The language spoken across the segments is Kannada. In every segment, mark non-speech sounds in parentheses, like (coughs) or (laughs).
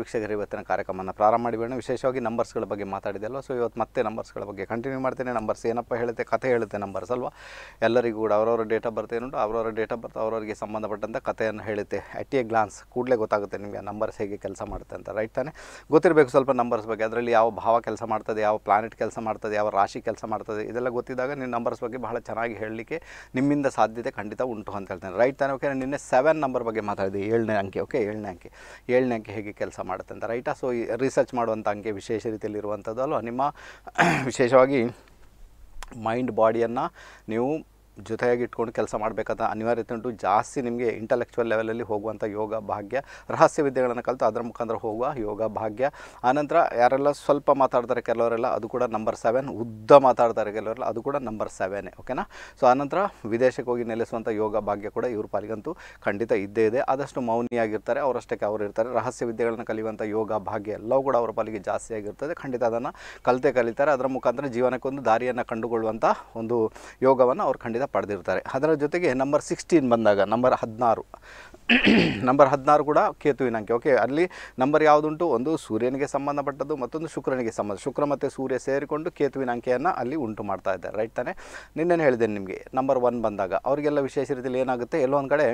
ವೀಕ್ಷಕರು ಇವತ್ತಿನ ಕಾರ್ಯಕ್ರಮವನ್ನು ಪ್ರಾರಂಭ ಮಾಡಿಬಿಡೋಣ ವಿಶೇಷವಾಗಿ ನಂಬರ್ಸ್ಗಳ ಬಗ್ಗೆ ಮಾತಾಡಿದೆಲ್ಲ ಸೊ ಇವತ್ತು ಮತ್ತೆ ನಂಬರ್ಸ್ಗಳ ಬಗ್ಗೆ ಕಂಟಿನ್ಯೂ ಮಾಡ್ತೇನೆ ನಂಬರ್ಸ್ ಏನಪ್ಪ ಹೇಳುತ್ತೆ ಕಥೆ ಹೇಳುತ್ತೆ ನಂಬರ್ಸ್ ಅಲ್ವಾ ಎಲ್ಲರಿಗೂ ಕೂಡ ಅವರವರ ಡೇಟ್ ಆಫ್ ಬರ್ತ್ ಏನುಂಟು ಅವರವರ ಡೇಟ್ ಆಫ್ ಬರ್ತ್ ಅವರವರಿಗೆ ಸಂಬಂಧಪಟ್ಟಂಥ ಕಥೆಯನ್ನು ಹೇಳುತ್ತೆ ಅಟ್ ಎ ಗ್ಲಾನ್ಸ್ ಕೂಡಲೇ ಗೊತ್ತಾಗುತ್ತೆ ನಿಮಗೆ ನಂಬರ್ಸ್ ಹೇಗೆ ಕೆಲಸ ಮಾಡುತ್ತೆ ಅಂತ ರೈಟ್ ತಾನೆ ಗೊತ್ತಿರಬೇಕು ಸ್ವಲ್ಪ ನಂಬರ್ಸ್ ಬಗ್ಗೆ ಅದರಲ್ಲಿ ಯಾವ ಭಾವ ಕೆಲಸ ಮಾಡ್ತದೆ ಯಾವ ಪ್ಲಾನೆಟ್ ಕೆಲಸ ಮಾಡ್ತದೆ ಯಾವ ರಾಶಿ ಕೆಲಸ ಮಾಡ್ತದೆ ಇದೆಲ್ಲ ಗೊತ್ತಿದ್ದಾಗ ನೀವು ನಂಬರ್ಸ್ ಬಗ್ಗೆ ಬಹಳ ಚೆನ್ನಾಗಿ ಹೇಳಲಿಕ್ಕೆ ನಿಮ್ಮಿಂದ ಸಾಧ್ಯತೆ ಖಂಡಿತ ಉಂಟು ಅಂತ ಹೇಳ್ತೇನೆ ರೈಟ್ ತಾನೆ ಓಕೆ ನಿನ್ನೆ ಸೆವೆನ್ ನಂಬರ್ ಬಗ್ಗೆ ಮಾತಾಡಿದೆ ಏಳನೇ ಅಂಕೆ ಓಕೆ ಏಳನೇ ಅಂಕಿ ಏಳನೇ ಅಂಕಿ ಹೇಗೆ ಕೆಲಸ ಕೆಲಸ ಮಾಡುತ್ತೆ ಅಂತ ರೈಟಾ ಸೊ ರಿಸರ್ಚ್ ಮಾಡುವಂಥ ಅಂಕೆ ವಿಶೇಷ ರೀತಿಯಲ್ಲಿ ಅಲ್ವಾ ನಿಮ್ಮ ವಿಶೇಷವಾಗಿ ಮೈಂಡ್ ಬಾಡಿಯನ್ನು ನೀವು ಜೊತೆಯಾಗಿ ಇಟ್ಕೊಂಡು ಕೆಲಸ ಮಾಡಬೇಕಾದ ಅನಿವಾರ್ಯತೆ ಉಂಟು ಜಾಸ್ತಿ ನಿಮಗೆ ಇಂಟಲೆಕ್ಚುವಲ್ ಲೆವೆಲಲ್ಲಿ ಹೋಗುವಂಥ ಯೋಗ ಭಾಗ್ಯ ರಹಸ್ಯ ವಿದ್ಯೆಗಳನ್ನು ಕಲಿತು ಅದರ ಮುಖಾಂತರ ಹೋಗುವ ಯೋಗ ಭಾಗ್ಯ ಆನಂತರ ಯಾರೆಲ್ಲ ಸ್ವಲ್ಪ ಮಾತಾಡ್ತಾರೆ ಕೆಲವರೆಲ್ಲ ಅದು ಕೂಡ ನಂಬರ್ ಸೆವೆನ್ ಉದ್ದ ಮಾತಾಡ್ತಾರೆ ಕೆಲವರೆಲ್ಲ ಅದು ಕೂಡ ನಂಬರ್ ಸೆವೆನೇ ಓಕೆನಾ ಸೊ ಆನಂತರ ವಿದೇಶಕ್ಕೆ ಹೋಗಿ ನೆಲೆಸುವಂಥ ಯೋಗ ಭಾಗ್ಯ ಕೂಡ ಇವ್ರ ಪಾಲಿಗಂತೂ ಖಂಡಿತ ಇದ್ದೇ ಇದೆ ಆದಷ್ಟು ಮೌನಿಯಾಗಿರ್ತಾರೆ ಅವರಷ್ಟಕ್ಕೆ ಅವರು ಇರ್ತಾರೆ ರಹಸ್ಯ ವಿದ್ಯೆಗಳನ್ನು ಕಲಿಯುವಂಥ ಯೋಗ ಭಾಗ್ಯ ಎಲ್ಲವೂ ಕೂಡ ಅವರ ಪಾಲಿಗೆ ಜಾಸ್ತಿ ಆಗಿರ್ತದೆ ಖಂಡಿತ ಅದನ್ನು ಕಲಿತೆ ಕಲಿತಾರೆ ಅದರ ಮುಖಾಂತರ ಜೀವನಕ್ಕೊಂದು ದಾರಿಯನ್ನು ಕಂಡುಕೊಳ್ಳುವಂಥ ಒಂದು ಯೋಗವನ್ನು ಅವ್ರು ಖಂಡಿತ ಪಡೆದಿರ್ತಾರೆ ಅದರ ಜೊತೆಗೆ ನಂಬರ್ ಸಿಕ್ಸ್ಟೀನ್ ಬಂದಾಗ ನಂಬರ್ ಹದಿನಾರು ನಂಬರ್ ಹದಿನಾರು ಕೂಡ ಕೇತುವಿನ ಅಂಕೆ ಓಕೆ ಅಲ್ಲಿ ನಂಬರ್ ಯಾವುದುಂಟು ಒಂದು ಸೂರ್ಯನಿಗೆ ಸಂಬಂಧಪಟ್ಟದ್ದು ಮತ್ತೊಂದು ಶುಕ್ರನಿಗೆ ಸಂಬಂಧ ಶುಕ್ರ ಮತ್ತು ಸೂರ್ಯ ಸೇರಿಕೊಂಡು ಕೇತುವಿನ ಅಂಕೆಯನ್ನು ಅಲ್ಲಿ ಉಂಟು ಮಾಡ್ತಾ ಇದ್ದಾರೆ ರೈಟ್ ತಾನೆ ನಿನ್ನೆ ಹೇಳಿದ್ದೇನೆ ನಿಮಗೆ ನಂಬರ್ ಒನ್ ಬಂದಾಗ ಅವರಿಗೆಲ್ಲ ವಿಶೇಷ ರೀತಿಯಲ್ಲಿ ಏನಾಗುತ್ತೆ ಎಲ್ಲೋ ಒಂದು ಕಡೆ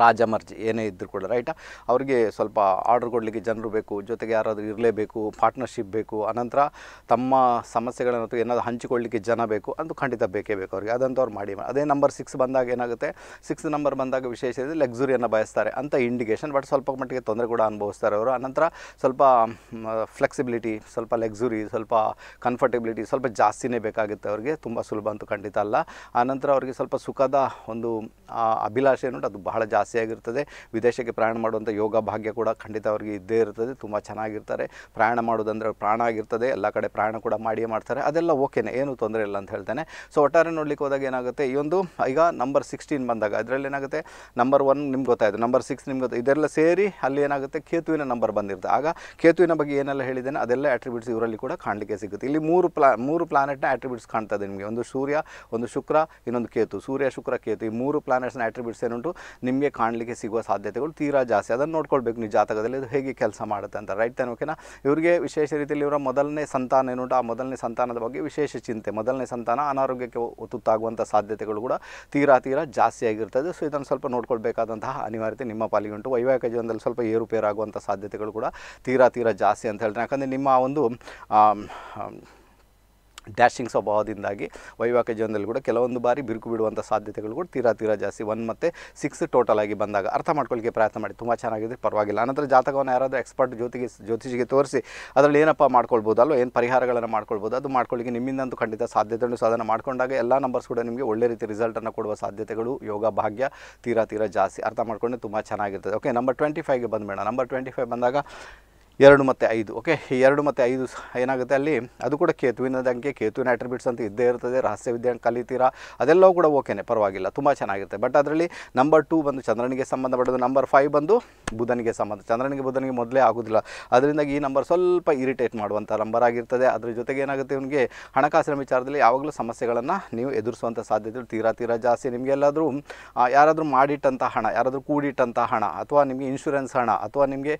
ರಾಜಮರ್ಜಿ ಏನೇ ಇದ್ದರೂ ಕೂಡ ರೈಟ ಅವ್ರಿಗೆ ಸ್ವಲ್ಪ ಆರ್ಡ್ರ್ ಕೊಡಲಿಕ್ಕೆ ಜನರು ಬೇಕು ಜೊತೆಗೆ ಯಾರಾದರೂ ಇರಲೇಬೇಕು ಪಾರ್ಟ್ನರ್ಶಿಪ್ ಬೇಕು ಅನಂತರ ತಮ್ಮ ಸಮಸ್ಯೆಗಳನ್ನು ಅಥವಾ ಏನಾದರೂ ಹಂಚಿಕೊಳ್ಳಲಿಕ್ಕೆ ಜನ ಬೇಕು ಅಂತ ಖಂಡಿತ ಬೇಕೇ ಬೇಕು ಅವ್ರಿಗೆ ಅವ್ರು ಮಾಡಿ ಅದೇ ನಂಬರ್ ಸಿಕ್ಸ್ ಬಂದಾಗ ಏನಾಗುತ್ತೆ ಸಿಕ್ಸ್ ನಂಬರ್ ಬಂದಾಗ ವಿಶೇಷ ಇದೆ ಲಕ್ಸುರಿಯನ್ನು ಬಯಸ್ತಾರೆ ಅಂತ ಇಂಡಿಕೇಷನ್ ಬಟ್ ಸ್ವಲ್ಪ ಮಟ್ಟಿಗೆ ತೊಂದರೆ ಕೂಡ ಅನುಭವಿಸ್ತಾರೆ ಅವರು ಅನಂತರ ಸ್ವಲ್ಪ ಫ್ಲೆಕ್ಸಿಬಿಲಿಟಿ ಸ್ವಲ್ಪ ಲೆಕ್ಸುರಿ ಸ್ವಲ್ಪ ಕಂಫರ್ಟೆಬಿಲಿಟಿ ಸ್ವಲ್ಪ ಜಾಸ್ತಿನೇ ಬೇಕಾಗುತ್ತೆ ಅವ್ರಿಗೆ ತುಂಬ ಸುಲಭ ಅಂತೂ ಖಂಡಿತ ಅಲ್ಲ ಆನಂತರ ಅವರಿಗೆ ಸ್ವಲ್ಪ ಸುಖದ ಒಂದು ಅಭಿಲಾಷೆ ನೋಡಿ ಅದು ಬಹಳ ಜಾಸ್ತಿ ಆಗಿರ್ತದೆ ವಿದೇಶಕ್ಕೆ ಪ್ರಯಾಣ ಮಾಡುವಂಥ ಯೋಗ ಭಾಗ್ಯ ಕೂಡ ಖಂಡಿತ ಅವರಿಗೆ ಇದ್ದೇ ಇರ್ತದೆ ತುಂಬ ಚೆನ್ನಾಗಿರ್ತಾರೆ ಪ್ರಯಾಣ ಮಾಡೋದಂದ್ರೆ ಪ್ರಾಣ ಆಗಿರ್ತದೆ ಎಲ್ಲ ಕಡೆ ಪ್ರಯಾಣ ಕೂಡ ಮಾಡಿಯೇ ಮಾಡ್ತಾರೆ ಅದೆಲ್ಲ ಓಕೆನೇ ಏನು ತೊಂದರೆ ಇಲ್ಲ ಅಂತ ಹೇಳ್ತಾನೆ ಸೊ ಒಟ್ಟಾರೆ ನೋಡ್ಲಿಕ್ಕೆ ಹೋದಾಗ ಏನಾಗುತ್ತೆ ಈ ಒಂದು ಈಗ ನಂಬರ್ ಸಿಕ್ಸ್ಟೀನ್ ಬಂದಾಗ ಅದರಲ್ಲಿ ಏನಾಗುತ್ತೆ ನಂಬರ್ ಒನ್ ನಿಮ್ಗೆ ಗೊತ್ತಾಯಿತು ನಂಬರ್ ಸಿಕ್ಸ್ ನಿಮ್ಗೆ ಇದೆಲ್ಲ ಸೇರಿ ಅಲ್ಲಿ ಏನಾಗುತ್ತೆ ಕೇತುವಿನ ನಂಬರ್ ಬಂದಿರುತ್ತೆ ಆಗ ಕೇತುವಿನ ಬಗ್ಗೆ ಏನೆಲ್ಲ ಹೇಳಿದ್ದೇನೆ ಅದೆಲ್ಲ ಅಟ್ರಿಬ್ಯೂಟ್ಸ್ ಇವರಲ್ಲಿ ಕೂಡ ಕಾಣಲಿಕ್ಕೆ ಸಿಗುತ್ತೆ ಇಲ್ಲಿ ಮೂರು ಪ್ಲಾ ಮೂರು ಪ್ಲಾನೆಟ್ನ ಅಟ್ರಿಬ್ಯೂಟ್ಸ್ ಕಾಣ್ತದೆ ನಿಮಗೆ ಒಂದು ಸೂರ್ಯ ಒಂದು ಶುಕ್ರ ಇನ್ನೊಂದು ಕೇತು ಸೂರ್ಯ ಶುಕ್ರ ಕೇತು ಈ ಮೂರು ಪ್ಲಾನೆಟ್ಸ್ನ ಅಟ್ರಿಬ್ಯೂಟ್ಸ್ ಏನುಂಟು ನಿಮ್ಮ ನಿಮಗೆ ಕಾಣಲಿಕ್ಕೆ ಸಿಗುವ ಸಾಧ್ಯತೆಗಳು ತೀರಾ ಜಾಸ್ತಿ ಅದನ್ನು ನೋಡ್ಕೊಳ್ಬೇಕು ನೀವು ಜಾತಕದಲ್ಲಿ ಅದು ಹೇಗೆ ಕೆಲಸ ಮಾಡುತ್ತೆ ಅಂತ ರೈಟ್ ತಾನೆ ಓಕೆನಾ ಇವರಿಗೆ ವಿಶೇಷ ರೀತಿಯಲ್ಲಿ ಇವರ ಮೊದಲನೇ ಸಂತಾನ ಏನುಂಟು ಆ ಮೊದಲನೇ ಸಂತಾನದ ಬಗ್ಗೆ ವಿಶೇಷ ಚಿಂತೆ ಮೊದಲನೇ ಸಂತಾನ ಅನಾರೋಗ್ಯಕ್ಕೆ ತುತ್ತಾಗುವಂಥ ಸಾಧ್ಯತೆಗಳು ಕೂಡ ತೀರಾ ತೀರಾ ಜಾಸ್ತಿ ಆಗಿರ್ತದೆ ಸೊ ಇದನ್ನು ಸ್ವಲ್ಪ ನೋಡ್ಕೊಳ್ಬೇಕಾದಂತಹ ಅನಿವಾರ್ಯತೆ ನಿಮ್ಮ ಉಂಟು ವೈವಾಹಿಕ ಜೀವನದಲ್ಲಿ ಸ್ವಲ್ಪ ಏರುಪೇರಾಗುವಂಥ ಸಾಧ್ಯತೆಗಳು ಕೂಡ ತೀರಾ ತೀರಾ ಜಾಸ್ತಿ ಅಂತ ಹೇಳ್ತಾರೆ ಯಾಕಂದರೆ ನಿಮ್ಮ ಒಂದು ಡ್ಯಾಶಿಂಗ್ ಸ್ವಭಾವದಿಂದಾಗಿ ವೈವಾಹಿಕ ಜೀವನದಲ್ಲಿ ಕೂಡ ಕೆಲವೊಂದು ಬಾರಿ ಬಿರುಕು ಬಿಡುವಂಥ ಸಾಧ್ಯತೆಗಳು ಕೂಡ ತೀರಾ ತೀರಾ ಜಾಸ್ತಿ ಒನ್ ಮತ್ತು ಸಿಕ್ಸ್ ಟೋಟಲ್ ಆಗಿ ಬಂದಾಗ ಅರ್ಥ ಮಾಡ್ಕೊಳ್ಳಿಕ್ಕೆ ಪ್ರಯತ್ನ ಮಾಡಿ ತುಂಬ ಚೆನ್ನಾಗಿದೆ ಪರವಾಗಿಲ್ಲ ಅನಂತರ ಜಾತಕವನ್ನು ಯಾರಾದರೂ ಎಕ್ಸ್ಪರ್ಟ್ ಜ್ಯೋತಿಗೆ ಜ್ಯೋತಿಷಿಗೆ ತೋರಿಸಿ ಅದರಲ್ಲಿ ಏನಪ್ಪ ಮಾಡ್ಕೊಳ್ಬೋದು ಅಲ್ಲೋ ಏನು ಪರಿಹಾರಗಳನ್ನು ಮಾಡ್ಕೊಳ್ಬೋದು ಅದು ಮಾಡ್ಕೊಳ್ಳಿಕ್ಕೆ ನಿಮ್ಮಿಂದಂತೂ ಖಂಡಿತ ಸಾಧ್ಯತೆಗಳು ಸಾಧನ ಮಾಡಿಕೊಂಡಾಗ ಎಲ್ಲ ನಂಬರ್ಸ್ ಕೂಡ ನಿಮಗೆ ಒಳ್ಳೆ ರೀತಿ ರಿಸಲ್ಟನ್ನು ಕೊಡುವ ಸಾಧ್ಯತೆಗಳು ಯೋಗ ಭಾಗ್ಯ ತೀರಾ ತೀರಾ ಜಾಸ್ತಿ ಅರ್ಥ ಮಾಡ್ಕೊಂಡು ತುಂಬ ಚೆನ್ನಾಗಿರ್ತದೆ ಓಕೆ ನಂಬರ್ ಟ್ವೆಂಟಿ ಫೈವ್ಗೆ ಬೇಡ ನಂಬರ್ ಟ್ವೆಂಟಿ ಫೈವ್ ಬಂದಾಗ ಎರಡು ಮತ್ತು ಐದು ಓಕೆ ಎರಡು ಮತ್ತು ಐದು ಏನಾಗುತ್ತೆ ಅಲ್ಲಿ ಅದು ಕೂಡ ಕೇತುವಿನ ಅಂಕೆ ಕೇತುವಿನ ಅಟ್ರಿಬ್ಯೂಟ್ಸ್ ಅಂತ ಇದ್ದೇ ಇರ್ತದೆ ರಹಸ್ಯ ವಿದ್ಯೆ ಕಲಿತೀರಾ ಅದೆಲ್ಲವೂ ಕೂಡ ಓಕೆನೆ ಪರವಾಗಿಲ್ಲ ತುಂಬ ಚೆನ್ನಾಗಿರುತ್ತೆ ಬಟ್ ಅದರಲ್ಲಿ ನಂಬರ್ ಟೂ ಬಂದು ಚಂದ್ರನಿಗೆ ಸಂಬಂಧಪಟ್ಟದ್ದು ನಂಬರ್ ಫೈವ್ ಬಂದು ಬುಧನಿಗೆ ಸಂಬಂಧ ಚಂದ್ರನಿಗೆ ಬುಧನಿಗೆ ಮೊದಲೇ ಆಗೋದಿಲ್ಲ ಅದರಿಂದ ಈ ನಂಬರ್ ಸ್ವಲ್ಪ ಇರಿಟೇಟ್ ಮಾಡುವಂಥ ನಂಬರ್ ಆಗಿರ್ತದೆ ಅದ್ರ ಜೊತೆಗೆ ಏನಾಗುತ್ತೆ ಇವನಿಗೆ ಹಣಕಾಸಿನ ವಿಚಾರದಲ್ಲಿ ಯಾವಾಗಲೂ ಸಮಸ್ಯೆಗಳನ್ನು ನೀವು ಎದುರಿಸುವಂಥ ಸಾಧ್ಯತೆಗಳು ತೀರಾ ತೀರಾ ಜಾಸ್ತಿ ನಿಮಗೆ ಎಲ್ಲಾದರೂ ಯಾರಾದರೂ ಮಾಡಿಟ್ಟಂಥ ಹಣ ಯಾರಾದರೂ ಕೂಡಿಟ್ಟಂಥ ಹಣ ಅಥವಾ ನಿಮಗೆ ಇನ್ಶೂರೆನ್ಸ್ ಹಣ ಅಥವಾ ನಿಮಗೆ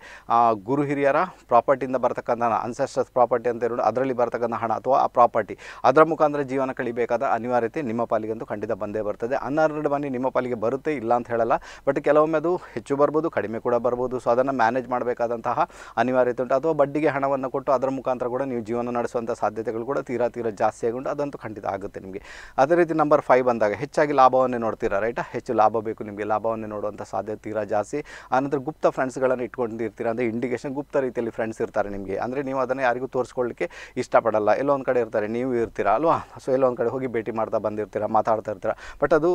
ಗುರು ಹಿರಿಯರ ಪ್ರಾಪರ್ಟಿಯಿಂದ ಬರ್ತಕ್ಕಂಥ ಅನ್ಸೆಸ್ಟರ್ಸ್ ಪ್ರಾಪರ್ಟಿ ಅಂತ ಇರೋದು ಅದರಲ್ಲಿ ಬರ್ತಕ್ಕಂಥ ಹಣ ಅಥವಾ ಆ ಪ್ರಾಪರ್ಟಿ ಅದರ ಮುಖಾಂತರ ಜೀವನ ಕಳಿಬೇಕಾದ ಅನಿವಾರ್ಯತೆ ನಿಮ್ಮ ಪಾಲಿಗಂತೂ ಖಂಡಿತ ಬಂದೇ ಬರ್ತದೆ ಅನ್ಅರ್ಡ್ ಮನಿ ನಿಮ್ಮ ಪಾಲಿಗೆ ಬರುತ್ತೆ ಇಲ್ಲ ಅಂತ ಹೇಳಲ್ಲ ಬಟ್ ಕೆಲವೊಮ್ಮೆ ಅದು ಹೆಚ್ಚು ಬರ್ಬೋದು ಕಡಿಮೆ ಕೂಡ ಬರ್ಬೋದು ಸೊ ಅದನ್ನು ಮ್ಯಾನೇಜ್ ಮಾಡಬೇಕಾದಂತಹ ಅನಿವಾರ್ಯತೆ ಉಂಟು ಅಥವಾ ಬಡ್ಡಿಗೆ ಹಣವನ್ನು ಕೊಟ್ಟು ಅದರ ಮುಖಾಂತರ ಕೂಡ ನೀವು ಜೀವನ ನಡೆಸುವಂಥ ಸಾಧ್ಯತೆಗಳು ಕೂಡ ತೀರಾ ತೀರಾ ಜಾಸ್ತಿ ಆಗುಂಟು ಅದಂತೂ ಖಂಡಿತ ಆಗುತ್ತೆ ನಿಮಗೆ ಅದೇ ರೀತಿ ನಂಬರ್ ಫೈವ್ ಬಂದಾಗ ಹೆಚ್ಚಾಗಿ ಲಾಭವನ್ನೇ ನೋಡ್ತೀರಾ ರೈಟಾ ಹೆಚ್ಚು ಲಾಭ ಬೇಕು ನಿಮಗೆ ಲಾಭವನ್ನೇ ನೋಡುವಂಥ ಸಾಧ್ಯತೆ ತೀರಾ ಜಾಸ್ತಿ ಆನಂತರ ಗುಪ್ತ ಫ್ರೆಂಡ್ಸ್ಗಳನ್ನು ಇಟ್ಕೊಂಡಿರ್ತೀರಾ ಅಂದರೆ ಇಂಡಿಕೇಶನ್ ಗುಪ್ತ ರೀತಿ ರೀತಿಯಲ್ಲಿ ಫ್ರೆಂಡ್ಸ್ ಇರ್ತಾರೆ ನಿಮಗೆ ಅಂದರೆ ನೀವು ಅದನ್ನು ಯಾರಿಗೂ ತೋರಿಸ್ಕೊಳ್ಳಿಕ್ಕೆ ಇಷ್ಟಪಡಲ್ಲ ಎಲ್ಲೋ ಒಂದು ಕಡೆ ಇರ್ತಾರೆ ನೀವು ಇರ್ತೀರಾ ಅಲ್ವಾ ಸೊ ಎಲ್ಲೋ ಒಂದು ಕಡೆ ಹೋಗಿ ಭೇಟಿ ಮಾಡ್ತಾ ಬಂದಿರ್ತೀರ ಮಾತಾಡ್ತಾ ಇರ್ತೀರ ಬಟ್ ಅದು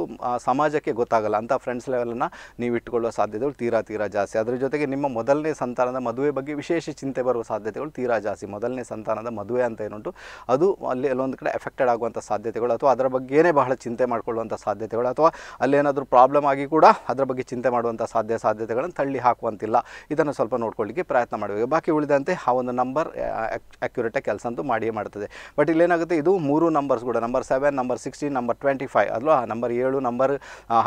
ಸಮಾಜಕ್ಕೆ ಗೊತ್ತಾಗಲ್ಲ ಅಂಥ ಫ್ರೆಂಡ್ಸ್ ಲೆವೆಲನ್ನು ನೀವು ಇಟ್ಕೊಳ್ಳುವ ಸಾಧ್ಯತೆಗಳು ತೀರಾ ತೀರಾ ಜಾಸ್ತಿ ಅದರ ಜೊತೆಗೆ ನಿಮ್ಮ ಮೊದಲನೇ ಸಂತಾನದ ಮದುವೆ ಬಗ್ಗೆ ವಿಶೇಷ ಚಿಂತೆ ಬರುವ ಸಾಧ್ಯತೆಗಳು ತೀರಾ ಜಾಸ್ತಿ ಮೊದಲನೇ ಸಂತಾನದ ಮದುವೆ ಅಂತ ಏನುಂಟು ಅದು ಅಲ್ಲಿ ಎಲ್ಲೊಂದು ಕಡೆ ಎಫೆಕ್ಟೆಡ್ ಆಗುವಂಥ ಸಾಧ್ಯತೆಗಳು ಅಥವಾ ಅದರ ಬಗ್ಗೆನೇ ಬಹಳ ಚಿಂತೆ ಮಾಡಿಕೊಳ್ಳುವಂಥ ಸಾಧ್ಯತೆಗಳು ಅಥವಾ ಅಲ್ಲೇನಾದರೂ ಪ್ರಾಬ್ಲಮ್ ಆಗಿ ಕೂಡ ಅದರ ಬಗ್ಗೆ ಚಿಂತೆ ಮಾಡುವಂಥ ಸಾಧ್ಯ ಸಾಧ್ಯತೆಗಳನ್ನು ತಳ್ಳಿ ಹಾಕುವಂತಿಲ್ಲ ಇದನ್ನು ಸ್ವಲ್ಪ ನೋಡ್ಕೊಳ್ಳಿಕ್ಕೆ ಪ್ರಯತ್ನ ಮಾಡಬೇಕು ಬಾಕಿ ಉಳಿದಂತೆ ಆ ಒಂದು ನಂಬರ್ ಅಕ್ಯುರೇಟಾಗಿ ಕೆಲಸ ಅಂತೂ ಮಾಡಿಯೇ ಮಾಡ್ತದೆ ಬಟ್ ಇಲ್ಲೇನಾಗುತ್ತೆ ಇದು ಮೂರು ನಂಬರ್ಸ್ ಕೂಡ number seven number sixteen number twenty five ಅಲ್ವಾ ನಂಬರ್ ಏಳು ನಂಬರ್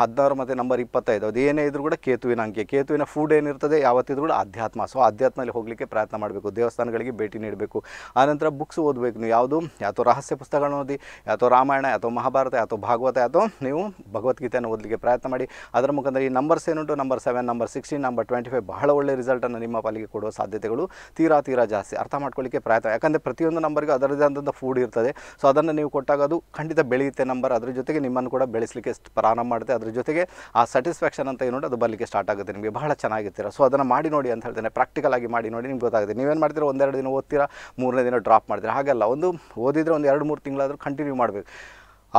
ಹದಿನಾರು ಮತ್ತು ನಂಬರ್ ಇಪ್ಪತ್ತೈದು ಅದು ಏನೇ ಇದ್ರೂ ಕೂಡ ಕೇತುವಿನ ಅಂಕೆ ಕೇತುವಿನ ಫುಡ್ ಏನಿರ್ತದೆ ಯಾವತ್ತಿದ್ರು ಕೂಡ ಅಧ್ಯಾತ್ಮ ಸೊ ಅಧ್ಯಾತ್ಮದಲ್ಲಿ ಹೋಗಲಿಕ್ಕೆ ಪ್ರಯತ್ನ ಮಾಡಬೇಕು ದೇವಸ್ಥಾನಗಳಿಗೆ ಭೇಟಿ ನೀಡಬೇಕು ಆನಂತರ ಬುಕ್ಸ್ ಓದಬೇಕು ನೀವು ಯಾವುದು ಯಾವುದೋ ರಹಸ್ಯ ಪುಸ್ತಕಗಳನ್ನು ಓದಿ ಯಾತೋ ರಾಮಾಯಣ ಅಥವಾ ಮಹಾಭಾರತ ಯಾತೋ ಭಾಗವತ ಅಥವಾ ನೀವು ಭಗವದ್ಗೀತೆಯನ್ನು ಓದಲಿಕ್ಕೆ ಪ್ರಯತ್ನ ಮಾಡಿ ಅದರ ಮುಖಾಂತರ ಈ ನಂಬರ್ಸ್ ಏನುಂಟು number seven number sixteen number twenty five ಬಹಳ ಒಳ್ಳೆಯ ರಿಸಲ್ಟನ್ನು ನಿಮ್ಮ ಪಾಲಿಗೆ ಕೊಡುವ ಸಾಧ್ಯತೆಗಳು ತೀರಾ ತೀರಾ ಜಾಸ್ತಿ ಅರ್ಥ ಮಾಡ್ಕೊಳ್ಳಿಕ್ಕೆ ಪ್ರಯತ್ನ ಯಾಕಂದರೆ ಪ್ರತಿಯೊಂದು ನಂಬರ್ಗೆ ಅದರದೇ ಆದಂಥ ಫುಡ್ ಇರ್ತದೆ ಸೊ ಅದನ್ನು ನೀವು ಕೊಟ್ಟಾಗ ಅದು ಖಂಡಿತ ಬೆಳೆಯುತ್ತೆ ನಂಬರ್ ಅದ್ರ ಜೊತೆಗೆ ನಿಮ್ಮನ್ನು ಕೂಡ ಬೆಳೆಸಲಿಕ್ಕೆ ಪ್ರಾರಂಭ ಮಾಡುತ್ತೆ ಅದ್ರ ಜೊತೆಗೆ ಆ ಸ್ಯಾಟಿಸ್ಫ್ಯಾಕ್ಷನ್ ಅಂತ ಏನೋ ಅದು ಬರಲಿಕ್ಕೆ ಸ್ಟಾರ್ಟ್ ಆಗುತ್ತೆ ನಿಮಗೆ ಬಹಳ ಚೆನ್ನಾಗಿರ್ತೀರ ಸೊ ಅದನ್ನು ಮಾಡಿ ನೋಡಿ ಅಂತ ಹೇಳ್ತೇನೆ ಪ್ರಾಕ್ಟಿಕಲ್ ಆಗಿ ಮಾಡಿ ನೋಡಿ ನಿಮ್ಗೆ ಗೊತ್ತಾಗುತ್ತೆ ನೀವೇನು ಮಾಡ್ತೀರಾ ಒಂದೆರಡು ದಿನ ಓದ್ತೀರಾ ಮೂರನೇ ದಿನ ಡ್ರಾಪ್ ಮಾಡ್ತೀರಾ ಹಾಗೆಲ್ಲ ಒಂದು ಓದಿದರೆ ಒಂದು ಎರಡು ಮೂರು ತಿಂಗಳಾದರೂ ಕಂಟಿನ್ಯೂ ಮಾಡಬೇಕು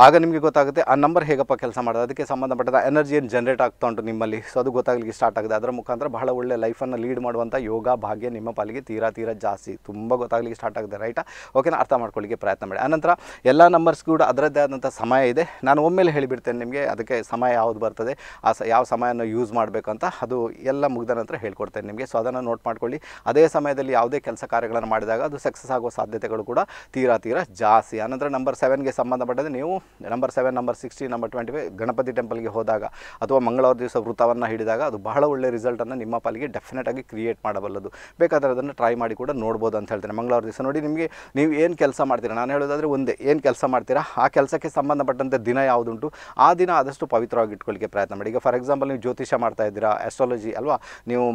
ಆಗ ನಿಮಗೆ ಗೊತ್ತಾಗುತ್ತೆ ಆ ನಂಬರ್ ಹೇಗಪ್ಪ ಕೆಲಸ ಮಾಡೋದು ಅದಕ್ಕೆ ಸಂಬಂಧಪಟ್ಟದ ಎನರ್ಜಿ ಏನು ಜನರೇಟ್ ಆಗ್ತಾ ಉಂಟು ನಿಮ್ಮಲ್ಲಿ ಸೊ ಅದು ಗೊತ್ತಾಗಲಿಕ್ಕೆ ಸ್ಟಾರ್ಟ್ ಆಗಿದೆ ಅದರ ಮುಖಾಂತರ ಬಹಳ ಒಳ್ಳೆ ಲೈಫನ್ನು ಲೀಡ್ ಮಾಡುವಂಥ ಯೋಗ ಭಾಗ್ಯ ನಿಮ್ಮ ಪಾಲಿಗೆ ತೀರಾ ತೀರಾ ಜಾಸ್ತಿ ತುಂಬ ಗೊತ್ತಾಗಲಿಕ್ಕೆ ಸ್ಟಾರ್ಟ್ ಆಗಿದೆ ರೈಟಾ ಓಕೆನಾ ಅರ್ಥ ಮಾಡ್ಕೊಳ್ಳಿಕ್ಕೆ ಪ್ರಯತ್ನ ಮಾಡಿ ಆನಂತರ ಎಲ್ಲ ನಂಬರ್ಸ್ ಕೂಡ ಅದರದ್ದೇ ಆದಂಥ ಸಮಯ ಇದೆ ನಾನು ಒಮ್ಮೆಲೆ ಹೇಳಿಬಿಡ್ತೇನೆ ನಿಮಗೆ ಅದಕ್ಕೆ ಸಮಯ ಯಾವುದು ಬರ್ತದೆ ಆ ಸ ಯಾವ ಸಮಯನ ಯೂಸ್ ಮಾಡಬೇಕಂತ ಅದು ಎಲ್ಲ ಮುಗಿದ ನಂತರ ಹೇಳ್ಕೊಡ್ತೇನೆ ನಿಮಗೆ ಸೊ ಅದನ್ನು ನೋಟ್ ಮಾಡ್ಕೊಳ್ಳಿ ಅದೇ ಸಮಯದಲ್ಲಿ ಯಾವುದೇ ಕೆಲಸ ಕಾರ್ಯಗಳನ್ನು ಮಾಡಿದಾಗ ಅದು ಸಕ್ಸಸ್ ಆಗೋ ಸಾಧ್ಯತೆಗಳು ಕೂಡ ತೀರಾ ತೀರಾ ಜಾಸ್ತಿ ಆನಂತರ ನಂಬರ್ ಸೆವೆನ್ಗೆ ಸಂಬಂಧಪಟ್ಟದೆ ನೀವು number seven number sixty number twenty five Ganapati ಟೆಂಪಲ್ಗೆ ಹೋದಾಗ ಅಥವಾ ಮಂಗಳವಾರ ದಿವಸ ವೃತ್ತವನ್ನು ಹಿಡಿದಾಗ ಅದು ಬಹಳ ಒಳ್ಳೆಯ ರಿಸಲ್ಟನ್ನು ನಿಮ್ಮ ಪಾಲಿಗೆ ಡೆಫಿನೆಟಾಗಿ ಕ್ರಿಯೇಟ್ ಮಾಡಬಲ್ಲದು ಬೇಕಾದರೆ ಅದನ್ನು ಟ್ರೈ ಮಾಡಿ ಕೂಡ ನೋಡ್ಬೋದು ಅಂತ ಹೇಳ್ತೇನೆ ಮಂಗಳವಾರ ದಿವಸ ನೋಡಿ ನಿಮಗೆ ನೀವು ಏನು ಕೆಲಸ ಮಾಡ್ತೀರಾ ನಾನು ಹೇಳೋದಾದರೆ ಒಂದೇ ಏನು ಕೆಲಸ ಮಾಡ್ತೀರಾ ಆ ಕೆಲಸಕ್ಕೆ ಸಂಬಂಧಪಟ್ಟಂತೆ ದಿನ ಯಾವುದುಂಟು ಆ ದಿನ ಆದಷ್ಟು ಪವಿತ್ರವಾಗಿ ಇಟ್ಕೊಳ್ಳಿಕ್ಕೆ ಪ್ರಯತ್ನ ಮಾಡಿ ಈಗ ಫಾರ್ ಎಕ್ಸಾಂಪಲ್ ನೀವು ಜ್ಯೋತಿಷ ಮಾಡ್ತಾ ಇದ್ದೀರಾ ಆಸ್ಟ್ರಾಲಜಿ ಅಲ್ವಾ ನೀವು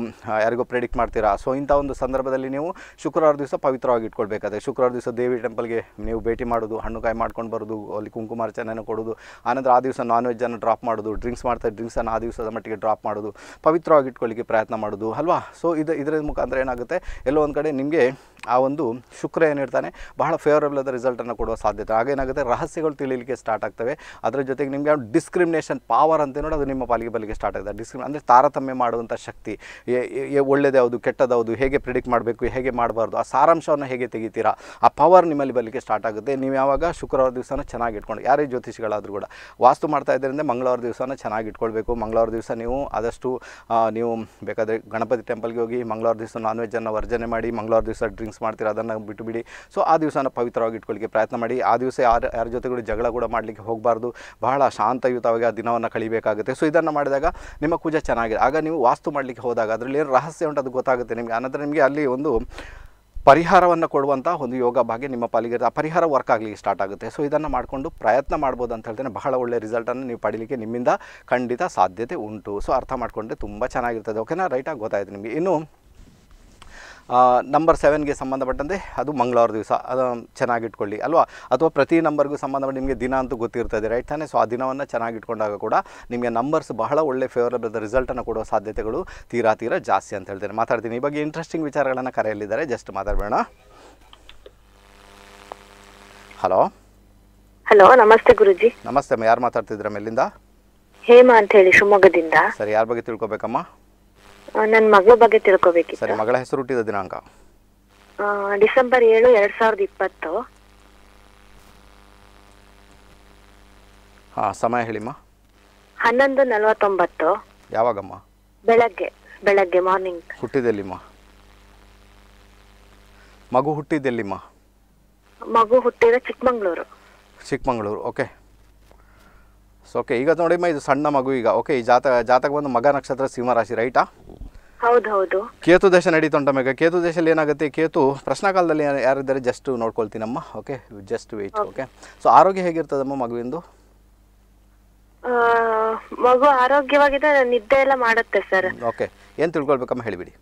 ಯಾರಿಗೂ ಪ್ರೆಡಿಕ್ಟ್ ಮಾಡ್ತೀರಾ ಸೊ ಇಂಥ ಒಂದು ಸಂದರ್ಭದಲ್ಲಿ ನೀವು ಶುಕ್ರವಾರ ದಿವಸ ಪವಿತ್ರವಾಗಿ ಇಟ್ಕೊಳ್ಬೇಕಾದ್ರೆ ಶುಕ್ರವಾರ ದಿವಸ ದೇವಿ ಟೆಂಪಲ್ಗೆ ನೀವು ಭೇಟಿ ಮಾಡೋದು ಹಣ್ಣುಕಾಯಿ ಮಾಡ್ಕೊಂಡು ಬರೋದು ಅಲ್ಲಿ ಕುಂಕುಮ ಅರ್ಚನೆ ಕೊಡೋದು ಆನಂತರ ಆ ದಿವಸ ನಾನ್ ವೆಜ್ಜನ್ನು ಡ್ರಾಪ್ ಮಾಡೋದು ಡ್ರಿಂಕ್ಸ್ ಮಾಡ್ತಾರೆ ಡ್ರಿಂಕ್ಸನ್ನು ಆ ದಿವಸದ ಮಟ್ಟಿಗೆ ಡ್ರಾಪ್ ಮಾಡೋದು ಪವಿತ್ರವಾಗಿ ಇಟ್ಕೊಳ್ಳಿಕ್ಕೆ ಪ್ರಯತ್ನ ಮಾಡೋದು ಅಲ್ವಾ ಸೊ ಇದು ಇದರ ಮುಖಾಂತರ ಏನಾಗುತ್ತೆ ಎಲ್ಲೋ ಒಂದು ಕಡೆ ನಿಮಗೆ ಆ ಒಂದು ಶುಕ್ರ ಏನಿರ್ತಾನೆ ಬಹಳ ಫೇವರಬಲ್ ಆದ ರಿಸಲ್ಟನ್ನು ಕೊಡುವ ಸಾಧ್ಯತೆ ಹಾಗೇನಾಗುತ್ತೆ ರಹಸ್ಯಗಳು ತಿಳಿಲಿಕ್ಕೆ ಸ್ಟಾರ್ಟ್ ಆಗ್ತವೆ ಅದರ ಜೊತೆಗೆ ನಿಮಗೆ ಡಿಸ್ಕ್ರಿಮಿನೇಷನ್ ಪವರ್ ಅಂತ ನೋಡಿ ಅದು ನಿಮ್ಮ ಪಾಲಿಗೆ ಬಲಿಗೆ ಸ್ಟಾರ್ಟ್ ಆಗ್ತದೆ ಡಿಸ್ಕ್ರಿಮ್ ಅಂದರೆ ತಾರತಮ್ಯ ಮಾಡುವಂಥ ಶಕ್ತಿ ಒಳ್ಳೆಯದ್ಯಾವುದು ಕೆಟ್ಟದಾವುದು ಹೇಗೆ ಪ್ರಿಡಿಕ್ಟ್ ಮಾಡಬೇಕು ಹೇಗೆ ಮಾಡಬಾರ್ದು ಆ ಸಾರಾಂಶವನ್ನು ಹೇಗೆ ತೆಗಿತೀರಾ ಆ ಪವರ್ ನಿಮ್ಮಲ್ಲಿ ಬಲಿಗೆ ಸ್ಟಾರ್ಟ್ ಆಗುತ್ತೆ ನೀವು ಯಾವಾಗ ಶುಕ್ರವಾರ ದಿವಸನ ಚೆನ್ನಾಗಿ ಇಟ್ಕೊಂಡು ಯಾರೇ ಜ್ಯೋತಿಷಿಗಳಾದರೂ ಕೂಡ ವಾಸ್ತು ಮಾಡ್ತಾ ಇದ್ದರಿಂದ ಮಂಗಳವಾರ ದಿವಸನ ಚೆನ್ನಾಗಿ ಇಟ್ಕೊಳ್ಬೇಕು ಮಂಗಳವಾರ ದಿವಸ ನೀವು ಆದಷ್ಟು ನೀವು ಬೇಕಾದರೆ ಗಣಪತಿ ಟೆಂಪಲ್ಗೆ ಹೋಗಿ ಮಂಗಳವಾರ ದಿವಸ ನಾನ್ ವೆಜ್ಜನ್ನು ವರ್ಜನೆ ಮಾಡಿ ಮಂಗಳವಾರ ದಿವಸ ಡ್ರಿಂಕ್ಸ್ ಮಾಡ್ತೀರ ಅದನ್ನು ಬಿಟ್ಟುಬಿಡಿ ಸೊ ಆ ದಿವಸನ ಪವಿತ್ರವಾಗಿ ಇಟ್ಕೊಳ್ಳಿಕ್ಕೆ ಪ್ರಯತ್ನ ಮಾಡಿ ಆ ದಿವಸ ಯಾರು ಯಾರ ಜೊತೆಗಳು ಜಗಳ ಕೂಡ ಮಾಡಲಿಕ್ಕೆ ಹೋಗಬಾರ್ದು ಬಹಳ ಶಾಂತಯುತವಾಗಿ ಆ ದಿನವನ್ನು ಕಳಿಬೇಕಾಗುತ್ತೆ ಸೊ ಇದನ್ನು ಮಾಡಿದಾಗ ನಿಮ್ಮ ಪೂಜೆ ಚೆನ್ನಾಗಿದೆ ಆಗ ನೀವು ವಾಸ್ತು ಮಾಡಲಿಕ್ಕೆ ಹೋದಾಗ ಅದರಲ್ಲಿ ಏನು ರಹಸ್ಯ ಉಂಟು ಅದು ಗೊತ್ತಾಗುತ್ತೆ ನಿಮಗೆ ಅನಂತರ ನಿಮಗೆ ಅಲ್ಲಿ ಒಂದು ಪರಿಹಾರವನ್ನು ಕೊಡುವಂಥ ಒಂದು ಯೋಗ ಭಾಗ್ಯ ನಿಮ್ಮ ಪಾಲಿಗೆ ಆ ಪರಿಹಾರ ವರ್ಕ್ ಆಗಲಿಕ್ಕೆ ಸ್ಟಾರ್ಟ್ ಆಗುತ್ತೆ ಸೊ ಇದನ್ನು ಮಾಡಿಕೊಂಡು ಪ್ರಯತ್ನ ಮಾಡ್ಬೋದು ಅಂತ ಹೇಳ್ತೇನೆ ಬಹಳ ಒಳ್ಳೆಯ ರಿಸಲ್ಟನ್ನು ನೀವು ಪಡೀಲಿಕ್ಕೆ ನಿಮ್ಮಿಂದ ಖಂಡಿತ ಸಾಧ್ಯತೆ ಉಂಟು ಸೊ ಅರ್ಥ ಮಾಡಿಕೊಂಡ್ರೆ ತುಂಬ ಚೆನ್ನಾಗಿರ್ತದೆ ಓಕೆನಾ ರೈಟಾಗಿ ಗೊತ್ತಾಯಿತು ನಿಮಗೆ ಇನ್ನು ನಂಬರ್ ಸೆವೆನ್ಗೆ ಸಂಬಂಧಪಟ್ಟಂತೆ ಅದು ಮಂಗಳವಾರ ದಿವಸ ಅದು ಚೆನ್ನಾಗಿಟ್ಕೊಳ್ಳಿ ಅಲ್ವಾ ಅಥವಾ ಪ್ರತಿ ನಂಬರ್ಗೂ ಸಂಬಂಧಪಟ್ಟ ನಿಮಗೆ ದಿನ ಅಂತೂ ಗೊತ್ತಿರ್ತದೆ ರೈಟ್ ತಾನೇ ಸೊ ಆ ದಿನವನ್ನು ಚೆನ್ನಾಗಿಟ್ಕೊಂಡಾಗ ಕೂಡ ನಿಮಗೆ ನಂಬರ್ಸ್ ಬಹಳ ಒಳ್ಳೆ ಫೇವರಬಲ್ ರಿಸಲ್ಟನ್ನು ಕೊಡೋ ಸಾಧ್ಯತೆಗಳು ತೀರಾ ತೀರಾ ಜಾಸ್ತಿ ಅಂತ ಹೇಳ್ತೇನೆ ಮಾತಾಡ್ತೀನಿ ಈ ಬಗ್ಗೆ ಇಂಟ್ರೆಸ್ಟಿಂಗ್ ವಿಚಾರಗಳನ್ನು ಕರೆಯಲಿದ್ದಾರೆ ಜಸ್ಟ್ ಮಾತಾಡಬೇಡ ಹಲೋ ಹಲೋ ನಮಸ್ತೆ ಗುರುಜಿ ನಮಸ್ತೆ ಯಾರು ಮಾತಾಡ್ತಿದ್ರಮ್ಮ ಮೇಲಿಂದ ಹೇಮಾ ಅಂತ ಹೇಳಿ ಶಿವಮೊಗ್ಗದಿಂದ ಸರಿ ಯಾರ ಬಗ್ಗೆ ತಿಳ್ಕೊಬೇಕಮ್ಮ ನನ್ನ ಮಗಳ ಬಗ್ಗೆ ತಿಳ್ಕೊಬೇಕಿತ್ತು ಸರಿ ಮಗಳ ಹೆಸರು ಹುಟ್ಟಿದ ದಿನಾಂಕ ಡಿಸೆಂಬರ್ ಏಳು ಎರಡ್ ಸಾವಿರದ ಇಪ್ಪತ್ತು ಹಾ ಸಮಯ ಹೇಳಿಮ್ಮ ಹನ್ನೊಂದು ನಲವತ್ತೊಂಬತ್ತು ಯಾವಾಗಮ್ಮ ಬೆಳಗ್ಗೆ ಬೆಳಗ್ಗೆ ಮಾರ್ನಿಂಗ್ ಹುಟ್ಟಿದೆಲ್ಲಿಮ್ಮ ಮಗು ಹುಟ್ಟಿದೆಲ್ಲಿಮ್ಮ ಮಗು ಹುಟ್ಟಿದ Chikmagalur Chikmagalur okay so okay ಈಗ ನೋಡಿಮ್ಮ ಇದು ಸಣ್ಣ ಮಗು ಈಗ ಓಕೆ ಈ ಜಾತಕ ಜಾತಕ ಬಂದು ಮಗ ನಕ್ಷತ್ರ ಸಿಂಹರಾಶಿ ರೈಟಾ ಹೌದೌದು ಕೇತು ದೇಶ ನಡೀತಾ ಉಂಟ ಈಗ ಕೇತು ದೇಶದಲ್ಲಿ ಏನಾಗುತ್ತೆ ಕೇತು ಕಾಲದಲ್ಲಿ ಯಾರಿದ್ದಾರೆ ಜಸ್ಟ್ ನೋಡ್ಕೊಳ್ತೀನಮ್ಮ okay just wait okay so ಆರೋಗ್ಯ ಹೇಗಿರ್ತದಮ್ಮ ಮಗುವಿಂದು ಮಗು ಆರೋಗ್ಯವಾಗಿದೆ ನಿದ್ದೆ ಎಲ್ಲ ಮಾಡುತ್ತೆ ಸರ್ ಓಕೆ ಏನ್ ತಿಳ್ಕೊಳ್ಬೇಕಮ್ಮ ಹೇಳಿಬಿಡಿ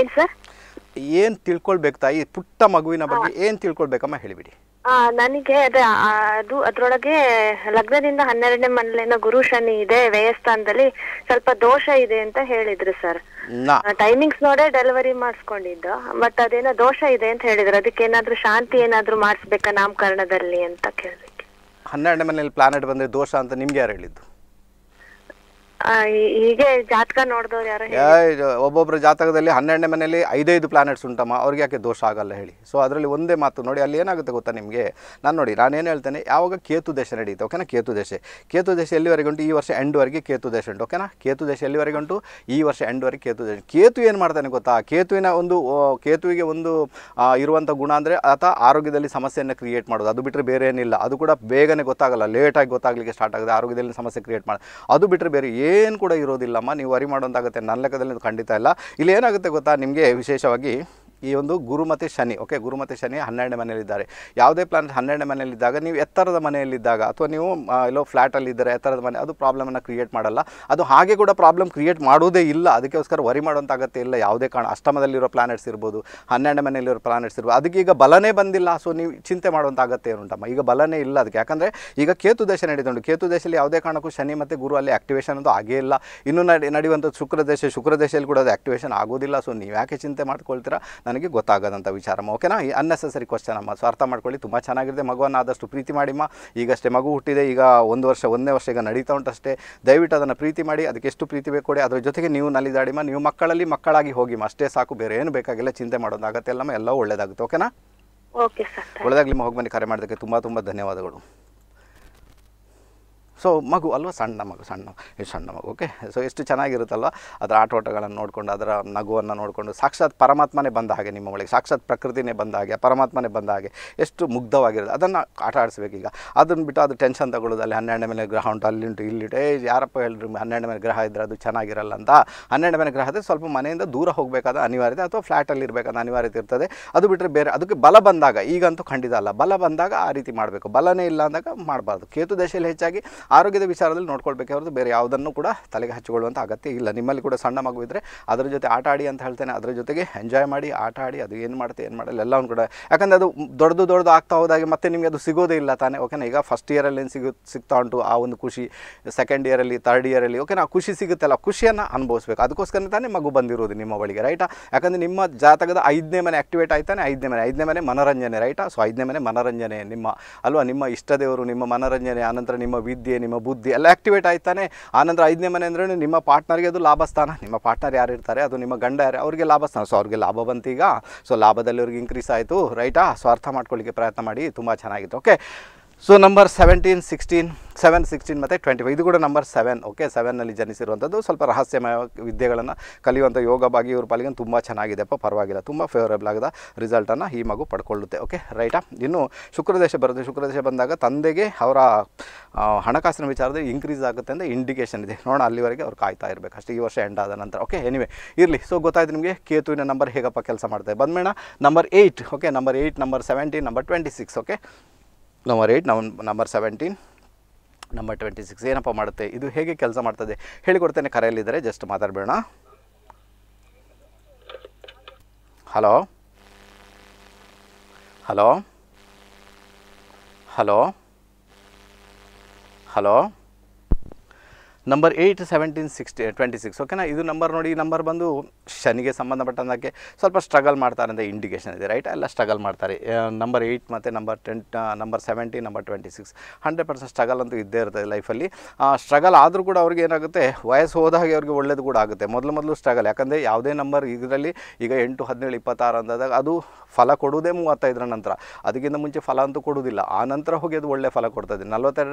ಏನ್ ಸರ್ ಏನು ತಿಳ್ಕೊಳ್ಬೇಕು ತಾಯಿ ಪುಟ್ಟ ಮಗುವಿನ ಬಗ್ಗೆ ಏನ್ ತಿಳ್ಕೊಳ್ಬೇಕಮ್ಮ ಹೇಳಿಬಿಡಿ ಆ ನನಗೆ ಅದೇ ಅದು ಅದ್ರೊಳಗೆ ಲಗ್ನದಿಂದ ಹನ್ನೆರಡನೇ ಮನೇಲಿನ ಗುರು ಶನಿ ಇದೆ ವ್ಯಯಸ್ಥಾನದಲ್ಲಿ ಸ್ವಲ್ಪ ದೋಷ ಇದೆ ಅಂತ ಹೇಳಿದ್ರು ಸರ್ ಟೈಮಿಂಗ್ಸ್ ನೋಡೇ ಡೆಲಿವರಿ ಮಾಡಿಸ್ಕೊಂಡಿದ್ದು ಬಟ್ ಅದೇನೋ ದೋಷ ಇದೆ ಅಂತ ಹೇಳಿದ್ರು ಅದಕ್ಕೆ ಏನಾದ್ರೂ ಶಾಂತಿ ಏನಾದ್ರೂ ಮಾಡಿಸ್ಬೇಕಾ ನಾಮಕರಣದಲ್ಲಿ ಅಂತ ಕೇಳಬೇಕು ಹನ್ನೆರಡನೇ ಮನೇಲಿ ಪ್ಲಾನೆಟ್ ಬಂದ್ರೆ ದೋಷ ಅಂತ ನಿಮ್ಗೆ ಯಾರು ಹೇಳಿದ್ದು ಹೀಗೆ ಒಬ್ಬೊಬ್ಬರ ಜಾತಕದಲ್ಲಿ ಹನ್ನೆರಡನೇ ಮನೆಯಲ್ಲಿ ಐದೈದು ಪ್ಲಾನೆಟ್ಸ್ ಉಂಟಮ್ಮ ಅವ್ರಿಗೆ ಯಾಕೆ ದೋಷ ಆಗಲ್ಲ ಹೇಳಿ ಸೊ ಅದರಲ್ಲಿ ಒಂದೇ ಮಾತು ನೋಡಿ ಅಲ್ಲಿ ಏನಾಗುತ್ತೆ ಗೊತ್ತಾ ನಿಮಗೆ ನಾನು ನೋಡಿ ನಾನು ಏನು ಹೇಳ್ತೇನೆ ಯಾವಾಗ ಕೇತು ದೇಶ ನಡೆಯುತ್ತೆ ಓಕೆನಾ ಕೇತು ದೇಶ ಕೇತು ದೇಶ ಎಲ್ಲಿವರೆಗೆ ಉಂಟು ಈ ವರ್ಷ ಎಂಡ್ವರೆಗೆ ಕೇತು ದೇಶ ಉಂಟು ಓಕೆನಾ ಕೇತು ದೇಶ ಎಲ್ಲಿವರೆಗೆ ಉಂಟು ಈ ವರ್ಷ ಎಂಡ್ವರೆಗೆ ಕೇತು ದೇಶ ಕೇತು ಏನು ಮಾಡ್ತಾನೆ ಗೊತ್ತಾ ಕೇತುವಿನ ಒಂದು ಕೇತುವಿಗೆ ಒಂದು ಇರುವಂಥ ಗುಣ ಅಂದರೆ ಆತ ಆರೋಗ್ಯದಲ್ಲಿ ಸಮಸ್ಯೆಯನ್ನು ಕ್ರಿಯೇಟ್ ಮಾಡೋದು ಅದು ಬಿಟ್ಟರೆ ಬೇರೆ ಏನಿಲ್ಲ ಅದು ಕೂಡ ಬೇಗನೆ ಗೊತ್ತಾಗಲ್ಲ ಲೇಟಾಗಿ ಗೊತ್ತಾಗಲಿಕ್ಕೆ ಸ್ಟಾರ್ಟ್ ಆಗಿದೆ ಆರೋಗ್ಯದಲ್ಲಿ ಸಮಸ್ಯೆ ಕ್ರಿಯೇಟ್ ಮಾಡೋದು ಅದು ಬಿಟ್ಟರೆ ಬೇರೆ ಏನು ಕೂಡ ಇರೋದಿಲ್ಲಮ್ಮ ನೀವು ವರಿ ಮಾಡೋಂತಾಗುತ್ತೆ ನನ್ನ ಲೆಕ್ಕದಲ್ಲಿ ಖಂಡಿತ ಇಲ್ಲ ಇಲ್ಲಿ ಏನಾಗುತ್ತೆ ಗೊತ್ತಾ ನಿಮಗೆ ವಿಶೇಷವಾಗಿ ಈ ಒಂದು ಗುರು ಮತ್ತು ಶನಿ ಓಕೆ ಗುರು ಮತ್ತು ಶನಿ ಹನ್ನೆರಡನೇ ಮನೆಯಲ್ಲಿದ್ದಾರೆ ಯಾವುದೇ ಪ್ಲಾನೆಟ್ ಹನ್ನೆರಡನೇ ಮನೆಯಲ್ಲಿದ್ದಾಗ ನೀವು ಎತ್ತರದ ಮನೆಯಲ್ಲಿದ್ದಾಗ ಅಥವಾ ನೀವು ಎಲ್ಲೋ ಫ್ಲ್ಯಾಟಲ್ಲಿದ್ದರೆ ಎತ್ತರದ ಮನೆ ಅದು ಪ್ರಾಬ್ಲಮನ್ನು ಕ್ರಿಯೇಟ್ ಮಾಡಲ್ಲ ಅದು ಹಾಗೆ ಕೂಡ ಪ್ರಾಬ್ಲಮ್ ಕ್ರಿಯೇಟ್ ಮಾಡೋದೇ ಇಲ್ಲ ಅದಕ್ಕೋಸ್ಕರ ವರಿ ಮಾಡುವಂಥ ಅಗತ್ಯ ಇಲ್ಲ ಯಾವುದೇ ಕಾರಣ ಅಷ್ಟಮದಲ್ಲಿರೋ ಪ್ಲಾನೆಟ್ಸ್ ಇರ್ಬೋದು ಹನ್ನೆರಡನೇ ಮನೆಯಲ್ಲಿರೋ ಪ್ಲಾನೆಟ್ಸ್ ಇರ್ಬೋದು ಅದಕ್ಕೆ ಈಗ ಬಲನೇ ಬಂದಿಲ್ಲ ಸೊ ನೀವು ಚಿಂತೆ ಮಾಡುವಂಥ ಅಗತ್ಯ ಏನುಂಟಮ್ಮ ಈಗ ಬಲನೇ ಇಲ್ಲ ಅದಕ್ಕೆ ಯಾಕಂದರೆ ಈಗ ಕೇತು ದೇಶ ನಡೀತು ಕೇತು ದೇಶದಲ್ಲಿ ಯಾವುದೇ ಕಾರಣಕ್ಕೂ ಶನಿ ಮತ್ತು ಗುರು ಅಲ್ಲಿ ಆಕ್ಟಿವೇಷನ್ ಅಂತೂ ಆಗೇ ಇಲ್ಲ ಇನ್ನೂ ನಡಿ ನಡೆಯುವಂಥ ಶುಕ್ರ ದೇಶ ಶುಕ್ರ ದೇಶದಲ್ಲಿ ಕೂಡ ಅದು ಆ್ಯಕ್ಟಿವೇಶನ್ ಆಗೋದಿಲ್ಲ ಸೊ ನೀವು ಯಾಕೆ ಚಿಂತೆ ಮಾಡ್ಕೊಳ್ತೀರಾ ನನಗೆ ಗೊತ್ತಾಗದಂಥ ವಿಚಾರಮ್ಮ ಓಕೆನಾ ಈ ಅನ್ನೆಸೆಸರಿ ಕ್ವಶನ್ ಅಮ್ಮ ಸೊ ಅರ್ಥ ಮಾಡ್ಕೊಳ್ಳಿ ತುಂಬ ಚೆನ್ನಾಗಿದೆ ಮಗುವನ್ನು ಆದಷ್ಟು ಪ್ರೀತಿ ಮಾಡಿಮ್ಮ ಈಗಷ್ಟೇ ಮಗು ಹುಟ್ಟಿದೆ ಈಗ ಒಂದು ವರ್ಷ ಒಂದನೇ ವರ್ಷ ಈಗ ನಡೀತಾ ಉಂಟಷ್ಟೇ ದಯವಿಟ್ಟು ಅದನ್ನು ಪ್ರೀತಿ ಮಾಡಿ ಅದಕ್ಕೆ ಎಷ್ಟು ಪ್ರೀತಿ ಬೇಕು ಕೊಡಿ ಅದರ ಜೊತೆಗೆ ನೀವು ನಲಿದಾಡಿಮ್ಮ ನೀವು ಮಕ್ಕಳಲ್ಲಿ ಮಕ್ಕಳಾಗಿ ಹೋಗಿಮ್ಮ ಅಷ್ಟೇ ಸಾಕು ಬೇರೆ ಏನು ಬೇಕಾಗಿಲ್ಲ ಚಿಂತೆ ಮಾಡೋದು ಆಗತ್ತೆ ಎಲ್ಲ ಎಲ್ಲ ಒಳ್ಳೆಯದಾಗುತ್ತೆ ಓಕೆನಾ ಒಳ್ಳೆದಾಗಲಿ ಹೋಗಿ ಬನ್ನಿ ಕರೆ ಮಾಡೋದಕ್ಕೆ ತುಂಬ ತುಂಬ ಧನ್ಯವಾದಗಳು ಸೊ ಮಗು ಅಲ್ವಾ ಸಣ್ಣ ಮಗು ಸಣ್ಣ ಸಣ್ಣ ಮಗು ಓಕೆ ಸೊ ಎಷ್ಟು ಚೆನ್ನಾಗಿರುತ್ತಲ್ವ ಅದರ ಆಟೋಟಗಳನ್ನು ನೋಡಿಕೊಂಡು ಅದರ ನಗುವನ್ನು ನೋಡಿಕೊಂಡು ಸಾಕ್ಷಾತ್ ಪರಮಾತ್ಮನೇ ಬಂದ ಹಾಗೆ ನಿಮ್ಮ ಒಳಗೆ ಸಾಕ್ಷಾತ್ ಪ್ರಕೃತಿನೇ ಬಂದ ಹಾಗೆ ಪರಮಾತ್ಮನೇ ಬಂದ ಹಾಗೆ ಎಷ್ಟು ಮುಗ್ಧವಾಗಿರುತ್ತೆ ಅದನ್ನು ಆಟ ಆಡಿಸ್ಬೇಕೀಗ ಅದನ್ನು ಬಿಟ್ಟು ಅದು ಟೆನ್ಷನ್ ತಗೊಳ್ಳೋದು ಅಲ್ಲಿ ಹನ್ನೆರಡು ಮೇಲೆ ಗ್ರಹ ಉಂಟು ಅಲ್ಲಿ ಉಂಟು ಇಲ್ಲಿಟ್ಟು ಏ ಯಾರಪ್ಪ ಹೇಳಿದ್ರು ಹನ್ನೆರಡು ಮೇಲೆ ಗ್ರಹ ಇದ್ದರೆ ಅದು ಚೆನ್ನಾಗಿರಲ್ಲ ಅಂತ ಹನ್ನೆರಡು ಮನೆ ಗ್ರಹದ ಸ್ವಲ್ಪ ಮನೆಯಿಂದ ದೂರ ಹೋಗಬೇಕಾದ ಅನಿವಾರ್ಯತೆ ಅಥವಾ ಫ್ಲ್ಯಾಟಲ್ಲಿ ಇರಬೇಕಾದ ಅನಿವಾರ್ಯತೆ ಇರ್ತದೆ ಅದು ಬಿಟ್ಟರೆ ಬೇರೆ ಅದಕ್ಕೆ ಬಲ ಬಂದಾಗ ಈಗಂತೂ ಖಂಡಿತ ಅಲ್ಲ ಬಲ ಬಂದಾಗ ಆ ರೀತಿ ಮಾಡಬೇಕು ಬಲನೇ ಇಲ್ಲ ಅಂದಾಗ ಮಾಡಬಾರ್ದು ಕೇತು ದಶೆಯಲ್ಲಿ ಹೆಚ್ಚಾಗಿ ಆರೋಗ್ಯದ ವಿಚಾರದಲ್ಲಿ ನೋಡ್ಕೊಳ್ಬೇಕೆ ಹೊರತು ಬೇರೆ ಯಾವುದನ್ನು ಕೂಡ ತಲೆಗೆ ಹಚ್ಚಿಕೊಳ್ಳುವಂಥ ಅಗತ್ಯ ಇಲ್ಲ ನಿಮ್ಮಲ್ಲಿ ಕೂಡ ಸಣ್ಣ ಮಗು ಇದ್ದರೆ ಅದರ ಜೊತೆ ಆಟ ಆಡಿ ಅಂತ ಹೇಳ್ತೇನೆ ಅದರ ಜೊತೆಗೆ ಎಂಜಾಯ್ ಮಾಡಿ ಆಟ ಆಡಿ ಅದು ಏನು ಮಾಡುತ್ತೆ ಏನು ಮಾಡಲ್ಲ ಎಲ್ಲವನ್ನು ಕೂಡ ಯಾಕಂದರೆ ಅದು ದೊಡ್ಡದು ದೊಡ್ಡದು ಆಗ್ತಾ ಹೋದಾಗ ಮತ್ತೆ ನಿಮಗೆ ಅದು ಸಿಗೋದೇ ಇಲ್ಲ ತಾನೆ ಓಕೆನಾ ಈಗ ಫಸ್ಟ್ ಇಯರಲ್ಲಿ ಏನು ಸಿಗು ಸಿಗ್ತಾ ಉಂಟು ಆ ಒಂದು ಖುಷಿ ಸೆಕೆಂಡ್ ಇಯರಲ್ಲಿ ಥರ್ಡ್ ಇಯರಲ್ಲಿ ಓಕೆನಾ ಖುಷಿ ಸಿಗುತ್ತಲ್ಲ ಖುಷಿಯನ್ನು ಅನುಭವಿಸ್ಬೇಕು ಅದಕ್ಕೋಸ್ಕರ ತಾನೇ ಮಗು ಬಂದಿರೋದು ನಿಮ್ಮ ಬಳಿಗೆ ರೈಟಾ ಯಾಕಂದರೆ ನಿಮ್ಮ ಜಾತಕದ ಐದನೇ ಮನೆ ಆಕ್ಟಿವೇಟ್ ಆಯ್ತಾನೆ ಐದನೇ ಮನೆ ಐದನೇ ಮನೆ ಮನೋರಂಜನೆ ರೈಟಾ ಸೊ ಐದನೇ ಮನೆ ಮನೋರಂಜನೆ ನಿಮ್ಮ ಅಲ್ವಾ ನಿಮ್ಮ ಇಷ್ಟದೇವರು ನಿಮ್ಮ ಮನೋರಂಜನೆ ಆನಂತರ ನಿಮ್ಮ ವಿದ್ಯೆ ನಿಮ್ಮ ಬುದ್ಧಿ ಎಲ್ಲ ಆಕ್ಟಿವೇಟ್ ಆಯ್ತಾನೆ ಆನಂತರ ಐದನೇ ಮನೆ ಅಂದ್ರೆ ನಿಮ್ಮ ಪಾರ್ಟ್ನರ್ಗೆ ಅದು ಲಾಭಸ್ಥಾನ ನಿಮ್ಮ ಪಾರ್ಟ್ನರ್ ಯಾರು ಇರ್ತಾರೆ ಅದು ನಿಮ್ಮ ಗಂಡ ಯಾರು ಅವ್ರಿಗೆ ಲಾಭಸ್ಥಾನ ಸೊ ಅವ್ರಿಗೆ ಲಾಭ ಬಂತು ಈಗ ಸೊ ಲಾಭದಲ್ಲಿ ಅವ್ರಿಗೆ ಇನ್ಕ್ರೀಸ್ ಆಯಿತು ರೈಟಾ ಸೊ ಅರ್ಥ ಮಾಡ್ಕೊಳ್ಳಿಕ್ಕೆ ಪ್ರಯತ್ನ ಮಾಡಿ ತುಂಬ ಚೆನ್ನಾಗಿತ್ತು okay so number seventeen sixteen seven sixteen ಮತ್ತು ಟ್ವೆಂಟಿ ಫೈವ್ ಇದು ಕೂಡ ನಂಬರ್ ಸೆವೆನ್ ಓಕೆ ಸೆವೆನ್ನಲ್ಲಿ ಜನಿಸಿರುವಂಥದ್ದು ಸ್ವಲ್ಪ ರಹಸ್ಯಮಯ ವಿದ್ಯೆಗಳನ್ನು ಕಲಿಯುವಂಥ ಯೋಗ ಬಾಗಿ ಇವ್ರ ಪಾಲಿಗೆ ತುಂಬ ಚೆನ್ನಾಗಿದೆಪ್ಪ ಪರವಾಗಿಲ್ಲ ತುಂಬ ಫೇವರೇಬಲ್ ಆಗದ ರಿಸಲ್ಟನ್ನು ಈ ಮಗು ಪಡ್ಕೊಳ್ಳುತ್ತೆ ಓಕೆ ರೈಟಾ ಇನ್ನು ಶುಕ್ರದೇಶ ಬರುತ್ತೆ ಶುಕ್ರದೇಶ ಬಂದಾಗ ತಂದೆಗೆ ಅವರ ಹಣಕಾಸಿನ ವಿಚಾರದಲ್ಲಿ ಇನ್ಕ್ರೀಸ್ ಆಗುತ್ತೆ ಅಂತ ಇಂಡಿಕೇಷನ್ ಇದೆ ನೋಡೋಣ ಅಲ್ಲಿವರೆಗೆ ಅವ್ರು ಕಾಯ್ತಾ ಇರಬೇಕು ಅಷ್ಟೇ ಈ ವರ್ಷ ಎಂಡ್ ಆದ ನಂತರ ಓಕೆ ಎನಿವೆ ಇರಲಿ ಸೊ ಗೊತ್ತಾಯ್ತು ನಿಮಗೆ ಕೇತುವಿನ ನಂಬರ್ ಹೇಗಪ್ಪ ಕೆಲಸ ಮಾಡ್ತಾರೆ ಬಂದಮೇಣ number eight okay number eight number seventeen number twenty six okay number eight ನಮ್ number seventeen number twenty six ಏನಪ್ಪ ಮಾಡುತ್ತೆ ಇದು ಹೇಗೆ ಕೆಲಸ ಮಾಡ್ತದೆ ಹೇಳಿಕೊಡ್ತೇನೆ ಕರೆಯಲ್ಲಿದ್ದರೆ ಜಸ್ಟ್ ಮಾತಾಡಬೇಡ hello hello hello hello number eight seventeen sixty twenty six ಓಕೆನಾ ಇದು ನಂಬರ್ ನೋಡಿ ಈ ನಂಬರ್ ಬಂದು ಶನಿಗೆ ಸಂಬಂಧಪಟ್ಟಂತಕ್ಕೆ ಸ್ವಲ್ಪ ಸ್ಟ್ರಗಲ್ ಮಾಡ್ತಾರೆ ಅಂತ ಇಂಡಿಕೇಷನ್ ಇದೆ ರೈಟ್ ಎಲ್ಲ ಸ್ಟ್ರಗಲ್ ಮಾಡ್ತಾರೆ ನಂಬರ್ ಏಯ್ಟ್ ಮತ್ತು number ten number seventeen number twenty six hundred percent struggle ಅಂತೂ ಇದ್ದೇ ಇರ್ತದೆ ಲೈಫಲ್ಲಿ ಸ್ಟ್ರಗಲ್ ಆದರೂ ಕೂಡ ಅವ್ರಿಗೆ ಏನಾಗುತ್ತೆ ವಯಸ್ಸು ಹೋದಾಗೆ ಅವ್ರಿಗೆ ಒಳ್ಳೇದು ಕೂಡ ಆಗುತ್ತೆ ಮೊದಲು ಮೊದಲು ಸ್ಟ್ರಗಲ್ ಯಾಕಂದರೆ ಯಾವುದೇ ನಂಬರ್ ಇದರಲ್ಲಿ ಈಗ ಎಂಟು ಹದಿನೇಳು ಇಪ್ಪತ್ತಾರು ಅಂದಾಗ ಅದು ಫಲ ಕೊಡುವುದೇ ಮೂವತ್ತೈದರ ನಂತರ ಅದಕ್ಕಿಂತ ಮುಂಚೆ ಫಲ ಅಂತೂ ಕೊಡುವುದಿಲ್ಲ ಆ ನಂತರ ಹೋಗಿ ಅದು ಒಳ್ಳೆ ಫಲ ಕೊಡ್ತದೆ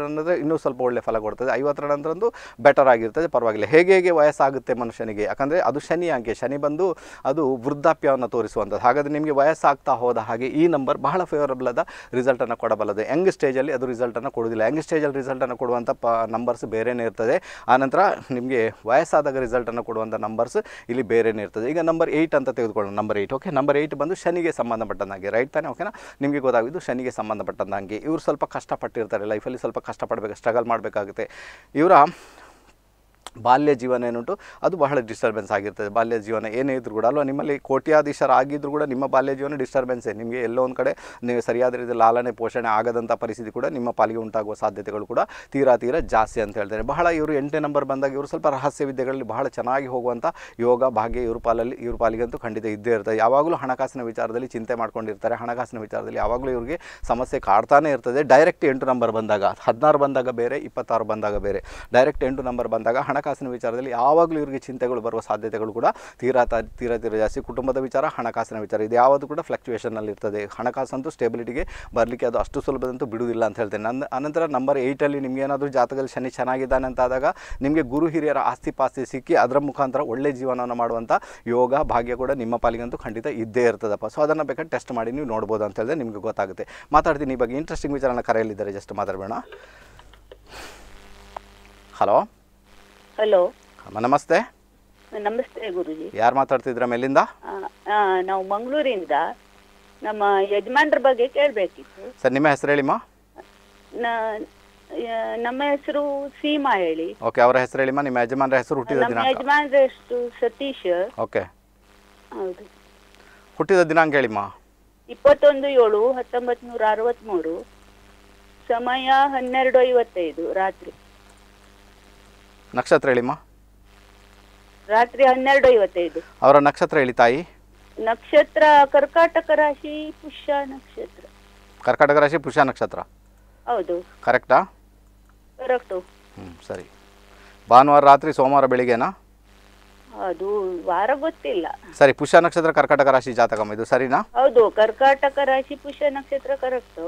ಅಂದರೆ ಇನ್ನೂ ಸ್ವಲ್ಪ ಒಳ್ಳೆ ಫಲ ಕೊಡ್ತದೆ ಐವತ್ತರ ಒಂದು ಬೆಟರ್ ಆಗಿರ್ತದೆ ಪರವಾಗಿಲ್ಲ ಹೇಗೆ ಹೇಗೆ ವಯಸ್ಸಾಗುತ್ತೆ ಮನುಷ್ಯನಿಗೆ ಯಾಕಂದರೆ ಅದು ಶನಿ ಅಂಕೆ ಶನಿ ಬಂದು ಅದು ವೃದ್ಧಾಪ್ಯವನ್ನು ತೋರಿಸುವಂಥದ್ದು ಹಾಗಾದರೆ ನಿಮಗೆ ವಯಸ್ಸಾಗ್ತಾ ಹೋದ ಹಾಗೆ ಈ ನಂಬರ್ ಬಹಳ ಫೇವರಬಲ್ ಆದ ರಿಸಲ್ಟನ್ನು ಕೊಡಬಲ್ಲದು ಯಂಗ್ ಸ್ಟೇಜಲ್ಲಿ ಅದು ರಿಸಲ್ಟನ್ನು ಕೊಡೋದಿಲ್ಲ ಯಂಗ್ ಸ್ಟೇಜಲ್ಲಿ ರಿಸಲ್ಟನ್ನು ಕೊಡುವಂಥ ಪ ನಂಬರ್ಸ್ ಬೇರೆಯೇ ಇರ್ತದೆ ಆನಂತರ ನಿಮಗೆ ವಯಸ್ಸಾದಾಗ ರಿಸಲ್ಟನ್ನು ಕೊಡುವಂಥ ನಂಬರ್ಸ್ ಇಲ್ಲಿ ಬೇರೆಯೇ ಇರ್ತದೆ ಈಗ ನಂಬರ್ ಏಯ್ಟ್ ಅಂತ ತೆಗೆದುಕೊಳ್ಳೋಣ number eight okay number eight ಬಂದು ಶನಿಗೆ ಸಂಬಂಧಪಟ್ಟಂಗೆ ರೈಟ್ ತಾನೇ ಓಕೆನಾ ನಿಮಗೆ ಗೊತ್ತಾಗಿದ್ದು ಶನಿಗೆ ಸಂಬಂಧಪಟ್ಟಂಗೆ ಇವರು ಸ್ವಲ್ಪ ಕಷ್ಟಪಟ್ಟಿರ್ತಾರೆ ಲೈಫಲ್ಲಿ ಸ್ವಲ್ಪ ಕಷ್ಟಪಡಬೇಕು ಸ್ಟ್ರಗಲ್ ಮಾಡಬೇಕಾಗುತ್ತೆ ಇವರ ಬಾಲ್ಯ ಜೀವನ ಏನುಂಟು ಅದು ಬಹಳ ಡಿಸ್ಟರ್ಬೆನ್ಸ್ ಆಗಿರ್ತದೆ ಬಾಲ್ಯ ಜೀವನ ಏನೇ ಇದ್ರೂ ಕೂಡ ಅಲ್ವಾ ನಿಮ್ಮಲ್ಲಿ ಕೋಟ್ಯಾಧೀಶರಾಗಿದ್ದರೂ ಕೂಡ ನಿಮ್ಮ ಬಾಲ್ಯ ಜೀವನ ಡಿಸ್ಟರ್ಬೆನ್ಸೇ ನಿಮಗೆ ಎಲ್ಲೋ ಒಂದು ಕಡೆ ನೀವು ಸರಿಯಾದ ರೀತಿ ಲಾಲನೆ ಪೋಷಣೆ ಆಗದಂಥ ಪರಿಸ್ಥಿತಿ ಕೂಡ ನಿಮ್ಮ ಪಾಲಿಗೆ ಉಂಟಾಗುವ ಸಾಧ್ಯತೆಗಳು ಕೂಡ ತೀರಾ ತೀರ ಜಾಸ್ತಿ ಅಂತ ಹೇಳ್ತಾರೆ ಬಹಳ ಇವರು ಎಂಟನೇ ನಂಬರ್ ಬಂದಾಗ ಇವರು ಸ್ವಲ್ಪ ರಹಸ್ಯ ವಿದ್ಯೆಗಳಲ್ಲಿ ಬಹಳ ಚೆನ್ನಾಗಿ ಹೋಗುವಂಥ ಯೋಗ ಭಾಗ್ಯ ಇವ್ರ ಪಾಲಲ್ಲಿ ಇವ್ರ ಅಂತೂ ಖಂಡಿತ ಇದ್ದೇ ಇರ್ತದೆ ಯಾವಾಗಲೂ ಹಣಕಾಸಿನ ವಿಚಾರದಲ್ಲಿ ಚಿಂತೆ ಮಾಡ್ಕೊಂಡಿರ್ತಾರೆ ಹಣಕಾಸಿನ ವಿಚಾರದಲ್ಲಿ ಯಾವಾಗಲೂ ಇವರಿಗೆ ಸಮಸ್ಯೆ ಕಾಡ್ತಾನೆ ಇರ್ತದೆ ಡೈರೆಕ್ಟ್ ಎಂಟು ನಂಬರ್ ಬಂದಾಗ ಹದಿನಾರು ಬಂದಾಗ ಬೇರೆ ಇಪ್ಪತ್ತಾರು ಬಂದಾಗ ಬೇರೆ ಡೈರೆಕ್ಟ್ ಎಂಟು ನಂಬರ್ ಬಂದಾಗ ಹಣ ಹಣಕಾಸಿನ ವಿಚಾರದಲ್ಲಿ ಯಾವಾಗಲೂ ಇವರಿಗೆ ಚಿಂತೆಗಳು ಬರುವ ಸಾಧ್ಯತೆಗಳು ಕೂಡ ತೀರಾ ತೀರಾ ತೀರ ಜಾಸ್ತಿ ಕುಟುಂಬದ ವಿಚಾರ ಹಣಕಾಸಿನ ವಿಚಾರ ಇದು ಯಾವುದು ಕೂಡ ಫ್ಲಕ್ಚುಯೇಷನಲ್ಲಿ ಇರ್ತದೆ ಹಣಕಾಸಂತೂ ಸ್ಟೆಬಿಲಿಟಿಗೆ ಬರಲಿಕ್ಕೆ ಅದು ಅಷ್ಟು ಸುಲಭದಂತೂ ಬಿಡುವುದಿಲ್ಲ ಅಂತ ಹೇಳ್ತೇನೆ ನನ್ನ ಅನಂತರ ನಂಬರ್ ಏಯ್ಟಲ್ಲಿ ನಿಮಗೆ ಏನಾದರೂ ಜಾತಕದಲ್ಲಿ ಶನಿ ಚೆನ್ನಾಗಿದ್ದಾನೆ ಅಂತಾದಾಗ ನಿಮಗೆ ಗುರು ಹಿರಿಯರ ಆಸ್ತಿ ಪಾಸ್ತಿ ಸಿಕ್ಕಿ ಅದರ ಮುಖಾಂತರ ಒಳ್ಳೆ ಜೀವನವನ್ನು ಮಾಡುವಂಥ ಯೋಗ ಭಾಗ್ಯ ಕೂಡ ನಿಮ್ಮ ಪಾಲಿಗಂತೂ ಖಂಡಿತ ಇದ್ದೇ ಇರ್ತದಪ್ಪ ಸೊ ಅದನ್ನು ಬೇಕಾದ್ರೆ ಟೆಸ್ಟ್ ಮಾಡಿ ನೀವು ನೋಡ್ಬೋದು ಅಂತ ಹೇಳಿದ್ರೆ ನಿಮಗೆ ಗೊತ್ತಾಗುತ್ತೆ ಮಾತಾಡ್ತೀನಿ ಈ ಬಗ್ಗೆ ಇಂಟ್ರೆಸ್ಟಿಂಗ್ ವಿಚಾರನ ಕರೆಯಲಿದ್ದಾರೆ ಜಸ್ಟ್ ಮಾತಾಡಬೇಡ ಹಲೋ ಹಲೋ ಅಮ್ಮ ನಮಸ್ತೆ ನಮಸ್ತೆ ಗುರುಜಿ ಯಾರು ಮಾತಾಡ್ತಿದ್ರ ಮೇಲಿಂದ ನಾವು ಮಂಗಳೂರಿಂದ ನಮ್ಮ ಯಜಮಾನ್ರ ಬಗ್ಗೆ ಕೇಳಬೇಕಿತ್ತು ಸರ್ ನಿಮ್ಮ ಹೆಸರು ಹೇಳಿಮ್ಮ ನಮ್ಮ ಹೆಸರು ಸೀಮಾ ಹೇಳಿ ಓಕೆ ಅವರ ಹೆಸರು ಹೇಳಿಮ್ಮ ನಿಮ್ಮ ಯಜಮಾನ್ರ ಹೆಸರು ಹುಟ್ಟಿದ ದಿನ ಯಜಮಾನ್ರ ಹೆಸರು ಸತೀಶ್ ಓಕೆ ಹೌದು ಹುಟ್ಟಿದ ದಿನಾಂಕ ಹೇಳಿಮ್ಮ ಇಪ್ಪತ್ತೊಂದು ಏಳು ಹತ್ತೊಂಬತ್ತು ನೂರ ಅರವತ್ತ್ಮೂರು ಸಮಯ ಹನ್ನೆರಡು ಐವತ್ತೈದು ರಾತ್ರಿ ನಕ್ಷತ್ರ ಹೇಳಿಮ್ಮ ರಾತ್ರಿ ಹನ್ನೆರಡು ಐವತ್ತೈದು ಅವರ ನಕ್ಷತ್ರ ಹೇಳಿ ತಾಯಿ ನಕ್ಷತ್ರ ಕರ್ಕಾಟಕ ರಾಶಿ ಪುಷ್ಯ ನಕ್ಷತ್ರ ಕರ್ಕಾಟಕ ರಾಶಿ ಪುಷ್ಯ ನಕ್ಷತ್ರ ಹೌದು ಕರೆಕ್ಟಾ ಕರೆಕ್ಟು ಹ್ಞೂ ಸರಿ ಭಾನುವಾರ ರಾತ್ರಿ ಸೋಮವಾರ ಬೆಳಿಗ್ಗೆನಾ ಅದು ವಾರ ಗೊತ್ತಿಲ್ಲ ಸರಿ ಪುಷ್ಯ ನಕ್ಷತ್ರ ಕರ್ಕಾಟಕ ರಾಶಿ ಜಾತಕಮ್ಮ ಇದು ಸರಿನಾ ಹೌದು ಕರ್ಕಾಟಕ ರಾಶಿ ಪುಷ್ಯ ನಕ್ಷತ್ರ ಕರೆಕ್ಟು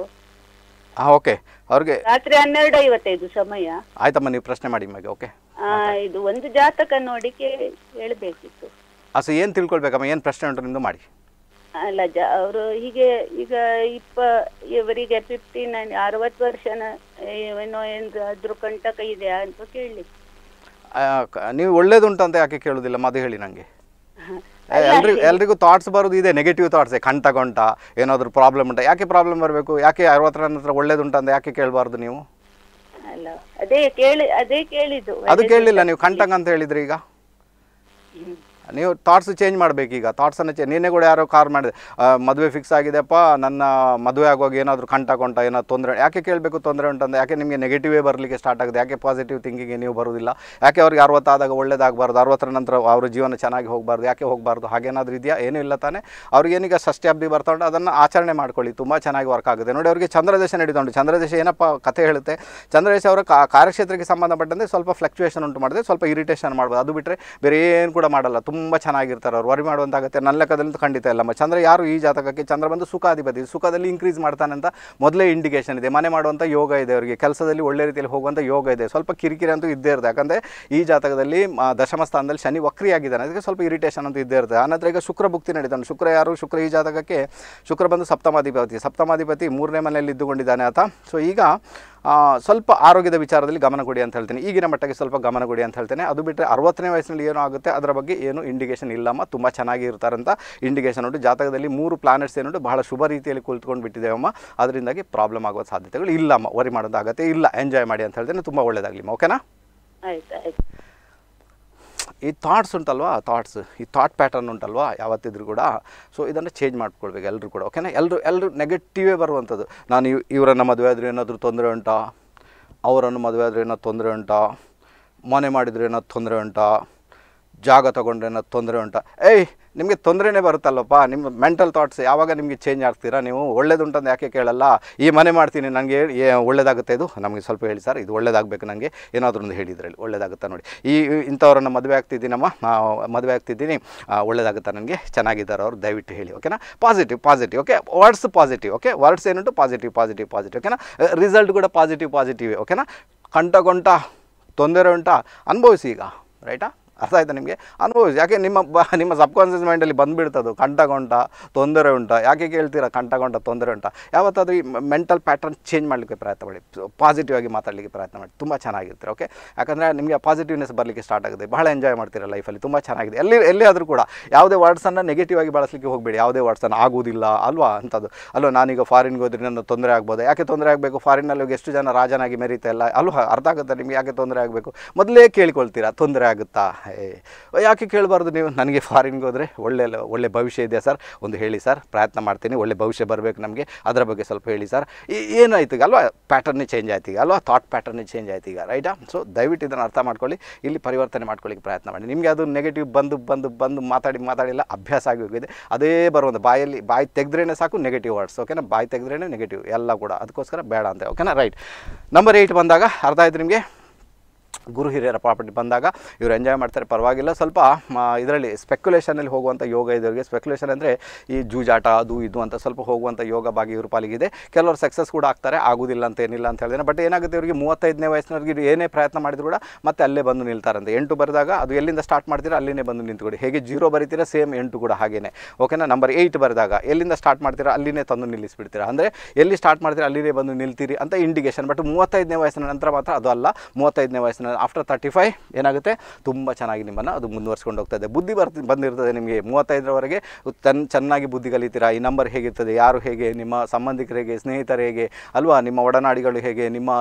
ಹಾಂ ಓಕೆ ಅವ್ರಿಗೆ ರಾತ್ರಿ ಹನ್ನೆರಡು ಐವತ್ತೈದು ಸಮಯ ಆಯ್ತಮ್ಮ ನೀವು ಪ್ರಶ್ನೆ ಮಾಡಿ ನಿಮಗೆ ಓಕೆ ಇದು ಒಂದು ಜಾತಕ ನೋಡಿ ಹೇಳಬೇಕಿತ್ತು ಅಸು ಏನು ತಿಳ್ಕೊಳ್ಬೇಕಮ್ಮ ಏನು ಪ್ರಶ್ನೆ ಉಂಟು ನಿಮ್ಮದು ಮಾಡಿ ಅಲ್ಲ ಜ ಅವರು ಹೀಗೆ ಈಗ ಇಪ್ಪ ಇವರಿಗೆ ಫಿಫ್ಟಿ ನೈನ್ ಅರವತ್ತು ವರ್ಷನ ಏನೋ ಏನಾದರೂ ಕಂಟಕ ಇದೆಯಾ ಅಂತ ಕೇಳಿ ನೀವು ಒಳ್ಳೇದುಂಟು ಅಂತ ಯಾಕೆ ಕೇಳೋದಿಲ್ಲ ಅದು ಹೇಳಿ ನನಗೆ ಎಲ್ರಿಗೂ ಎಲ್ರಿಗೂ ಥಾಟ್ಸ್ ಬರೋದು ಇದೆ ನೆಗೆಟಿವ್ ಥಾಟ್ಸ್ ಕಣ್ ತಗೊಂಡ ಏನಾದ್ರು ಪ್ರಾಬ್ಲಮ್ ಉಂಟಾ ಯಾಕೆ ಪ್ರಾಬ್ಲಮ್ ಬರಬೇಕು ಯಾಕೆ ಅರವತ್ತರ ನಂತರ ಅಂತ ಯಾಕೆ ಕೇಳಬಾರ್ದು ನೀವು ಅದೇ ಕೇಳಿ ಅದೇ ಅದು ಕೇಳಲಿಲ್ಲ ನೀವು ಕಣ್ತಂಗ ಅಂತ ಹೇಳಿದ್ರಿ ಈಗ ನೀವು ಥಾಟ್ಸ್ ಚೇಂಜ್ ಈಗ ಥಾಟ್ಸನ್ನು ಚೇ ನಿನ್ನೆ ಕೂಡ ಯಾರೋ ಕಾರ್ ಮಾಡಿದೆ ಮದುವೆ ಫಿಕ್ಸ್ ಆಗಿದೆಪ್ಪ ನನ್ನ ಮದುವೆ ಆಗುವಾಗ ಏನಾದರೂ ಕೊಂಟ ಏನಾದ್ರು ತೊಂದರೆ ಯಾಕೆ ಕೇಳಬೇಕು ತೊಂದರೆ ಉಂಟಂದ ಯಾಕೆ ನಿಮಗೆ ನೆಗೆಟಿವೇ ಬರಲಿಕ್ಕೆ ಸ್ಟಾರ್ಟ್ ಆಗಿದೆ ಯಾಕೆ ಪಾಸಿಟಿವ್ ಥಿಂಕಿಂಗ್ ನೀವು ಬರೋದಿಲ್ಲ ಯಾಕೆ ಅವ್ರಿಗೆ ಅರವತ್ತಾದಾಗ ಒಳ್ಳೇದಾಗಬಾರ್ದು ಅರವತ್ತರ ನಂತರ ಅವ್ರ ಜೀವನ ಚೆನ್ನಾಗಿ ಹೋಗಬಾರ್ದು ಯಾಕೆ ಹೋಗಬಾರ್ದು ಹಾಗೇನಾದರೂ ಇದೆಯಾ ಏನೂ ಇಲ್ಲ ತಾನೆ ಅವ್ರಿಗೇನೀಗ ಷಷ್ಟ್ಯಾಬ್ದಿ ಬರ್ತಾ ಉಂಟು ಅದನ್ನು ಆಚರಣೆ ಮಾಡ್ಕೊಳ್ಳಿ ತುಂಬ ಚೆನ್ನಾಗಿ ವರ್ಕ್ ಆಗುತ್ತೆ ನೋಡಿ ಅವರಿಗೆ ಚಂದ್ರದೇಶ ಉಂಟು ಚಂದ್ರದೇಶ ಏನಪ್ಪ ಕಥೆ ಹೇಳುತ್ತೆ ಚಂದ್ರದೇಶ ಅವರ ಕಾರ್ಯಕ್ಷೇತ್ರಕ್ಕೆ ಸಂಬಂಧಪಟ್ಟಂತೆ ಸ್ವಲ್ಪ ಫ್ಲಕ್ಚುಯೇಷನ್ ಉಂಟು ಮಾಡಿದೆ ಸ್ವಲ್ಪ ಇರಿಟೇಷನ್ ಮಾಡ್ಬೋದು ಅದು ಬಿಟ್ಟರೆ ಬೇರೆ ಏನು ಕೂಡ ಮಾಡಲ್ಲ ತುಂಬ ತುಂಬ ಚೆನ್ನಾಗಿರ್ತಾರೆ ಅವ್ರು ವರಿ ಮಾಡುವಂತಾಗುತ್ತೆ ನನ್ನ ಲೆಕ್ಕದಲ್ಲಿ ಖಂಡಿತ ಇಲ್ಲಮ್ಮ ಚಂದ್ರ ಯಾರು ಈ ಜಾತಕಕ್ಕೆ ಚಂದ್ರ ಬಂದು ಸುಖಾಧಿಪತಿ ಸುಖದಲ್ಲಿ ಇನ್ಕ್ರೀಸ್ ಮಾಡ್ತಾನೆ ಅಂತ ಮೊದಲೇ ಇಂಡಿಕೇಷನ್ ಇದೆ ಮನೆ ಮಾಡುವಂಥ ಯೋಗ ಇದೆ ಅವರಿಗೆ ಕೆಲಸದಲ್ಲಿ ಒಳ್ಳೆ ರೀತಿಯಲ್ಲಿ ಹೋಗುವಂಥ ಯೋಗ ಇದೆ ಸ್ವಲ್ಪ ಕಿರಿಕಿರಿ ಅಂತೂ ಇದ್ದೇ ಇರುತ್ತೆ ಯಾಕಂದರೆ ಈ ಜಾತಕದಲ್ಲಿ ದಶಮಸ್ಥಾನದಲ್ಲಿ ಸ್ಥಾನದಲ್ಲಿ ಶನಿ ವಕ್ರಿಯಾಗಿದ್ದಾನೆ ಅದಕ್ಕೆ ಸ್ವಲ್ಪ ಇರಿಟೇಷನ್ ಅಂತೂ ಇದ್ದೇ ಇರುತ್ತೆ ಆನಂತರ ಈಗ ಶುಕ್ರ ಭುಕ್ತಿ ನಡೀತಾನೆ ಶುಕ್ರ ಯಾರು ಶುಕ್ರ ಈ ಜಾತಕಕ್ಕೆ ಶುಕ್ರ ಬಂದು ಸಪ್ತಮಾಧಿಪತಿ ಸಪ್ತಮಾಧಿಪತಿ ಮೂರನೇ ಮನೆಯಲ್ಲಿ ಇದ್ದುಕೊಂಡಿದ್ದಾನೆ ಆತ ಸೊ ಈಗ ಸ್ವಲ್ಪ ಆರೋಗ್ಯದ ವಿಚಾರದಲ್ಲಿ ಗಮನ ಕೊಡಿ ಅಂತ ಹೇಳ್ತೇನೆ ಈಗಿನ ಮಟ್ಟಕ್ಕೆ ಸ್ವಲ್ಪ ಗಮನ ಕೊಡಿ ಅಂತ ಹೇಳ್ತೇನೆ ಅದು ಬಿಟ್ಟರೆ ಅರವತ್ತನೇ ವಯಸ್ಸಿನಲ್ಲಿ ಏನೋ ಆಗುತ್ತೆ ಅದರ ಬಗ್ಗೆ ಏನು ಇಂಡಿಕೇಷನ್ ಇಲ್ಲಮ್ಮ ತುಂಬ ಚೆನ್ನಾಗಿ ಇರ್ತಾರಂತ ಇಂಡಿಕೇಷನ್ ಉಂಟು ಜಾತಕದಲ್ಲಿ ಮೂರು ಪ್ಲಾನೆಟ್ಸ್ ಏನುಂಟು ಬಹಳ ಶುಭ ರೀತಿಯಲ್ಲಿ ಕುಳಿತುಕೊಂಡು ಅಮ್ಮ ಅದರಿಂದಾಗಿ ಪ್ರಾಬ್ಲಮ್ ಆಗುವ ಸಾಧ್ಯತೆಗಳು ಇಲ್ಲಮ್ಮ ವರಿ ಮಾಡೋದು ಇಲ್ಲ ಎಂಜಾಯ್ ಮಾಡಿ ಅಂತ ಹೇಳ್ತೇನೆ ತುಂಬ ಒಳ್ಳೆಯದಾಗಲಿ ಓಕೆನಾ ಆಯ್ತು ಆಯ್ತು ಈ ಥಾಟ್ಸ್ ಉಂಟಲ್ವಾ ಥಾಟ್ಸ್ ಈ ಥಾಟ್ ಪ್ಯಾಟರ್ನ್ ಉಂಟಲ್ವಾ ಯಾವತ್ತಿದ್ರು ಕೂಡ ಸೊ ಇದನ್ನು ಚೇಂಜ್ ಮಾಡ್ಕೊಳ್ಬೇಕು ಎಲ್ಲರೂ ಕೂಡ ಓಕೆನಾ ಎಲ್ಲರೂ ಎಲ್ಲರೂ ನೆಗೆಟಿವೇ ಬರುವಂಥದ್ದು ನಾನು ಇವರನ್ನು ಮದುವೆ ಆದರೆ ಏನಾದರೂ ತೊಂದರೆ ಉಂಟಾ ಅವರನ್ನು ಮದುವೆ ಆದರೆ ಏನಾದ್ರು ತೊಂದರೆ ಉಂಟಾ ಮನೆ ಮಾಡಿದರೆ ಏನಾದ್ರು ತೊಂದರೆ ಉಂಟಾ ಜಾಗ ತೊಗೊಂಡ್ರೆ ಏನಾದ್ರು ತೊಂದರೆ ಉಂಟಾ ಏಯ್ ನಿಮಗೆ ತೊಂದರೆನೇ ಬರುತ್ತಲ್ಲಪ್ಪ ನಿಮ್ಮ ಮೆಂಟಲ್ ಥಾಟ್ಸ್ ಯಾವಾಗ ನಿಮಗೆ ಚೇಂಜ್ ಆಗ್ತೀರಾ ನೀವು ಒಳ್ಳೇದುಂಟಂದು ಯಾಕೆ ಕೇಳಲ್ಲ ಈ ಮನೆ ಮಾಡ್ತೀನಿ ನನಗೆ ಒಳ್ಳೇದಾಗುತ್ತೆ ಇದು ನಮಗೆ ಸ್ವಲ್ಪ ಹೇಳಿ ಸರ್ ಇದು ಒಳ್ಳೇದಾಗಬೇಕು ನನಗೆ ಏನಾದರೂ ಒಂದು ಹೇಳಿದ್ರಲ್ಲಿ ಒಳ್ಳೇದಾಗುತ್ತಾ ನೋಡಿ ಈ ಇಂಥವ್ರನ್ನ ಮದುವೆ ಆಗ್ತಿದ್ದೀನಮ್ಮ ಮದುವೆ ಆಗ್ತಿದ್ದೀನಿ ಒಳ್ಳೇದಾಗುತ್ತಾ ನನಗೆ ಚೆನ್ನಾಗಿದ್ದಾರೆ ಅವರು ದಯವಿಟ್ಟು ಹೇಳಿ ಓಕೆನಾ positive positive okay words positive okay words ಏನುಂಟು ಪಾಸಿಟಿವ್ ಪಾಸಿಟಿವ್ ಪಾಸಿಟಿವ್ ಓಕೆನಾ ರಿಸಲ್ಟ್ ಕೂಡ ಪಾಸಿಟಿವ್ ಪಾಸಿಟಿವ್ ಓಕೆನಾ ಕಂಟಗೊಂಟ ತೊಂದರೆ ಉಂಟಾ ಅನುಭವಿಸಿ ಈಗ ರೈಟಾ ಅರ್ಥ ಆಯ್ತಾ ನಿಮಗೆ ಅನುಭವಿಸಿ ಯಾಕೆ ನಿಮ್ಮ ಬ ನಿಮ್ಮ ಸಬ್ಕಾನ್ಷಿಯಸ್ ಮೈಂಡಲ್ಲಿ ಬಂದುಬಿಡ್ತದು ಕಂಟಗೊಂಟ ತೊಂದರೆ ಉಂಟ ಯಾಕೆ ಕೇಳ್ತೀರಾ ಕಂಠಗೊಂಡ ತೊಂದರೆ ಉಂಟ ಯಾವತ್ತಾದರೂ ಈ ಮೆಂಟಲ್ ಪ್ಯಾಟರ್ನ್ ಚೇಂಜ್ ಮಾಡಲಿಕ್ಕೆ ಪ್ರಯತ್ನ ಮಾಡಿ ಪಾಸಿಟಿವ್ ಆಗಿ ಮಾತಾಡಲಿಕ್ಕೆ ಪ್ರಯತ್ನ ಮಾಡಿ ತುಂಬ ಚೆನ್ನಾಗಿರ್ತೀರ ಓಕೆ ಯಾಕಂದರೆ ನಿಮಗೆ ಪಾಸಿಟಿವ್ನೆಸ್ ಬರಲಿಕ್ಕೆ ಸ್ಟಾರ್ಟ್ ಆಗುತ್ತೆ ಬಹಳ ಎಂಜಾಯ್ ಮಾಡ್ತೀರಾ ಲೈಫಲ್ಲಿ ತುಂಬ ಚೆನ್ನಾಗಿದೆ ಎಲ್ಲಿ ಎಲ್ಲಿ ಆದರೂ ಕೂಡ ಯಾವುದೇ ವರ್ಡ್ಸನ್ನು ನೆಗೆಟಿವ್ ಆಗಿ ಬಳಸಲಿಕ್ಕೆ ಹೋಗಬೇಡಿ ಯಾವುದೇ ವರ್ಡ್ಸನ್ನು ಆಗೋದಿಲ್ಲ ಅಲ್ವಾ ಅಂಥದ್ದು ಅಲ್ವಾ ನಾನೀಗ ಫಾರಿನ್ಗೆ ಹೋದ್ರೆ ನನ್ನ ತೊಂದರೆ ಆಗ್ಬೋದು ಯಾಕೆ ತೊಂದರೆ ಆಗಬೇಕು ಫಾರಿನಲ್ಲಿ ಹೋಗಿ ಎಷ್ಟು ಜನ ರಾಜನಾಗಿ ಮೆರೀತಾ ಇಲ್ಲ ಅಲ್ವಾ ಅರ್ಥ ಆಗುತ್ತೆ ನಿಮಗೆ ಯಾಕೆ ತೊಂದರೆ ಆಗಬೇಕು ಮೊದಲೇ ಕೇಳ್ಕೊಳ್ತೀರಾ ತೊಂದರೆ ಆಗುತ್ತಾ ಯಾಕೆ ಕೇಳಬಾರ್ದು ನೀವು ನನಗೆ ಫಾರಿನ್ಗೆ ಹೋದರೆ ಒಳ್ಳೆ ಒಳ್ಳೆ ಭವಿಷ್ಯ ಇದೆ ಸರ್ ಒಂದು ಹೇಳಿ ಸರ್ ಪ್ರಯತ್ನ ಮಾಡ್ತೀನಿ ಒಳ್ಳೆ ಭವಿಷ್ಯ ಬರಬೇಕು ನಮಗೆ ಅದರ ಬಗ್ಗೆ ಸ್ವಲ್ಪ ಹೇಳಿ ಸರ್ ಏನಾಯ್ತು ಅಲ್ವಾ ಪ್ಯಾಟರ್ನೇ ಚೇಂಜ್ ಆಯ್ತು ಈಗ ಅಲ್ವಾ ಥಾಟ್ ಪ್ಯಾಟರ್ನೇ ಚೇಂಜ್ ಆಯ್ತು ಈಗ ರೈಟಾ ಸೊ ದಯವಿಟ್ಟು ಇದನ್ನು ಅರ್ಥ ಮಾಡ್ಕೊಳ್ಳಿ ಇಲ್ಲಿ ಪರಿವರ್ತನೆ ಮಾಡ್ಕೊಳ್ಳಿಕ್ಕೆ ಪ್ರಯತ್ನ ಮಾಡಿ ನಿಮಗೆ ಅದು ನೆಗೆಟಿವ್ ಬಂದು ಬಂದು ಬಂದು ಮಾತಾಡಿ ಮಾತಾಡಿಲ್ಲ ಅಭ್ಯಾಸ ಆಗಿ ಹೋಗಿದೆ ಅದೇ ಬರುವಂಥ ಬಾಯಲ್ಲಿ ಬಾಯಿ ತೆಗೆದ್ರೇ ಸಾಕು ನೆಗೆಟಿವ್ ವರ್ಡ್ಸ್ ಓಕೆನಾ ಬಾಯಿ ತೆಗೆದ್ರೇ ನೆಗೆಟಿವ್ ಎಲ್ಲ ಕೂಡ ಅದಕ್ಕೋಸ್ಕರ ಬೇಡ ಅಂತ ಓಕೆನಾ ರೈಟ್ ನಂಬರ್ ಏಯ್ಟ್ ಬಂದಾಗ ಅರ್ಥ ಆಯ್ತು ನಿಮಗೆ ಗುರು ಹಿರಿಯರ ಪ್ರಾಪರ್ಟಿ ಬಂದಾಗ ಇವರು ಎಂಜಾಯ್ ಮಾಡ್ತಾರೆ ಪರವಾಗಿಲ್ಲ ಸ್ವಲ್ಪ ಇದರಲ್ಲಿ ಸ್ಪೆಕ್ಯುಲೇಷನಲ್ಲಿ ಹೋಗುವಂಥ ಯೋಗ ಇದ್ರಿಗೆ ಸ್ಪೆಕ್ಯುಲೇಷನ್ ಅಂದರೆ ಈ ಜೂಜಾಟ ಅದು ಇದು ಅಂತ ಸ್ವಲ್ಪ ಹೋಗುವಂಥ ಯೋಗ ಬಾಗಿ ಇವರು ಪಾಲಿಗಿದೆ ಕೆಲವರು ಸಕ್ಸಸ್ ಕೂಡ ಆಗ್ತಾರೆ ಆಗೋದಿಲ್ಲ ಅಂತ ಏನಿಲ್ಲ ಅಂತ ಹೇಳಿದ್ರೆ ಬಟ್ ಏನಾಗುತ್ತೆ ಇವರಿಗೆ ಮೂವತ್ತೈದನೇ ವಯಸ್ಸಿನವ್ರಿಗೆ ಏನೇ ಪ್ರಯತ್ನ ಮಾಡಿದ್ರು ಕೂಡ ಮತ್ತೆ ಅಲ್ಲೇ ಬಂದು ನಿಲ್ತಾರಂತೆ ಎಂಟು ಬರೆದಾಗ ಅದು ಎಲ್ಲಿಂದ ಸ್ಟಾರ್ಟ್ ಮಾಡ್ತೀರಾ ಅಲ್ಲಿನೇ ಬಂದು ನಿಂತುಕೊಡಿ ಹೇಗೆ ಜೀರೋ ಬರೀತೀರಾ ಸೇಮ್ ಎಂಟು ಕೂಡ ಹಾಗೇನೆ ಓಕೆನಾ ನಂಬರ್ ಏಯ್ಟ್ ಬರೆದಾಗ ಎಲ್ಲಿಂದ ಸ್ಟಾರ್ಟ್ ಮಾಡ್ತೀರಾ ಅಲ್ಲಿನೇ ತಂದು ನಿಲ್ಲಿಸಿಬಿಡ್ತೀರಾ ಅಂದರೆ ಎಲ್ಲಿ ಸ್ಟಾರ್ಟ್ ಮಾಡ್ತೀರಾ ಅಲ್ಲಿನೇ ಬಂದು ನಿಲ್ತೀರಿ ಅಂತ ಇಂಡಿಕೇಶನ್ ಬಟ್ ಮೂವತ್ತೈದನೇ ವಯಸ್ಸಿನ ನಂತರ ಮಾತ್ರ ಅದು ಅಲ್ಲ ಮೂವತ್ತೈದನೇ ವಯಸ್ಸಿನ ಆಫ್ಟರ್ ತರ್ಟಿ ಫೈವ್ ಏನಾಗುತ್ತೆ ತುಂಬ ಚೆನ್ನಾಗಿ ನಿಮ್ಮನ್ನು ಅದು ಮುಂದುವರ್ಸ್ಕೊಂಡು ಹೋಗ್ತದೆ ಬುದ್ಧಿ ಬರ್ತಿ ಬಂದಿರ್ತದೆ ನಿಮಗೆ ಮೂವತ್ತೈದರವರೆಗೆ ತನ್ ಚೆನ್ನಾಗಿ ಬುದ್ಧಿ ಕಲಿತೀರಾ ಈ ನಂಬರ್ ಹೇಗಿರ್ತದೆ ಯಾರು ಹೇಗೆ ನಿಮ್ಮ ಸಂಬಂಧಿಕರಿಗೆ ಹೇಗೆ ಸ್ನೇಹಿತರು ಹೇಗೆ ಅಲ್ವಾ ನಿಮ್ಮ ಒಡನಾಡಿಗಳು ಹೇಗೆ ನಿಮ್ಮ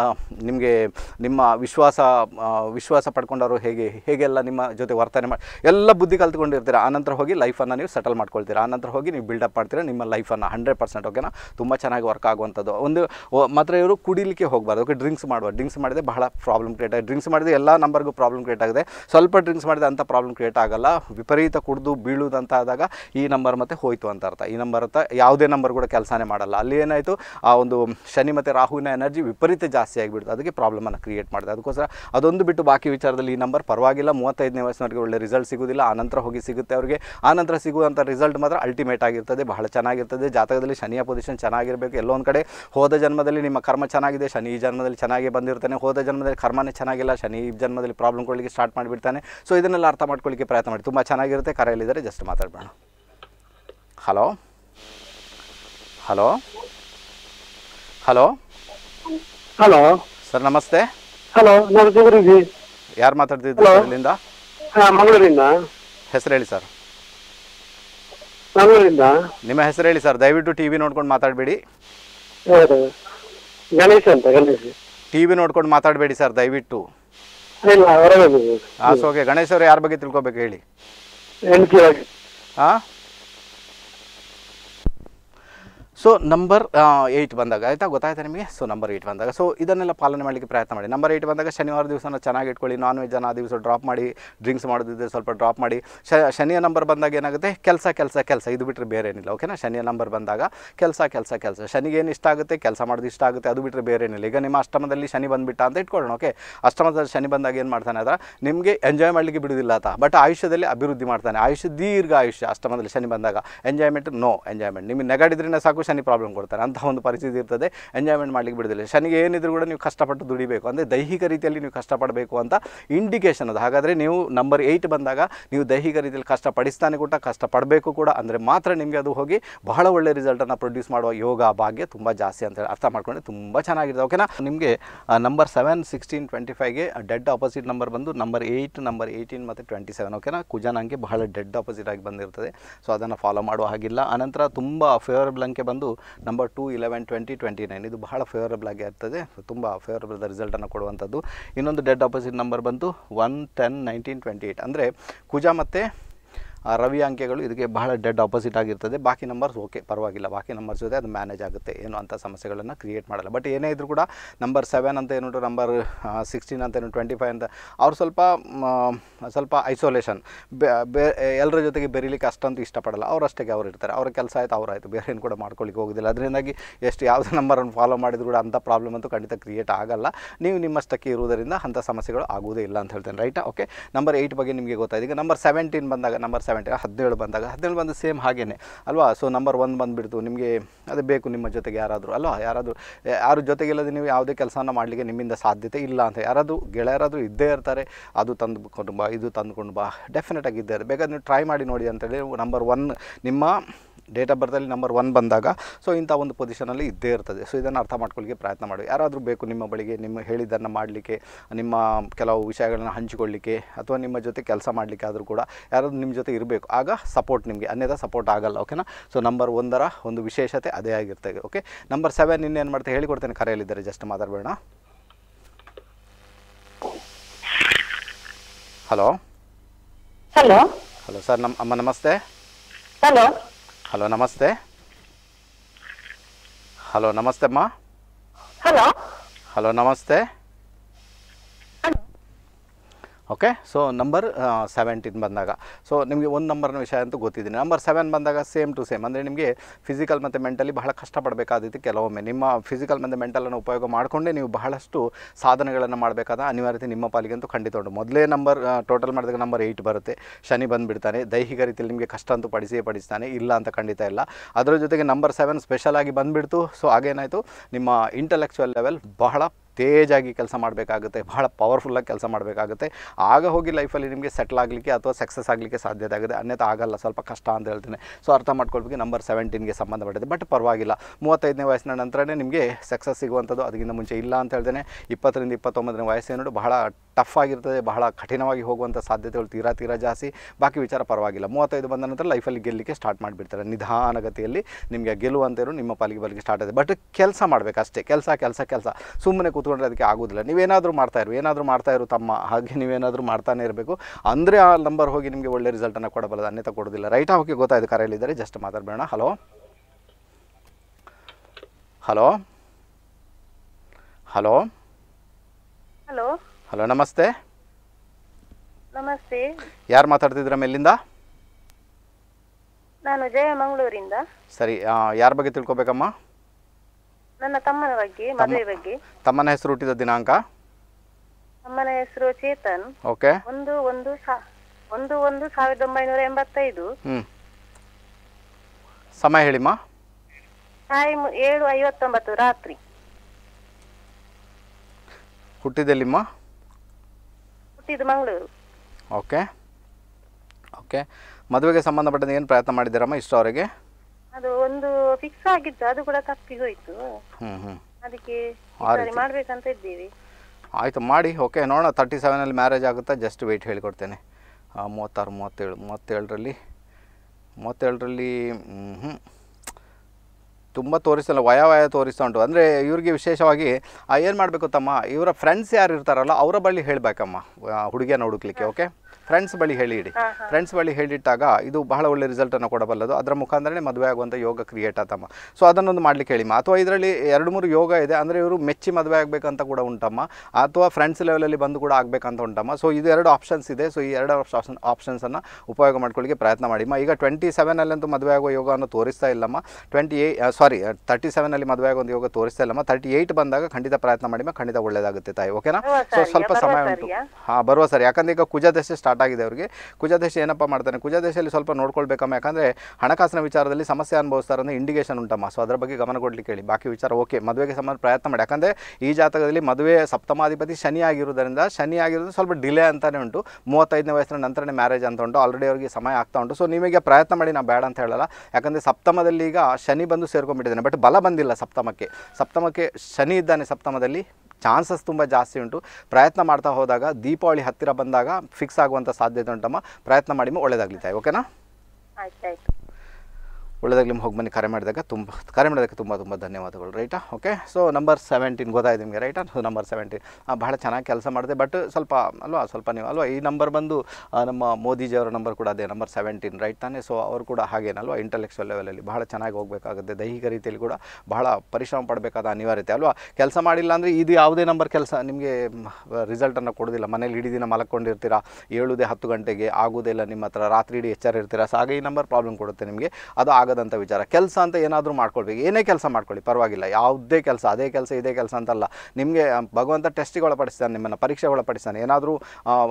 ನಿಮಗೆ ನಿಮ್ಮ ವಿಶ್ವಾಸ ವಿಶ್ವಾಸ ಪಡ್ಕೊಂಡವರು ಹೇಗೆ ಹೇಗೆಲ್ಲ ನಿಮ್ಮ ಜೊತೆ ವರ್ತನೆ ಮಾಡಿ ಎಲ್ಲ ಬುದ್ಧಿ ಕಲ್ತ್ಕೊಂಡಿರ್ತೀರ ಆನಂತರ ಹೋಗಿ ಲೈಫನ್ನು ನೀವು ಸೆಟಲ್ ಮಾಡ್ಕೊಳ್ತೀರಾ ಆನಂತರ ಹೋಗಿ ನೀವು ಬಿಲ್ಡಪ್ ಮಾಡ್ತೀರಾ ನಿಮ್ಮ ಲೈಫನ್ನು ಹಂಡ್ರೆಡ್ ಪರ್ಸೆಂಟ್ ಓಕೆನಾ ತುಂಬ ಚೆನ್ನಾಗಿ ವರ್ಕ್ ಆಗುವಂಥದ್ದು ಒಂದು ಮಾತ್ರ ಇವರು ಕುಡಿಲಿಕ್ಕೆ ಹೋಗಬಾರ್ದು ಓಕೆ ಡ್ರಿಂಕ್ಸ್ ಮಾಡುವ ಡ್ರಿಂಕ್ಸ್ ಮಾಡಿದ್ರೆ ಬಹಳ ಪ್ರಾಬ್ಲಮ್ ಕ್ರಿಯೇಟ್ ಆಗಿ ಡ್ರಿಂಕ್ಸ್ ಮಾಡಿ ಮಾಡಿದ್ರೆ ಎಲ್ಲ ನಂಬರ್ಗೂ ಪ್ರಾಬ್ಲಮ್ ಕ್ರಿಯೇಟ್ ಆಗಿದೆ ಸ್ವಲ್ಪ ಡ್ರಿಂಕ್ಸ್ ಮಾಡಿದ ಅಂಥ ಪ್ರಾಬ್ಲಮ್ ಕ್ರಿಯೇಟ್ ಆಗಲ್ಲ ವಿಪರೀತ ಕುಡಿದು ಬೀಳುವುದಂತ ಆದಾಗ ಈ ನಂಬರ್ ಮತ್ತೆ ಹೋಯಿತು ಅಂತ ಅರ್ಥ ಈ ನಂಬರ್ ಅಂತ ಯಾವುದೇ ನಂಬರ್ ಕೂಡ ಕೆಲಸನೇ ಮಾಡಲ್ಲ ಅಲ್ಲಿ ಏನಾಯಿತು ಆ ಒಂದು ಶನಿ ಮತ್ತು ರಾಹುವಿನ ಎನರ್ಜಿ ವಿಪರೀತ ಜಾಸ್ತಿ ಆಗಿಬಿಡ್ತು ಅದಕ್ಕೆ ಪ್ರಾಬ್ಲಮನ್ನು ಕ್ರಿಯೇಟ್ ಮಾಡಿದೆ ಅದಕ್ಕೋಸ್ಕರ ಅದೊಂದು ಬಿಟ್ಟು ಬಾಕಿ ವಿಚಾರದಲ್ಲಿ ಈ ನಂಬರ್ ಪರವಾಗಿಲ್ಲ ಮೂವತ್ತೈದನೇ ವಯಸ್ಸಿನವರಿಗೆ ಒಳ್ಳೆ ರಿಸಲ್ಟ್ ಆ ಆನಂತರ ಹೋಗಿ ಸಿಗುತ್ತೆ ಅವರಿಗೆ ಆನಂತರ ಸಿಗುವಂಥ ರಿಸಲ್ಟ್ ಮಾತ್ರ ಅಲ್ಟಿಮೇಟ್ ಆಗಿರ್ತದೆ ಬಹಳ ಚೆನ್ನಾಗಿರ್ತದೆ ಜಾತಕದಲ್ಲಿ ಶನಿಯ ಪೊಸಿಷನ್ ಚೆನ್ನಾಗಿರಬೇಕು ಎಲ್ಲೊಂದು ಕಡೆ ಹೋದ ಜನ್ಮದಲ್ಲಿ ನಿಮ್ಮ ಕರ್ಮ ಚೆನ್ನಾಗಿದೆ ಶನಿ ಈ ಜನ್ಮದಲ್ಲಿ ಚೆನ್ನಾಗಿ ಬಂದಿರ್ತಾನೆ ಹೋದ ಜನ್ಮದಲ್ಲಿ ಕರ್ಮನೇ ಚೆನ್ನಾಗಿಲ್ಲ ಶನಿ ಮಾಡ್ಬಿಡ್ತಾನೆ ಈ ಜನ್ಮದಲ್ಲಿ ಪ್ರಾಬ್ಲಮ್ ಕೊಡಲಿಕ್ಕೆ ಸ್ಟಾರ್ಟ್ ಮಾಡಿಬಿಡ್ತಾನೆ ಸೊ ಇದನ್ನೆಲ್ಲ ಅರ್ಥ ಮಾಡ್ಕೊಳ್ಳಿಕ್ಕೆ ಪ್ರಯತ್ನ ಮಾಡಿ ತುಂಬ ಚೆನ್ನಾಗಿರುತ್ತೆ ಕರೆಯಲ್ಲಿದ್ದಾರೆ ಜಸ್ಟ್ ಮಾತಾಡಬೇಡ hello hello hello hello sir ನಮಸ್ತೆ ಹಲೋ ಯಾರು ಮಾತಾಡ್ತಿದ್ರು ಮಂಗಳೂರಿಂದ ಹೆಸರು ಹೇಳಿ ಸರ್ ಮಂಗಳೂರಿಂದ ನಿಮ್ಮ ಹೆಸರು ಹೇಳಿ ಸರ್ ದಯವಿಟ್ಟು ಟಿವಿ ನೋಡ್ಕೊಂಡು ಮಾತಾಡಬೇಡಿ ಗಣೇಶ್ ಅಂತ ಗಣೇಶ್ ಟಿ ವಿ ನೋಡ್ಕೊಂಡು ಮಾತಾಡಬೇಡಿ ಸರ್ ದಯವಿಟ್ಟು ಹಾಂ ಗಣೇಶ್ ಅವ್ರು ಯಾರ ಬಗ್ಗೆ ತಿಳ್ಕೊಬೇಕು ಹೇಳಿ ಹಾ ಸೊ ನಂಬರ್ ಏಯ್ಟ್ ಬಂದಾಗ ಆಯಿತಾ ಗೊತ್ತಾಯ್ತಾ ನಿಮಗೆ ಸೊ ನಂಬರ್ ಏಯ್ಟ್ ಬಂದಾಗ ಸೊ ಇದನ್ನೆಲ್ಲ ಪಾಲನೆ ಮಾಡಲಿಕ್ಕೆ ಪ್ರಯತ್ನ ಮಾಡಿ ನಂಬರ್ ಏಯ್ಟ್ ಬಂದಾಗ ಶನಿವಾರ ದಿವಸನ ಚೆನ್ನಾಗಿ ಇಟ್ಕೊಳ್ಳಿ ನಾನ್ ವೆಜ್ ಆ ದಿವಸ ಡ್ರಾಪ್ ಮಾಡಿ ಡ್ರಿಂಕ್ಸ್ ಮಾಡೋದಿದ್ದರೆ ಸ್ವಲ್ಪ ಡ್ರಾಪ್ ಮಾಡಿ ಶನಿಯ ನಂಬರ್ ಬಂದಾಗ ಏನಾಗುತ್ತೆ ಕೆಲಸ ಕೆಲಸ ಕೆಲಸ ಇದು ಬಿಟ್ಟರೆ ಬೇರೆ ಏನಿಲ್ಲ ಓಕೆನಾ ಶನಿಯ ನಂಬರ್ ಬಂದಾಗ ಕೆಲಸ ಕೆಲಸ ಕೆಲಸ ಶನಿಗೆ ಏನು ಇಷ್ಟ ಆಗುತ್ತೆ ಕೆಲಸ ಮಾಡೋದು ಇಷ್ಟ ಆಗುತ್ತೆ ಅದು ಬಿಟ್ಟರೆ ಬೇರೆ ಏನಿಲ್ಲ ಈಗ ನಿಮ್ಮ ಅಷ್ಟಮದಲ್ಲಿ ಶನಿ ಬಂದುಬಿಟ್ಟ ಅಂತ ಇಟ್ಕೊಳ್ಳೋಣ ಓಕೆ ಅಷ್ಟಮದಲ್ಲಿ ಶನಿ ಬಂದಾಗ ಏನು ಮಾಡ್ತಾನೆ ಅದರ ನಿಮಗೆ ಎಂಜಾಯ್ ಮಾಡಲಿಕ್ಕೆ ಬಿಡೋದಿಲ್ಲ ಆತ ಬಟ್ ಆಯುಷ್ಯದಲ್ಲಿ ಅಭಿವೃದ್ಧಿ ಮಾಡ್ತಾನೆ ಆಯುಷ್ಯ ದೀರ್ಘ ಆಯುಷ್ಯ ಅಷ್ಟಮದಲ್ಲಿ ಶನಿ ಬಂದಾಗ ಎಂಜಾಯ್ಮೆಂಟ್ ನೋ ಎಂಜಾಯ್ಮೆಂಟ್ ನಿಮಗೆ ನೆಗಡಿದ್ರಿಂದ ಸಾಕು ಶನಿ ಪ್ರಾಬ್ಲಮ್ ಕೊಡ್ತಾರೆ ಅಂತ ಒಂದು ಪರಿಸ್ಥಿತಿ ಇರ್ತದೆ ಎಂಜಾಯ್ಮೆಂಟ್ ಮಾಡಲಿಕ್ಕೆ ಬಿಡೋದಿಲ್ಲ ಶನಿಗೆ ಏನಿದ್ರು ಕೂಡ ನೀವು ಕಷ್ಟಪಟ್ಟು ದುಡಿಬೇಕು ಅಂದರೆ ದೈಹಿಕ ರೀತಿಯಲ್ಲಿ ನೀವು ಕಷ್ಟಪಡಬೇಕು ಅಂತ ಇಂಡಿಕೇಷನ್ ಅದು ಹಾಗಾದರೆ ನೀವು ನಂಬರ್ ಏಯ್ಟ್ ಬಂದಾಗ ನೀವು ದೈಹಿಕ ರೀತಿಯಲ್ಲಿ ಕಷ್ಟಪಡಿಸ್ತಾನೆ ಕೂಡ ಕಷ್ಟಪಡಬೇಕು ಕೂಡ ಅಂದರೆ ಮಾತ್ರ ನಿಮಗೆ ಅದು ಹೋಗಿ ಬಹಳ ಒಳ್ಳೆ ರಿಸಲ್ಟನ್ನು ಪ್ರೊಡ್ಯೂಸ್ ಮಾಡುವ ಯೋಗ ಭಾಗ್ಯ ತುಂಬ ಜಾಸ್ತಿ ಅಂತ ಅರ್ಥ ಮಾಡ್ಕೊಂಡು ತುಂಬ ಚೆನ್ನಾಗಿದೆ ಓಕೆನಾ ನಿಮಗೆ ನಂಬರ್ ಸೆವೆನ್ ಸಿಕ್ಸ್ಟೀನ್ ಟ್ವೆಂಟಿ ಫೈವ್ಗೆ ಡೆಡ್ ಆಪೋಸಿಟ್ ನಂಬರ್ ಬಂದು ನಂಬರ್ ಏಯ್ಟ್ ನಂಬರ್ ಏಯ್ಟೀನ್ ಮತ್ತು ಟ್ವೆಂಟಿ ಸೆವೆನ್ ಓಕೆನಾ ಕುಜಾನಂಗೆ ಬಹಳ ಡೆಡ್ ಆಪೋಸಿಟ್ ಆಗಿ ಬಂದಿರ್ತದೆ ಸೊ ಅದನ್ನು ಫಾಲೋ ಮಾಡುವ ಹಾಗಿಲ್ಲ ಅನಂತರ ತುಂಬ ಫೇವರಬಲ್ ಅಂಕೆ ಬಂದು ಬಂದು number two eleven twenty twenty nine ಇದು ಬಹಳ ಫೇವರಬಲ್ ಆಗಿ ಇರ್ತದೆ ತುಂಬ ಫೇವರಬಲ್ ರಿಸಲ್ಟನ್ನು ಕೊಡುವಂಥದ್ದು ಇನ್ನೊಂದು ಡೆಡ್ ಆಪೋಸಿಟ್ ನಂಬರ್ ಬಂದು one ten nineteen twenty eight ಅಂದರೆ ಕುಜಾ ಮತ್ತು ರವಿ ಅಂಕೆಗಳು ಇದಕ್ಕೆ ಬಹಳ ಡೆಡ್ ಆಪೋಸಿಟ್ ಆಗಿರ್ತದೆ ಬಾಕಿ ನಂಬರ್ಸ್ ಓಕೆ ಪರವಾಗಿಲ್ಲ ಬಾಕಿ ನಂಬರ್ಸ್ ಜೊತೆ ಅದು ಮ್ಯಾನೇಜ್ ಆಗುತ್ತೆ ಏನು ಅಂಥ ಸಮಸ್ಯೆಗಳನ್ನು ಕ್ರಿಯೇಟ್ ಮಾಡಲ್ಲ ಬಟ್ ಏನೇ ಇದ್ರೂ ಕೂಡ ನಂಬರ್ ಸೆವೆನ್ ಅಂತ ಏನುಂಟು ನಂಬರ್ ಸಿಕ್ಸ್ಟೀನ್ ಅಂತ ಏನು ಟ್ವೆಂಟಿ ಫೈವ್ ಅಂತ ಅವ್ರು ಸ್ವಲ್ಪ ಸ್ವಲ್ಪ ಐಸೋಲೇಷನ್ ಎಲ್ಲರ ಜೊತೆಗೆ ಬೆರೀಲಿಕ್ಕೆ ಅಷ್ಟಂತೂ ಇಷ್ಟಪಡಲ್ಲ ಅವ್ರು ಅಷ್ಟೇ ಅವ್ರು ಇರ್ತಾರೆ ಅವ್ರ ಕೆಲಸ ಆಯಿತು ಅವರಾಯಿತು ಬೇರೆ ಏನು ಕೂಡ ಮಾಡ್ಕೊಳ್ಳಿಕ್ಕೆ ಹೋಗೋದಿಲ್ಲ ಅದರಿಂದಾಗಿ ಎಷ್ಟು ಯಾವುದೇ ನಂಬರನ್ನು ಫಾಲೋ ಮಾಡಿದ್ರು ಕೂಡ ಅಂಥ ಪ್ರಾಬ್ಲಮ್ ಅಂತೂ ಖಂಡಿತ ಕ್ರಿಯೇಟ್ ಆಗಲ್ಲ ನೀವು ನಿಮ್ಮಷ್ಟಕ್ಕೆ ಇರುವುದರಿಂದ ಅಂಥ ಸಮಸ್ಯೆಗಳು ಆಗುವುದೇ ಇಲ್ಲ ಅಂತ ಹೇಳ್ತೇನೆ ರೈಟಾ ಓಕೆ ನಂಬರ್ ಏಯ್ಟ್ ಬಗ್ಗೆ ನಿಮಗೆ ಗೊತ್ತಾಯಿದೆ ನಂಬರ್ ಸೆವೆಂಟೀನ್ ಬಂದಾಗ ನಂಬರ್ ಸೆವೆಂಟಿ ಹದಿನೇಳು ಬಂದಾಗ ಹದಿನೇಳು ಬಂದು ಸೇಮ್ ಹಾಗೇ ಅಲ್ವಾ ಸೊ ನಂಬರ್ ಒನ್ ಬಂದುಬಿಡ್ತು ನಿಮಗೆ ಅದು ಬೇಕು ನಿಮ್ಮ ಜೊತೆಗೆ ಯಾರಾದರೂ ಅಲ್ವಾ ಯಾರಾದರೂ ಯಾರು ಜೊತೆಗಿಲ್ಲದೆ ನೀವು ಯಾವುದೇ ಕೆಲಸನ ಮಾಡಲಿಕ್ಕೆ ನಿಮ್ಮಿಂದ ಸಾಧ್ಯತೆ ಇಲ್ಲ ಅಂತ ಯಾರಾದರೂ ಗೆಳೆಯರಾದರೂ ಇದ್ದೇ ಇರ್ತಾರೆ ಅದು ತಂದುಕೊಂಡು ಬಾ ಇದು ತಂದುಕೊಂಡು ಬಾ ಡೆಫಿನೆಟಾಗಿ ಇದ್ದಾರೆ ಬೇಕಾದ್ರೆ ನೀವು ಟ್ರೈ ಮಾಡಿ ನೋಡಿ ಅಂತೇಳಿ ನಂಬರ್ ಒನ್ ನಿಮ್ಮ ಡೇಟ್ ಆಫ್ ಬರ್ತಲ್ಲಿ ನಂಬರ್ ಒನ್ ಬಂದಾಗ ಸೊ ಇಂಥ ಒಂದು ಪೊಸಿಷನಲ್ಲಿ ಇದ್ದೇ ಇರ್ತದೆ ಸೊ ಇದನ್ನು ಅರ್ಥ ಮಾಡ್ಕೊಳ್ಳಿಕ್ಕೆ ಪ್ರಯತ್ನ ಮಾಡಿ ಯಾರಾದರೂ ಬೇಕು ನಿಮ್ಮ ಬಳಿಗೆ ನಿಮ್ಮ ಹೇಳಿದ್ದನ್ನು ಮಾಡಲಿಕ್ಕೆ ನಿಮ್ಮ ಕೆಲವು ವಿಷಯಗಳನ್ನು ಹಂಚಿಕೊಳ್ಳಿಕ್ಕೆ ಅಥವಾ ನಿಮ್ಮ ಜೊತೆ ಕೆಲಸ ಮಾಡಲಿಕ್ಕೆ ಆದರೂ ಕೂಡ ಯಾರಾದರೂ ನಿಮ್ಮ ಜೊತೆ ಇರಬೇಕು ಆಗ ಸಪೋರ್ಟ್ ನಿಮಗೆ ಅನ್ಯದ ಸಪೋರ್ಟ್ ಆಗಲ್ಲ ಓಕೆನಾ ಸೊ ನಂಬರ್ ಒಂದರ ಒಂದು ವಿಶೇಷತೆ ಅದೇ ಆಗಿರ್ತದೆ ಓಕೆ ನಂಬರ್ ಸೆವೆನ್ ಇನ್ನೇನು ಮಾಡ್ತಾ ಹೇಳಿಕೊಡ್ತೇನೆ ಕರೆಯಲ್ಲಿದ್ದಾರೆ ಜಸ್ಟ್ ಮಾತಾಡಬೇಡ ಹಲೋ ಹಲೋ ಹಲೋ ಸರ್ ನಮ್ಮ ಅಮ್ಮ ನಮಸ್ತೆ ಹಲೋ హలో నమస్తే హలో నమస్తే అమ్మా హలో హలో నమస్తే ಓಕೆ ಸೊ ನಂಬರ್ ಸೆವೆಂಟೀನ್ ಬಂದಾಗ ಸೊ ನಿಮಗೆ ಒಂದು ನಂಬರ್ನ ವಿಷಯ ಅಂತೂ ಗೊತ್ತಿದ್ದೀನಿ ನಂಬರ್ ಸೆವೆನ್ ಬಂದಾಗ ಸೇಮ್ ಟು ಸೇಮ್ ಅಂದರೆ ನಿಮಗೆ ಫಿಸಿಕಲ್ ಮತ್ತು ಮೆಂಟಲಿ ಬಹಳ ಕಷ್ಟಪಡಬೇಕಾದಿತ್ತು ಕೆಲವೊಮ್ಮೆ ನಿಮ್ಮ ಫಿಸಿಕಲ್ ಮತ್ತು ಮೆಂಟಲನ್ನು ಉಪಯೋಗ ಮಾಡಿಕೊಂಡೇ ನೀವು ಬಹಳಷ್ಟು ಸಾಧನೆಗಳನ್ನು ಮಾಡಬೇಕಾದ ಅನಿವಾರ್ಯತೆ ನಿಮ್ಮ ಪಾಲಿಗೆ ಅಂತೂ ಖಂಡಿತ ಉಂಟು ಮೊದಲೇ ನಂಬರ್ ಟೋಟಲ್ ಮಾಡಿದಾಗ ನಂಬರ್ ಏಯ್ಟ್ ಬರುತ್ತೆ ಶನಿ ಬಂದುಬಿಡ್ತಾನೆ ದೈಹಿಕ ರೀತಿಯಲ್ಲಿ ನಿಮಗೆ ಕಷ್ಟ ಅಂತೂ ಪಡಿಸಿಯೇ ಪಡಿಸ್ತಾನೆ ಇಲ್ಲ ಅಂತ ಖಂಡಿತ ಇಲ್ಲ ಅದರ ಜೊತೆಗೆ ನಂಬರ್ ಸೆವೆನ್ ಸ್ಪೆಷಲಾಗಿ ಬಂದುಬಿಡ್ತು ಸೊ ಹಾಗೇನಾಯಿತು ನಿಮ್ಮ ಇಂಟೆಲೆಕ್ಚುವಲ್ ಲೆವೆಲ್ ಬಹಳ ತೇಜಾಗಿ ಕೆಲಸ ಮಾಡಬೇಕಾಗುತ್ತೆ ಭಾಳ ಪವರ್ಫುಲ್ಲಾಗಿ ಕೆಲಸ ಮಾಡಬೇಕಾಗುತ್ತೆ ಆಗ ಹೋಗಿ ಲೈಫಲ್ಲಿ ನಿಮಗೆ ಸೆಟ್ಲ್ ಆಗಲಿಕ್ಕೆ ಅಥವಾ ಸಕ್ಸಸ್ ಆಗಲಿಕ್ಕೆ ಸಾಧ್ಯತೆ ಆಗುತ್ತೆ ಅನ್ಯಥ ಆಗಲ್ಲ ಸ್ವಲ್ಪ ಕಷ್ಟ ಅಂತ ಹೇಳ್ತೀನಿ ಸೊ ಅರ್ಥ ಮಾಡ್ಕೊಳ್ಬೇಕು ನಂಬರ್ ಸೆವೆಂಟೀನ್ಗೆ ಸಂಬಂಧಪಟ್ಟಿದೆ ಬಟ್ ಪರವಾಗಿಲ್ಲ ಮೂವತ್ತೈದನೇ ವಯಸ್ಸಿನ ನಂತರನೇ ನಿಮಗೆ ಸಕ್ಸಸ್ ಸಿಗುವಂಥದ್ದು ಅದಕ್ಕಿಂತ ಮುಂಚೆ ಇಲ್ಲ ಅಂತ ಹೇಳ್ತೇನೆ ಇಪ್ಪತ್ತರಿಂದ ಇಪ್ಪತ್ತೊಂಬತ್ತನೇ ವಯಸ್ಸಿನ ಬಹಳ ಟಫ್ ಆಗಿರ್ತದೆ ಬಹಳ ಕಠಿಣವಾಗಿ ಹೋಗುವಂಥ ಸಾಧ್ಯತೆಗಳು ತೀರಾ ತೀರಾ ಜಾಸ್ತಿ ಬಾಕಿ ವಿಚಾರ ಪರವಾಗಿಲ್ಲ ಮೂವತ್ತೈದು ಬಂದ ನಂತರ ಲೈಫಲ್ಲಿ ಗೆಲ್ಲಲಿಕ್ಕೆ ಸ್ಟಾರ್ಟ್ ಮಾಡಿಬಿಡ್ತಾರೆ ನಿಧಾನಗತಿಯಲ್ಲಿ ನಿಮಗೆ ಗೆಲುವಂತೇನು ನಿಮ್ಮ ಪಾಲಿಗೆ ಬಲಿಗೆ ಸ್ಟಾರ್ಟ್ ಆಗಿದೆ ಬಟ್ ಕೆಲಸ ಮಾಡಬೇಕಷ್ಟೇ ಕೆಲಸ ಕೆಲಸ ಕೆಲಸ ಸುಮ್ಮನೆ ಕೂತ್ಕೊಂಡ್ರೆ ಅದಕ್ಕೆ ಆಗೋದಿಲ್ಲ ನೀವೇನಾದರೂ ಮಾಡ್ತಾ ಇರು ಏನಾದರೂ ಮಾಡ್ತಾ ಇರು ತಮ್ಮ ಹಾಗೆ ನೀವೇನಾದರೂ ಮಾಡ್ತಾನೆ ಇರಬೇಕು ಅಂದರೆ ಆ ನಂಬರ್ ಹೋಗಿ ನಿಮಗೆ ಒಳ್ಳೆ ರಿಸಲ್ಟನ್ನು ಕೊಡಬಲ್ಲ ಅನ್ಯತ ಕೊಡೋದಿಲ್ಲ ರೈಟ್ ಹೋಗಿ ಗೊತ್ತಾಯಿತು ಇದ್ದಾರೆ ಜಸ್ಟ್ ಮಾತಾಡಬೇಡ hello hello hello hello hello ನಮಸ್ತೆ ನಮಸ್ತೆ ಯಾರು ಮಾತಾಡ್ತಿದ್ರ ಮೇಲಿಂದ ನಾನು ಜಯ ಮಂಗಳೂರಿಂದ ಸರಿ ಯಾರ ಬಗ್ಗೆ ತಿಳ್ಕೊಬೇಕಮ್ಮ ನನ್ನ ತಮ್ಮನ ಬಗ್ಗೆ ಮದುವೆ ಬಗ್ಗೆ ತಮ್ಮನ ಹೆಸರು ಹುಟ್ಟಿದ ದಿನಾಂಕ ತಮ್ಮನ ಹೆಸರು ಚೇತನ್ ಓಕೆ ಒಂದು ಒಂದು ಒಂದು ಒಂದು ಸಾವಿರದ ಒಂಬೈನೂರ ಎಂಬತ್ತೈದು ಸಮಯ ಹೇಳಿಮ್ಮ ಟೈಮ್ ಏಳು ಐವತ್ತೊಂಬತ್ತು ರಾತ್ರಿ ಹುಟ್ಟಿದಲ್ಲಿಮ್ಮ ಹುಟ್ಟಿದ್ದು ಮಂಗಳೂರು ಓಕೆ ಓಕೆ ಮದುವೆಗೆ ಸಂಬಂಧಪಟ್ಟ ಏನು ಪ್ರಯತ್ನ ಮಾಡಿದ್ದೀರಮ್ಮ ಇಷ್ಟವರೆಗೆ ಅದು ಒಂದು ಫಿಕ್ಸ್ ಆಗಿತ್ತು ಅದು ಕೂಡ ತಪ್ಪಿ ಹೋಯ್ತು ಅದಕ್ಕೆ ಮಾಡ್ಬೇಕಂತ ಇದ್ದೀವಿ ಆಯ್ತು ಮಾಡಿ ಓಕೆ ನೋಡೋಣ ತರ್ಟಿ ಸೆವೆನ್ ಅಲ್ಲಿ ಮ್ಯಾರೇಜ್ ಆಗುತ್ತಾ ಜಸ್ಟ್ ವೆಯ್ಟ್ ಹೇಳಿಕೊಡ್ತೇನೆ ಮೂವತ್ತಾರು ಮೂವತ್ತೇಳು ಮೂವತ್ತೇಳರಲ್ಲಿ ಮೂವತ್ತೇಳರಲ್ಲಿ ಹ್ಞೂ ತುಂಬ ತೋರಿಸಲ್ಲ ವಯ ವಯ ತೋರಿಸ್ತಾ ಉಂಟು ಅಂದರೆ ಇವ್ರಿಗೆ ವಿಶೇಷವಾಗಿ ಏನು ಮಾಡಬೇಕು ತಮ್ಮ ಇವರ ಫ್ರೆಂಡ್ಸ್ ಯಾರು ಇರ್ತಾರಲ್ಲ ಅವರ ಬಳಿ ಹೇಳಬೇಕಮ್ಮ ಹುಡುಗಿಯನ್ನು ಹುಡುಕ್ಲಿಕ್ಕೆ ಓಕೆ ಫ್ರೆಂಡ್ಸ್ ಬಳಿ ಹೇಳಿಡಿ ಫ್ರೆಂಡ್ಸ್ ಬಳಿ ಹೇಳಿಟ್ಟಾಗ ಇದು ಬಹಳ ಒಳ್ಳೆ ರಿಸಲ್ಟನ್ನು ಕೊಡಬಲ್ಲದು ಅದರ ಮುಖಾಂತರನೇ ಮದುವೆ ಆಗುವಂಥ ಯೋಗ ಕ್ರಿಯೇಟ್ ಆತಮ್ಮ ಸೊ ಅದನ್ನೊಂದು ಮಾಡಲಿಕ್ಕೆ ಹೇಳಿಮ್ಮ ಅಥವಾ ಇದರಲ್ಲಿ ಎರಡು ಮೂರು ಯೋಗ ಇದೆ ಅಂದರೆ ಇವರು ಮೆಚ್ಚಿ ಮದುವೆ ಆಗಬೇಕಂತ ಕೂಡ ಉಂಟಮ್ಮ ಅಥವಾ ಫ್ರೆಂಡ್ಸ್ ಲೆವೆಲಲ್ಲಿ ಬಂದು ಕೂಡ ಆಗಬೇಕಂತ ಉಂಟಮ್ಮ ಸೊ ಇದು ಎರಡು ಆಪ್ಷನ್ಸ್ ಇದೆ ಸೊ ಈ ಎರಡು ಆಪ್ಷನ್ ಆಪ್ಷನ್ಸನ್ನು ಉಪಯೋಗ ಮಾಡ್ಕೊಳ್ಳಿಕ್ಕೆ ಪ್ರಯತ್ನ ಮಾಡಿಮ್ಮ ಈಗ ಟ್ವೆಂಟಿ ಸೆವೆನಲ್ಲಂತೂ ಮದುವೆ ಆಗುವ ಯೋಗವನ್ನು ತೋರಿಸ್ತಾ ಇಲ್ಲಮ್ಮ ಟ್ವೆಂಟಿ ಏ ಸಾರಿ ತರ್ಟಿ ಸೆವೆನಲ್ಲಿ ಮದುವೆ ಆಗೋ ಯೋಗ ತೋರಿಸ್ತಾ ಇಲ್ಲಮ್ಮ ತರ್ಟಿ ಏಯ್ಟ್ ಬಂದಾಗ ಖಂಡಿತ ಪ್ರಯತ್ನ ಮಾಡಿಮ್ಮ ಖಂಡಿತ ಒಳ್ಳೆಯದಾಗುತ್ತೆ ತಾಯಿ ಓಕೆನಾ ಸೊ ಸ್ವಲ್ಪ ಸಮಯ ಉಂಟು ಹಾಂ ಬರುವ ಸರ್ ಯಾಕಂದ್ರೆ ಈಗ ಕುಜ ದಶೆ ಸ್ಟಾರ್ಟ್ ಸ್ಟಾರ್ಟ್ ಆಗಿದೆ ಅವರಿಗೆ ಕುಜಾದೇಶ ಏನಪ್ಪ ಮಾಡ್ತಾನೆ ಕುಜಾದೇಶದಲ್ಲಿ ಸ್ವಲ್ಪ ನೋಡ್ಕೊಳ್ಬೇಕಮ್ಮ ಯಾಕಂದರೆ ಹಣಕಾಸಿನ ವಿಚಾರದಲ್ಲಿ ಸಮಸ್ಯೆ ಅನುಭವಿಸ್ತಾರೆ ಅಂದರೆ ಇಂಡಿಗೇಷನ್ ಉಂಟಮ್ಮ ಸೊ ಅದರ ಬಗ್ಗೆ ಗಮನ ಕೊಡಲಿಕ್ಕೆ ಹೇಳಿ ಬಾಕಿ ವಿಚಾರ ಓಕೆ ಮದುವೆಗೆ ಸಂಬಂಧ ಪ್ರಯತ್ನ ಮಾಡಿ ಯಾಕಂದರೆ ಈ ಜಾತಕದಲ್ಲಿ ಮದುವೆ ಸಪ್ತಮಾಧಿಪತಿ ಶನಿ ಆಗಿರೋದರಿಂದ ಶನಿ ಆಗಿರೋದು ಸ್ವಲ್ಪ ಡಿಲೇ ಅಂತಲೇ ಉಂಟು ಮೂವತ್ತೈದನೇ ವಯಸ್ಸಿನ ನಂತರನೇ ಮ್ಯಾರೇಜ್ ಅಂತ ಉಂಟು ಆಲ್ರೆಡಿ ಅವರಿಗೆ ಸಮಯ ಆಗ್ತಾ ಉಂಟು ಸೊ ನಿಮಗೆ ಪ್ರಯತ್ನ ಮಾಡಿ ನಾವು ಬೇಡ ಅಂತ ಹೇಳಲ್ಲ ಯಾಕಂದರೆ ಸಪ್ತಮದಲ್ಲಿ ಈಗ ಶನಿ ಬಂದು ಸೇರ್ಕೊಂಡ್ಬಿಟ್ಟಿದ್ದಾನೆ ಬಟ್ ಬಲ ಬಂದಿಲ್ಲ ಸಪ್ತಮಕ್ಕೆ ಸಪ್ತಮಕ್ಕೆ ಶನಿ ಇದ್ದಾನೆ ಸಪ್ತಮದಲ್ಲಿ ಚಾನ್ಸಸ್ ತುಂಬ ಜಾಸ್ತಿ ಉಂಟು ಪ್ರಯತ್ನ ಮಾಡ್ತಾ ಹೋದಾಗ ದೀಪಾವಳಿ ಹತ್ತಿರ ಬಂದಾಗ ಫಿಕ್ಸ್ ಆಗುವಂಥ ಸಾಧ್ಯತೆ ಉಂಟಮ್ಮ ಪ್ರಯತ್ನ ಮಾಡಿ ತಾಯಿ ಓಕೆನಾ ಒಳ್ಳೆಯದಾಗಲಿ ನಿಮ್ಗೆ ಹೋಗಿ ಬನ್ನಿ ಕರೆ ಮಾಡಿದಾಗ ತುಂಬ ಕರೆ ಮಾಡಿದಾಗ ತುಂಬ ತುಂಬ ಧನ್ಯವಾದಗಳು ರೈಟಾ ಓಕೆ ಸೊ ನಂಬರ್ ಸೆವೆಂಟೀನ್ ಗೊತ್ತಾಯ್ತು ನಿಮಗೆ ರೈಟಾ ಸೊ ನಂಬರ್ ಸೆವೆಂಟೀನ್ ಭಾಳ ಚೆನ್ನಾಗಿ ಕೆಲಸ ಮಾಡಿದೆ ಬಟ್ ಸ್ವಲ್ಪ ಅಲ್ವಾ ಸ್ವಲ್ಪ ನೀವು ಅಲ್ವಾ ಈ ನಂಬರ್ ಬಂದು ನಮ್ಮ ಮೋದಿಜಿಯವರ ನಂಬರ್ ಕೂಡ ಅದೇ ನಂಬರ್ ಸೆವೆಂಟೀನ್ ರೈಟ್ ತಾನೇ ಸೊ ಅವರು ಕೂಡ ಹಾಗೇನಲ್ವಾ ಇಂಟೆಲೆಕ್ಚುವಲ್ ಲೆವೆಲಲ್ಲಿ ಬಹಳ ಚೆನ್ನಾಗಿ ಹೋಗಬೇಕಾಗುತ್ತೆ ದೈಹಿಕ ರೀತಿಯಲ್ಲಿ ಕೂಡ ಬಹಳ ಪರಿಶ್ರಮ ಪಡಬೇಕಾದ ಅನಿವಾರ್ಯತೆ ಅಲ್ವಾ ಕೆಲಸ ಮಾಡಿಲ್ಲ ಅಂದರೆ ಇದು ಯಾವುದೇ ನಂಬರ್ ಕೆಲಸ ನಿಮಗೆ ರಿಸಲ್ಟನ್ನು ಕೊಡೋದಿಲ್ಲ ಮನೇಲಿ ಇಡೀ ದಿನ ಮಲಕ್ಕೊಂಡಿರ್ತೀರ ಏಳುದೇ ಹತ್ತು ಗಂಟೆಗೆ ಇಲ್ಲ ನಿಮ್ಮ ಹತ್ರ ರಾತ್ರಿ ಇಡೀ ಎಚ್ಚರ ಇರ್ತೀರಾ ಸೊ ಹಾಗೆ ಈ ನಂಬರ್ ಪ್ರಾಬ್ಲಮ್ ಕೊಡುತ್ತೆ ನಿಮಗೆ ಅದು ಆಗ ಆಗೋದಂಥ ವಿಚಾರ ಕೆಲಸ ಅಂತ ಏನಾದರೂ ಮಾಡ್ಕೊಳ್ಬೇಕು ಏನೇ ಕೆಲಸ ಮಾಡ್ಕೊಳ್ಳಿ ಪರವಾಗಿಲ್ಲ ಯಾವುದೇ ಕೆಲಸ ಅದೇ ಕೆಲಸ ಇದೇ ಕೆಲಸ ಅಂತಲ್ಲ ನಿಮಗೆ ಭಗವಂತ ಟೆಸ್ಟಿಗೆ ಒಳಪಡಿಸ್ತಾನೆ ನಿಮ್ಮನ್ನು ಪರೀಕ್ಷೆ ಒಳಪಡಿಸ್ತಾನೆ ಏನಾದರೂ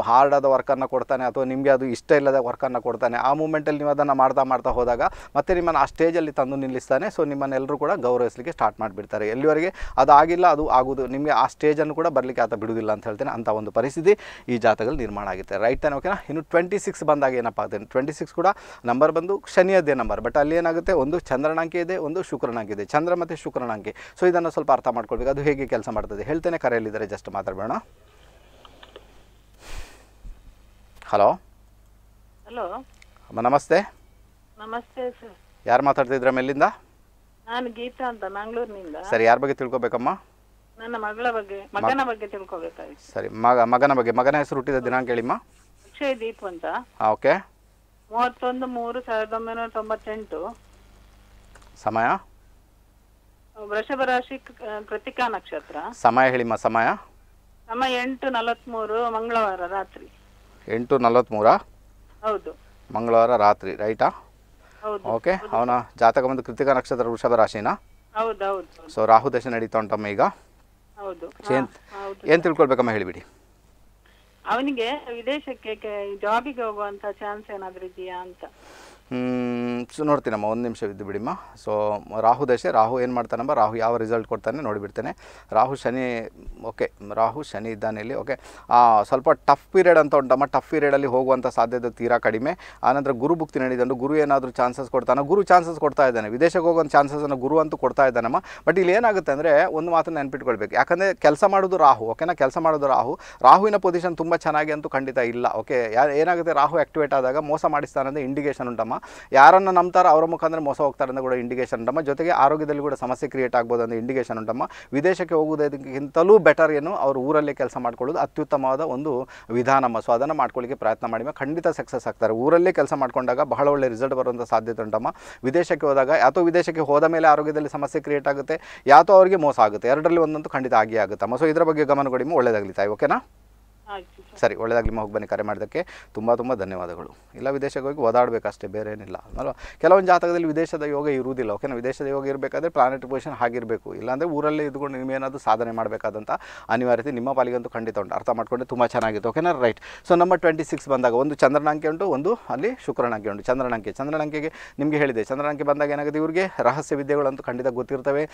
ಹಾರ್ಡ್ ಆದ ವರ್ಕನ್ನು ಕೊಡ್ತಾನೆ ಅಥವಾ ನಿಮಗೆ ಅದು ಇಷ್ಟ ಇಲ್ಲದ ವರ್ಕನ್ನು ಕೊಡ್ತಾನೆ ಆ ಮೂಮೆಂಟಲ್ಲಿ ನೀವು ಅದನ್ನು ಮಾಡ್ತಾ ಮಾಡ್ತಾ ಹೋದಾಗ ಮತ್ತೆ ನಿಮ್ಮನ್ನು ಆ ಸ್ಟೇಜಲ್ಲಿ ತಂದು ನಿಲ್ಲಿಸ್ತಾನೆ ಸೊ ನಿಮ್ಮನ್ನೆಲ್ಲರೂ ಕೂಡ ಗೌರವಿಸಲಿಕ್ಕೆ ಸ್ಟಾರ್ಟ್ ಮಾಡಿಬಿಡ್ತಾರೆ ಎಲ್ಲಿವರೆಗೆ ಅದು ಆಗಿಲ್ಲ ಅದು ಆಗೋದು ನಿಮಗೆ ಆ ಸ್ಟೇಜನ್ನು ಕೂಡ ಬರಲಿಕ್ಕೆ ಆತ ಬಿಡುವುದಿಲ್ಲ ಅಂತ ಹೇಳ್ತೇನೆ ಅಂತ ಒಂದು ಪರಿಸ್ಥಿತಿ ಈ ಜಾತಕಗಳು ನಿರ್ಮಾಣ ಆಗುತ್ತೆ ರೈಟ್ ತಾನೆ ಓಕೆನಾ ಇನ್ನು ಟ್ವೆಂಟಿ ಸಿಕ್ಸ್ ಬಂದಾಗ ಏನಪ್ಪ ಆಗ್ತೇನೆ ಟ್ವೆಂಟಿ ಸಿಕ್ಸ್ ಕೂಡ ನಂಬರ್ ಬಂದು ಶನಿಯದ್ದೇ ನಂಬರ್ ಬಟ್ ಅಲ್ಲಿ ಏನಾಗುತ್ತೆ ಒಂದು ಚಂದ್ರನಾಂಕಿ ಇದೆ ಒಂದು ಶುಕ್ರನಾಂಕಿ ಇದೆ ಚಂದ್ರ ಮತ್ತು ಶುಕ್ರನಾಂಕಿ ಸೊ ಇದನ್ನು ಸ್ವಲ್ಪ ಅರ್ಥ ಮಾಡ್ಕೊಳ್ಬೇಕು ಅದು ಹೇಗೆ ಕೆಲಸ ಮಾಡ್ತದೆ ಹೇಳ್ತೇನೆ ಕರೆಯಲ್ಲಿದ್ದಾರೆ ಜಸ್ಟ್ ಮಾತಾಡಬೇಡ ಹಲೋ ಹಲೋ ನಮಸ್ತೆ ನಮಸ್ತೆ ಸರ್ ಯಾರು ಮಾತಾಡ್ತಿದ್ರಮ್ಮ ಎಲ್ಲಿಂದ ನಾನು ಗೀತಾ ಅಂತ ಮಂಗಳೂರಿನಿಂದ ಸರಿ ಯಾರ ಬಗ್ಗೆ ತಿಳ್ಕೊಬೇಕಮ್ಮ ನನ್ನ ಮಗಳ ಬಗ್ಗೆ ಮಗನ ಬಗ್ಗೆ ತಿಳ್ಕೊಬೇಕಾಗಿತ್ತು ಸರಿ ಮಗ ಮಗನ ಬಗ್ಗೆ ಮಗನ ಹೆಸರು ಹುಟ್ಟಿದ ದಿನಾಂಕ ಹೇಳಿಮ್ಮ ಅಕ್ಷಯ್ ದೀಪ್ ಅಂತ ಓಕೆ ಮೂವತ್ತೊಂದು ಮೂರು ಸಾವಿರದ ಒಂಬೈನೂರ ತೊಂಬತ್ತೆಂಟು ಸಮಯ ವೃಷಭ ರಾಶಿ ಕೃತಿಕಾ ನಕ್ಷತ್ರ ಸಮಯ ಹೇಳಿಮ್ಮ ಸಮಯ ಸಮಯ ಎಂಟು ನಲವತ್ಮೂರು ಮಂಗಳವಾರ ರಾತ್ರಿ ಎಂಟು ನಲವತ್ತ್ಮೂರಾ ಹೌದು ಮಂಗಳವಾರ ರಾತ್ರಿ ರೈಟಾ ಹೌದು ಓಕೆ ಅವನ ಜಾತಕ ಬಂದು ಕೃತಿಕಾ ನಕ್ಷತ್ರ ವೃಷಭ ರಾಶಿನಾ ಹೌದು ಹೌದು ಸೊ ರಾಹು ದಶ ನಡೀತಾ ಉಂಟಮ್ಮ ಈಗ ಹೌದು ಏನ್ ತಿಳ್ಕೊಳ್ಬೇಕಮ್ಮ ಹೇಳಿಬಿಡಿ ಅವನಿಗೆ ವಿದೇಶಕ್ಕೆ ಜಾಬಿಗೆ ಹೋಗುವಂತ ಚಾನ್ಸ್ ಏನಾದ್ರು ಇದೆಯಾ ಅಂತ ಸೊ ನೋಡ್ತೀನಮ್ಮ ಒಂದು ನಿಮಿಷ ಇದ್ದು ಬಿಡಿಮ್ಮ ಸೊ ರಾಹು ದಶೆ ರಾಹು ಏನು ಮಾಡ್ತಾನಮ್ಮ ರಾಹು ಯಾವ ರಿಸಲ್ಟ್ ಕೊಡ್ತಾನೆ ನೋಡಿಬಿಡ್ತಾನೆ ರಾಹು ಶನಿ ಓಕೆ ರಾಹು ಶನಿ ಇದ್ದಾನೆ ಇಲ್ಲಿ ಓಕೆ ಸ್ವಲ್ಪ ಟಫ್ ಪೀರಿಯಡ್ ಅಂತ ಉಂಟಮ್ಮ ಟಫ್ ಪೀರಿಯಡಲ್ಲಿ ಹೋಗುವಂಥ ಸಾಧ್ಯತೆ ತೀರಾ ಕಡಿಮೆ ಆನಂತರ ಗುರು ಭುಕ್ತಿ ನಡೆದಂಡು ಗುರು ಏನಾದರೂ ಚಾನ್ಸಸ್ ಕೊಡ್ತಾನೆ ಗುರು ಚಾನ್ಸಸ್ ಕೊಡ್ತಾ ಇದ್ದಾನೆ ವಿದೇಶಕ್ಕೆ ಹೋಗೋಂಥ ಚಾನ್ಸಸನ್ನು ಗುರು ಅಂತೂ ಕೊಡ್ತಾ ಇದ್ದಾನಮ್ಮ ಬಟ್ ಇಲ್ಲಿ ಏನಾಗುತ್ತೆ ಅಂದರೆ ಒಂದು ಮಾತನ್ನು ನೆನ್ಪಿಟ್ಕೊಳ್ಬೇಕು ಯಾಕಂದರೆ ಕೆಲಸ ಮಾಡೋದು ರಾಹು ಓಕೆನಾ ಕೆಲಸ ಮಾಡೋದು ರಾಹು ರಾಹುವಿನ ಪೊಸಿಷನ್ ತುಂಬ ಚೆನ್ನಾಗಿ ಅಂತೂ ಖಂಡಿತ ಇಲ್ಲ ಓಕೆ ಯಾರು ಏನಾಗುತ್ತೆ ರಾಹು ಆಕ್ಟಿವೇಟ್ ಆದಾಗ ಮೋಸ ಮಾಡಿಸ್ತಾನಂದ್ರೆ ಇಂಡಿಕೇಷನ್ ಉಂಟಮ್ಮ ಯಾರನ್ನು ನಂಬ್ತಾರ ಅವರ ಮುಖಾಂತರ ಮೋಸ ಹೋಗ್ತಾರೆ ಅಂತ ಕೂಡ ಇಂಡಿಕೇಶನ್ ಉಂಟಮ್ಮ ಜೊತೆಗೆ ಆರೋಗ್ಯದಲ್ಲಿ ಕೂಡ ಸಮಸ್ಯೆ ಕ್ರಿಯೇಟ್ ಆಗ್ಬೋದು ಅಂತ ಇಂಡಿಕೇಶನ್ ಉಂಟಮ್ಮ ವಿದೇಶಕ್ಕೆ ಹೋಗುವುದಕ್ಕಿಂತಲೂ ಬೆಟರ್ ಏನು ಅವರು ಊರಲ್ಲೇ ಕೆಲಸ ಮಾಡ್ಕೊಳ್ಳೋದು ಅತ್ಯುತ್ತಮವಾದ ಒಂದು ವಿಧಾನಮ್ಮ ಸೊ ಅದನ್ನು ಮಾಡ್ಕೊಳ್ಳಿಕ್ಕೆ ಪ್ರಯತ್ನ ಮಾಡಿ ಖಂಡಿತ ಸಕ್ಸಸ್ ಆಗ್ತಾರೆ ಊರಲ್ಲೇ ಕೆಲಸ ಮಾಡಿಕೊಂಡಾಗ ಬಹಳ ಒಳ್ಳೆ ರಿಸಲ್ಟ್ ಬರುವಂಥ ಸಾಧ್ಯತೆ ಉಂಟಮ್ಮ ವಿದೇಶಕ್ಕೆ ಹೋದಾಗ ಯಾತೋ ವಿದೇಶಕ್ಕೆ ಹೋದ ಮೇಲೆ ಆರೋಗ್ಯದಲ್ಲಿ ಸಮಸ್ಯೆ ಕ್ರಿಯೇಟ್ ಆಗುತ್ತೆ ಯಾತೋ ಅವರಿಗೆ ಮೋಸ ಆಗುತ್ತೆ ಎರಡರಲ್ಲಿ ಒಂದಂತೂ ಖಂಡಿತ ಆಗಿ ಆಗುತ್ತಮ್ಮ ಸೊ ಇದರ ಬಗ್ಗೆ ಗಮನ ಕೊಡಿಮ್ಮ ಒಳ್ಳೆಯದಾಗಲಿ ತಾಯಿ ಓಕೆನಾ ಸರಿ ಒಳ್ಳೆಯದಾಗಲಿ ಹೋಗಿ ಬನ್ನಿ ಕರೆ ಮಾಡೋದಕ್ಕೆ ತುಂಬ ತುಂಬ ಧನ್ಯವಾದಗಳು ಇಲ್ಲ ವಿದೇಶಕ್ಕೆ ಹೋಗಿ ಓದಾಡಬೇಕಷ್ಟೇ ಬೇರೆ ಏನಿಲ್ಲ ಅಲ್ವಾ ಕೆಲವೊಂದು ಜಾತಕದಲ್ಲಿ ವಿದೇಶದ ಯೋಗ ಇರುವುದಿಲ್ಲ ಓಕೆನಾ ವಿದೇಶದ ಯೋಗ ಇರಬೇಕಾದ್ರೆ ಪ್ಲಾನೆಟ್ ಪೊಸಿಷನ್ ಹಾಗಿರಬೇಕು ಇಲ್ಲಾಂದರೆ ಊರಲ್ಲೇ ಇದ್ಕೊಂಡು ನೀವೇನಾದರೂ ಸಾಧನೆ ಮಾಡಬೇಕಾದಂಥ ಅನಿವಾರ್ಯತೆ ನಿಮ್ಮ ಪಾಲಿಗಂತೂ ಖಂಡಿತ ಉಂಟು ಅರ್ಥ ಮಾಡಿಕೊಂಡ್ರೆ ತುಂಬ ಚೆನ್ನಾಗಿತ್ತು ಓಕೆನಾ right so number twenty six ಬಂದಾಗ ಒಂದು ಚಂದ್ರನಾಂಕೆ ಉಂಟು ಒಂದು ಅಲ್ಲಿ ಶುಕ್ರನಾಂಕೆ ಉಂಟು ಚಂದ್ರನಾಂಕೆ ಚಂದ್ರನಾಂಕೆಗೆ ನಿಮಗೆ ಹೇಳಿದೆ ಚಂದ್ರನಾಂಕೆ ಬಂದಾಗ ಏನಾಗುತ್ತೆ ಇವರಿಗೆ ರಹಸ್ಯ ವಿದ್ಯೆಗಳಂತೂ ಖಂಡಿತ ಗೊತ್ತಿರ್ತವೆ